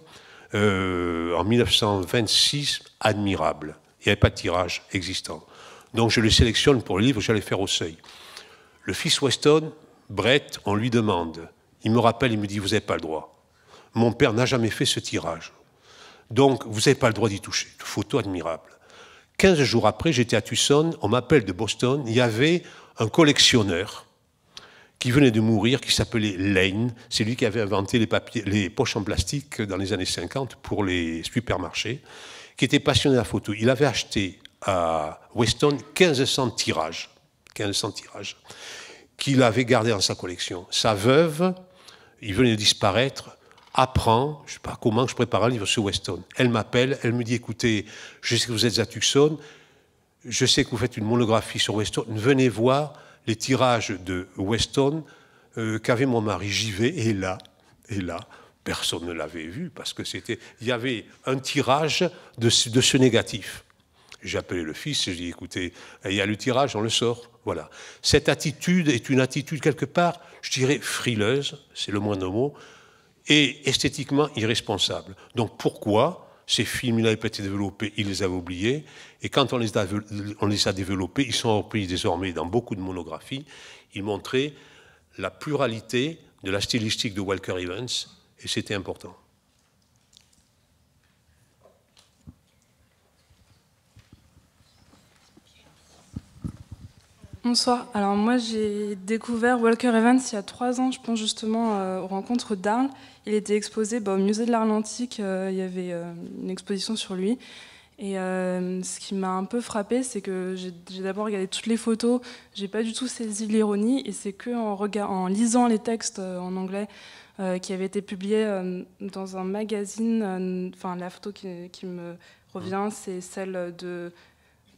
euh, en 1926, admirable. Il n'y avait pas de tirage existant. Donc je le sélectionne pour le livre j'allais faire au seuil. Le fils Weston, Brett, on lui demande. Il me rappelle, il me dit, vous n'avez pas le droit. Mon père n'a jamais fait ce tirage. Donc, vous n'avez pas le droit d'y toucher. Photo admirable. Quinze jours après, j'étais à Tucson, on m'appelle de Boston, il y avait un collectionneur qui venait de mourir, qui s'appelait Lane. C'est lui qui avait inventé les, poches en plastique dans les années 50 pour les supermarchés, qui était passionné de la photo. Il avait acheté à Weston 1500 tirages, 1500 tirages, qu'il avait gardé dans sa collection. Sa veuve, il venait de disparaître, apprend, je ne sais pas comment, je prépare un livre sur Weston. Elle m'appelle, elle me dit, écoutez, je sais que vous êtes à Tucson, je sais que vous faites une monographie sur Weston, venez voir les tirages de Weston euh, qu'avait mon mari. J'y vais, et là, et là, personne ne l'avait vu, parce que c'était, il y avait un tirage de ce, de ce négatif. J'ai appelé le fils, j'ai dit, écoutez, il y a le tirage, on le sort. Voilà. Cette attitude est une attitude quelque part, je dirais, frileuse, c'est le moins de mots, et esthétiquement irresponsable. Donc pourquoi ces films n'avaient pas été développés, ils les avaient oubliés, et quand on les a développés, ils sont repris désormais dans beaucoup de monographies, ils montraient la pluralité de la stylistique de Walker Evans, et c'était important. Bonsoir. Alors moi j'ai découvert Walker Evans il y a trois ans, je pense justement euh, aux rencontres d'Arles. Il était exposé bah, au musée de l'art antique, euh, il y avait euh, une exposition sur lui. Et ce qui m'a un peu frappé, c'est que j'ai d'abord regardé toutes les photos, j'ai pas du tout saisi l'ironie, et c'est que en, regard, en, lisant les textes en anglais qui avaient été publiés dans un magazine, enfin la photo qui me revient, mmh. c'est celle de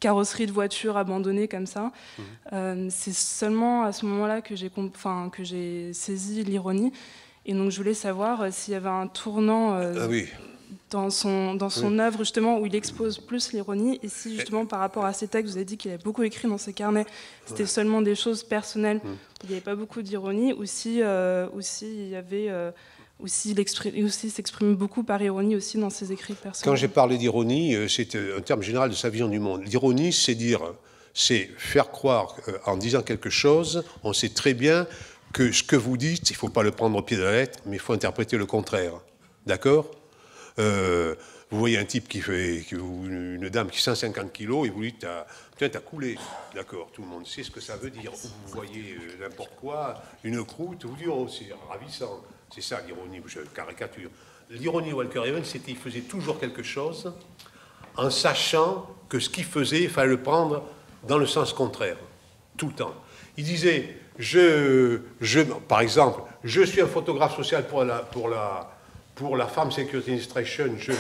carrosserie de voiture abandonnée comme ça. Mmh. Euh, c'est seulement à ce moment-là que j'ai enfin, saisi l'ironie. Et donc je voulais savoir euh, s'il y avait un tournant euh, ah dans son, dans son œuvre justement où il expose plus l'ironie et si justement par rapport à ses textes, vous avez dit qu'il a beaucoup écrit dans ses carnets, c'était seulement des choses personnelles, mmh. il n'y avait pas beaucoup d'ironie ou si, il y avait aussi s'exprime beaucoup par ironie aussi dans ses écrits personnels. Quand j'ai parlé d'ironie, euh, c'est euh, un terme général de sa vision du monde. L'ironie, c'est dire, c'est faire croire euh, en disant quelque chose, on sait très bien que ce que vous dites, il ne faut pas le prendre au pied de la lettre, mais il faut interpréter le contraire. D'accord Vous voyez un type qui fait, une dame qui 150 kilos, et vous dites, ah, tiens, t'as coulé. D'accord, tout le monde sait ce que ça veut dire. Vous voyez n'importe quoi, une croûte, vous dites, oh, c'est ravissant. C'est ça l'ironie, je caricature. L'ironie Walker Evans, c'était qu'il faisait toujours quelque chose en sachant que ce qu'il faisait, il fallait le prendre dans le sens contraire, tout le temps. Il disait, je, je, par exemple, je suis un photographe social pour la, pour la, pour la Farm Security Administration, je,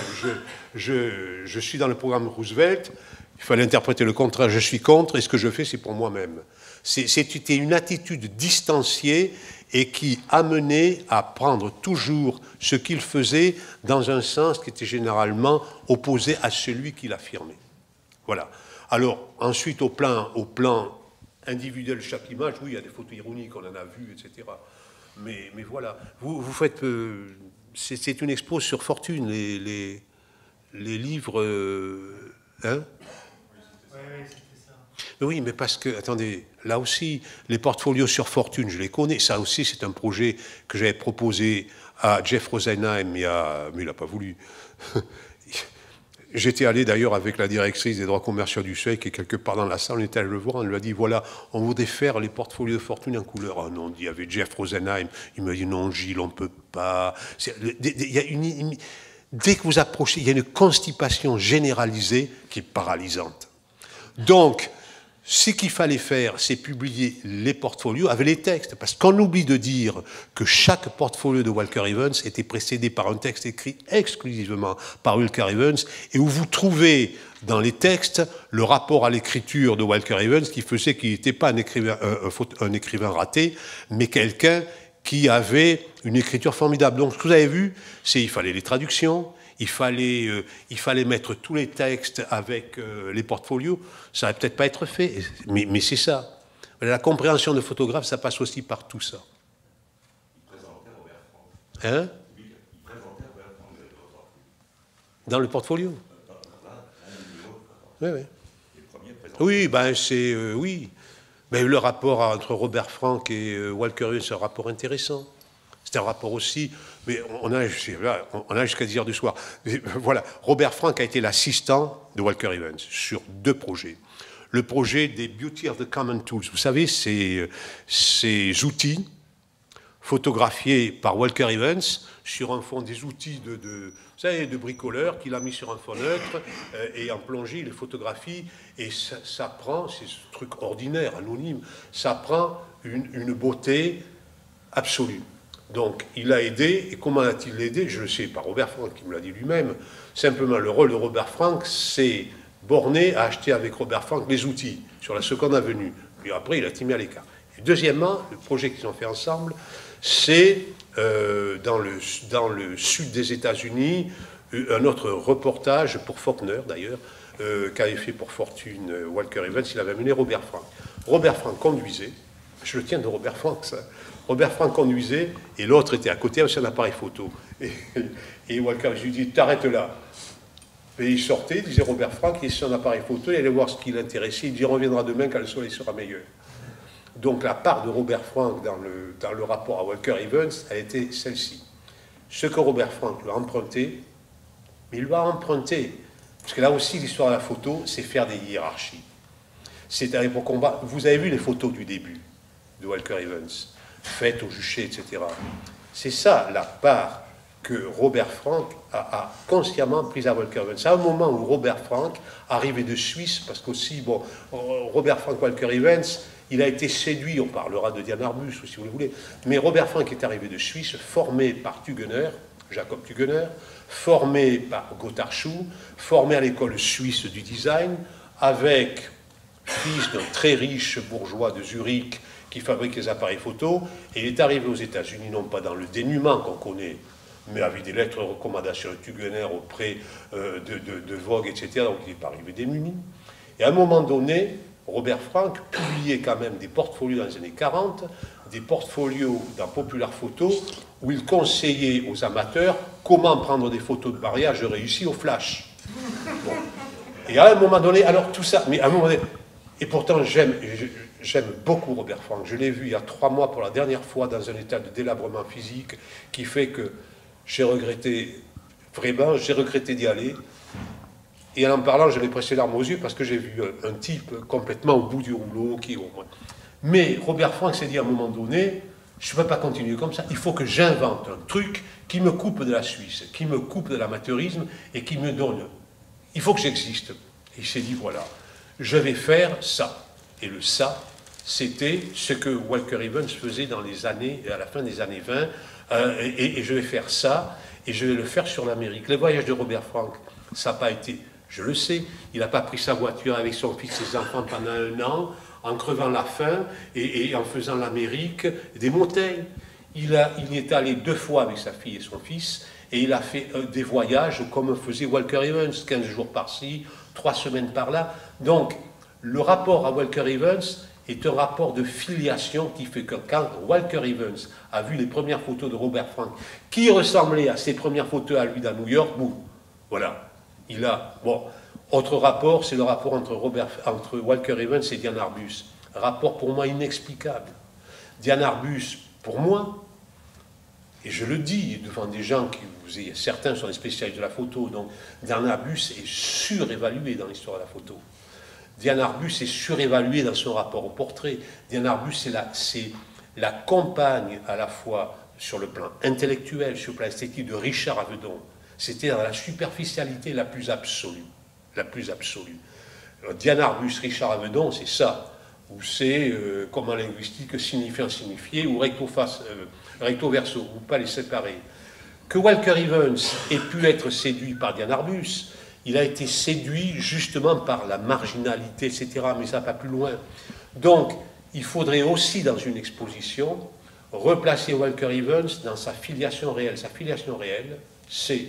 je, suis dans le programme Roosevelt, il fallait interpréter le contraire, je suis contre, et ce que je fais, c'est pour moi-même. C'était une attitude distanciée et qui amenait à prendre toujours ce qu'il faisait dans un sens qui était généralement opposé à celui qu'il affirmait. Voilà. Alors, ensuite, au plan, au plan individuel chaque image, oui, il y a des photos ironiques, on en a vu, etc. Mais, voilà. Vous, faites. Euh, c'est une expo sur fortune, les, livres. Euh, hein oui, mais parce que, attendez, là aussi, les portfolios sur fortune, je les connais. Ça aussi, c'est un projet que j'avais proposé à Jeff Rosenheim, mais, il n'a pas voulu. J'étais allé d'ailleurs avec la directrice des droits commerciaux du Suède et quelque part dans la salle, on était allé le voir, on lui a dit voilà, on voudrait faire les portfolios de fortune en couleur. Ah non, il y avait Jeff Rosenheim, il m'a dit non, Gilles, on ne peut pas. dès que vous approchez, il y a une constipation généralisée qui est paralysante. Donc, ce qu'il fallait faire, c'est publier les portfolios avec les textes. Parce qu'on oublie de dire que chaque portfolio de Walker Evans était précédé par un texte écrit exclusivement par Walker Evans et où vous trouvez dans les textes le rapport à l'écriture de Walker Evans qui faisait qu'il n'était pas un écrivain, euh, écrivain raté, mais quelqu'un qui avait une écriture formidable. Donc ce que vous avez vu, c'est qu'il fallait les traductions, il fallait, euh, il fallait mettre tous les textes avec euh, les portfolios, ça va peut-être pas être fait, mais, c'est ça. La compréhension de photographe, ça passe aussi par tout ça. Hein Dans le portfolio Oui, oui. Oui, ben c'est euh, oui. Mais ben, le rapport entre Robert Frank et Walker Hughes, c'est un rapport intéressant. C'est un rapport aussi mais on a, jusqu'à 10 heures du soir. Euh, voilà, Robert Frank a été l'assistant de Walker Evans sur deux projets. Le projet des Beauty of the Common Tools, vous savez, ces, ces outils photographiés par Walker Evans sur un fond des outils de, bricoleur qu'il a mis sur un fond neutre euh, et en plongée, il les photographie et ça, prend, c'est ce truc ordinaire, anonyme, ça prend une beauté absolue. Donc il a aidé, et comment a t il aidé Je le sais pas, Robert Frank qui me l'a dit lui-même. Simplement, le rôle de Robert Frank, c'est borné à acheter avec Robert Frank les outils sur la seconde avenue. Puis après, il a timé à l'écart. deuxièmement, le projet qu'ils ont fait ensemble, c'est euh, dans, le, sud des États-Unis, euh, un autre reportage pour Faulkner d'ailleurs, euh, qu'avait fait pour fortune euh, Walker Evans, il avait mené Robert Frank. Robert Frank conduisait, je le tiens de Robert Frank, ça, Robert Franck conduisait et l'autre était à côté avec son appareil photo. Et, Walker, je lui dis T'arrêtes là. Et il sortait, disait Robert Franck, il son appareil photo, il allait voir ce qui l'intéressait. Il dit "Il reviendra demain quand le soleil sera meilleur. Donc la part de Robert Frank dans le, rapport à Walker Evans a été celle-ci. Ce que Robert Frank lui a emprunté, mais il lui a emprunté, parce que là aussi l'histoire de la photo, c'est faire des hiérarchies. C'est-à-dire pour Vous avez vu les photos du début de Walker Evans faites au Juché, etc. C'est ça la part que Robert Frank a, consciemment prise à Walker Evans. C'est un moment où Robert Frank, arrivé de Suisse, parce qu'aussi, bon, Robert Frank Walker Evans, il a été séduit, on parlera de Diana Arbus, si vous le voulez, mais Robert Frank est arrivé de Suisse, formé par Tugener, Jacob Tugener, formé par Gotthard formé à l'école suisse du design, avec fils d'un très riche bourgeois de Zurich, qui fabrique les appareils photo, et il est arrivé aux États-Unis, non pas dans le dénuement qu'on connaît, mais avec des lettres de recommandation tuguenaires auprès euh, de, Vogue, etc. Donc il n'est pas arrivé démuni. Et à un moment donné, Robert Frank publiait quand même des portfolios dans les années 40, des portfolios dans Popular Photo, où il conseillait aux amateurs comment prendre des photos de mariage réussies au flash. Et à un moment donné, alors tout ça, mais à un moment donné, et pourtant j'aime, J'aime beaucoup Robert Franck. Je l'ai vu il y a trois mois pour la dernière fois dans un état de délabrement physique qui fait que j'ai regretté, vraiment, j'ai regretté d'y aller. Et en parlant, j'avais pressé l'arme aux yeux parce que j'ai vu un, type complètement au bout du rouleau. Qui, Mais Robert Franck s'est dit à un moment donné, je ne peux pas continuer comme ça, il faut que j'invente un truc qui me coupe de la Suisse, qui me coupe de l'amateurisme et qui me donne... Il faut que j'existe. Et il s'est dit, voilà, je vais faire ça. Et le ça, c'était ce que Walker Evans faisait dans les années, à la fin des années 20, euh, et, je vais faire ça, et je vais le faire sur l'Amérique. Le voyage de Robert Frank, ça n'a pas été, je le sais, il n'a pas pris sa voiture avec son fils et ses enfants pendant un an, en crevant la faim et, en faisant l'Amérique des montagnes. Il, il y est allé deux fois avec sa fille et son fils, et il a fait euh, des voyages comme faisait Walker Evans, 15 jours par-ci, 3 semaines par-là. Donc, le rapport à Walker Evans, est un rapport de filiation qui fait que quand Walker Evans a vu les premières photos de Robert Frank, qui ressemblait à ses premières photos à lui dans New York, boum, voilà, il a. Bon, autre rapport, c'est le rapport entre, Robert, entre Walker Evans et Diane Arbus. Rapport pour moi inexplicable. Diane Arbus, pour moi, et je le dis devant des gens qui, vous certains sont des spécialistes de la photo, donc Diane Arbus est surévaluée dans l'histoire de la photo. Diane Arbus est surévaluée dans son rapport au portrait. Diane Arbus, c'est la, la à la fois sur le plan intellectuel, sur le plan esthétique de Richard Avedon. C'était dans la superficialité la plus absolue. La plus absolue. Diane Arbus, Richard Avedon, c'est ça. Ou c'est, euh, comment comme en linguistique, signifiant signifié, ou recto, euh, recto verso, ou pas les séparer. Que Walker Evans ait pu être séduit par Diane Arbus, il a été séduit justement par la marginalité, etc. Mais ça va plus loin. Donc, il faudrait aussi, dans une exposition, replacer Walker Evans dans sa filiation réelle. Sa filiation réelle, c'est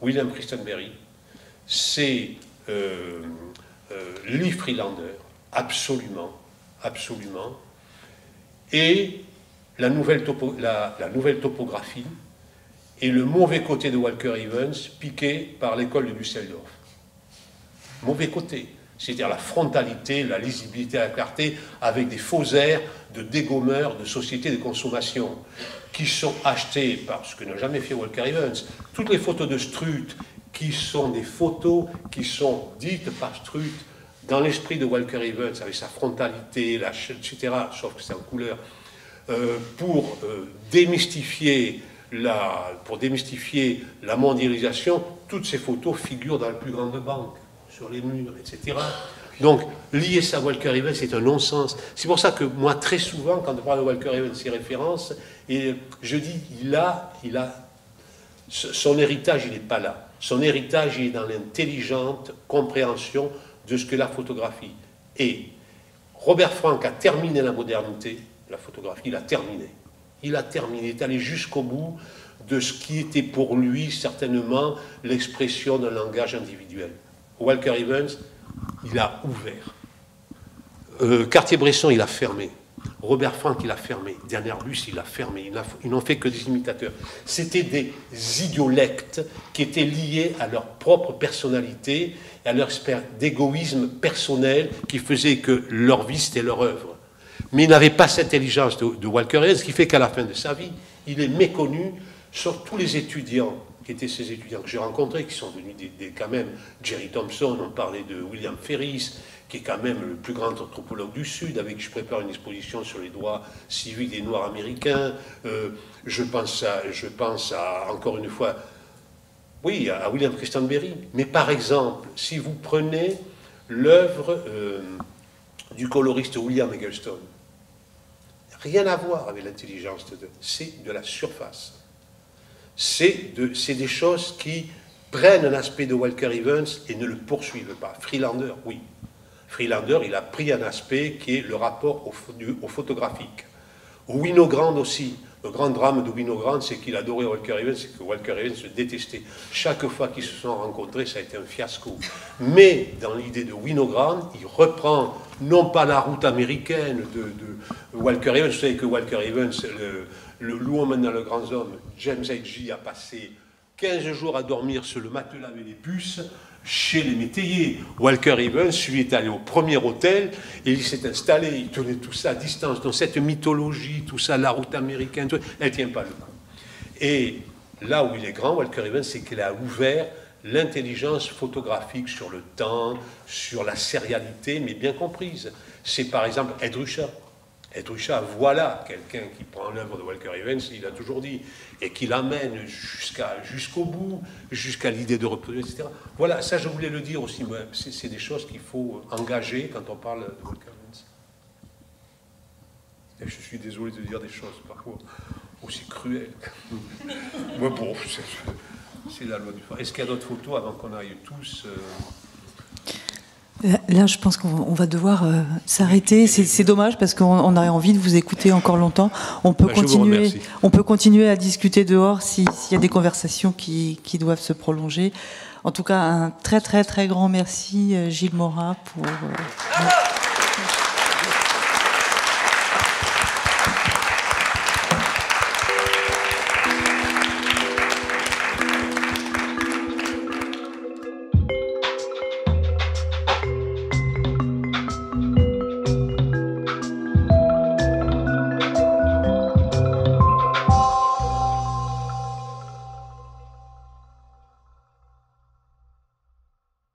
William Christenberry, c'est euh, euh, Lee Freelander, absolument, absolument, et la nouvelle topographie, et le mauvais côté de Walker Evans, piqué par l'école de Düsseldorf. Mauvais côté, c'est-à-dire la frontalité, la lisibilité à la clarté, avec des faux airs de dégommeurs de sociétés de consommation, qui sont achetés par ce que n'a jamais fait Walker Evans. Toutes les photos de Strut, qui sont des photos qui sont dites par Strut dans l'esprit de Walker Evans, avec sa frontalité, la, etc., sauf que c'est en couleur, euh, pour euh, démystifier pour démystifier la mondialisation, toutes ces photos figurent dans la plus grande banque, sur les murs, etc. Donc, lier ça à Walker Evans, c'est un non-sens. C'est pour ça que moi, très souvent, quand je parle de Walker Evans, ses références, et je dis, il a, il a, son héritage, il n'est pas là. Son héritage, il est dans l'intelligente compréhension de ce que la photographie. est. Robert Frank a terminé la modernité, la photographie il a terminé. Il a terminé, il est allé jusqu'au bout de ce qui était pour lui certainement l'expression d'un langage individuel. Walker Evans, il a ouvert. Euh, Cartier-Bresson, il a fermé. Robert Frank, il a fermé. Bus, il a fermé. Ils n'ont fait que des imitateurs. C'était des idiolectes qui étaient liés à leur propre personnalité, et à leur d'égoïsme personnel qui faisait que leur vie, c'était leur œuvre. Mais il n'avait pas cette intelligence de, Walker Walker ce qui fait qu'à la fin de sa vie, il est méconnu sur tous les étudiants qui étaient ces étudiants que j'ai rencontrés, qui sont venus des, quand même, Jerry Thompson, on parlait de William Ferris, qui est quand même le plus grand anthropologue du Sud, avec qui je prépare une exposition sur les droits civiques des Noirs américains. Euh, je, pense à, je pense à, encore une fois, oui, à William Christian Berry. Mais par exemple, si vous prenez l'œuvre euh, du coloriste William Eggleston, rien à voir avec l'intelligence de C'est de la surface. C'est de, des choses qui prennent un aspect de Walker Evans et ne le poursuivent pas. Freelander, oui. Freelander, il a pris un aspect qui est le rapport au, au photographique. Winogrand aussi. Le grand drame de Winogrand, c'est qu'il adorait Walker Evans et que Walker Evans se détestait. Chaque fois qu'ils se sont rencontrés, ça a été un fiasco. Mais dans l'idée de Winogrand, il reprend non pas la route américaine de, Walker Evans. Vous savez que Walker Evans, le, le loup le grand homme, James H.G. a passé 15 jours à dormir sur le matelas et les puces chez les métayers. Walker Evans, lui, est allé au premier hôtel et il s'est installé. Il tenait tout ça à distance. Dans cette mythologie, tout ça, la route américaine, elle ne tient pas le coup. Et là où il est grand, Walker Evans, c'est qu'il a ouvert l'intelligence photographique sur le temps, sur la sérialité, mais bien comprise. C'est par exemple Ed Edrusha, voilà quelqu'un qui prend l'œuvre de Walker Evans, il l'a toujours dit, et qui l'amène jusqu'au bout, jusqu'à l'idée de reproduire, etc. Voilà, ça je voulais le dire aussi, c'est, des choses qu'il faut engager quand on parle de Walker Evans. je suis désolé de dire des choses parfois aussi cruelles. Moi, bon, est-ce qu'il y a d'autres photos avant qu'on aille tous euh, Là, je pense qu'on va devoir euh, s'arrêter. C'est dommage parce qu'on aurait envie de vous écouter encore longtemps. On peut, bah, continuer, on peut continuer à discuter dehors s'il y a des conversations qui, doivent se prolonger. En tout cas, un très très très grand merci euh, Gilles Morin pour...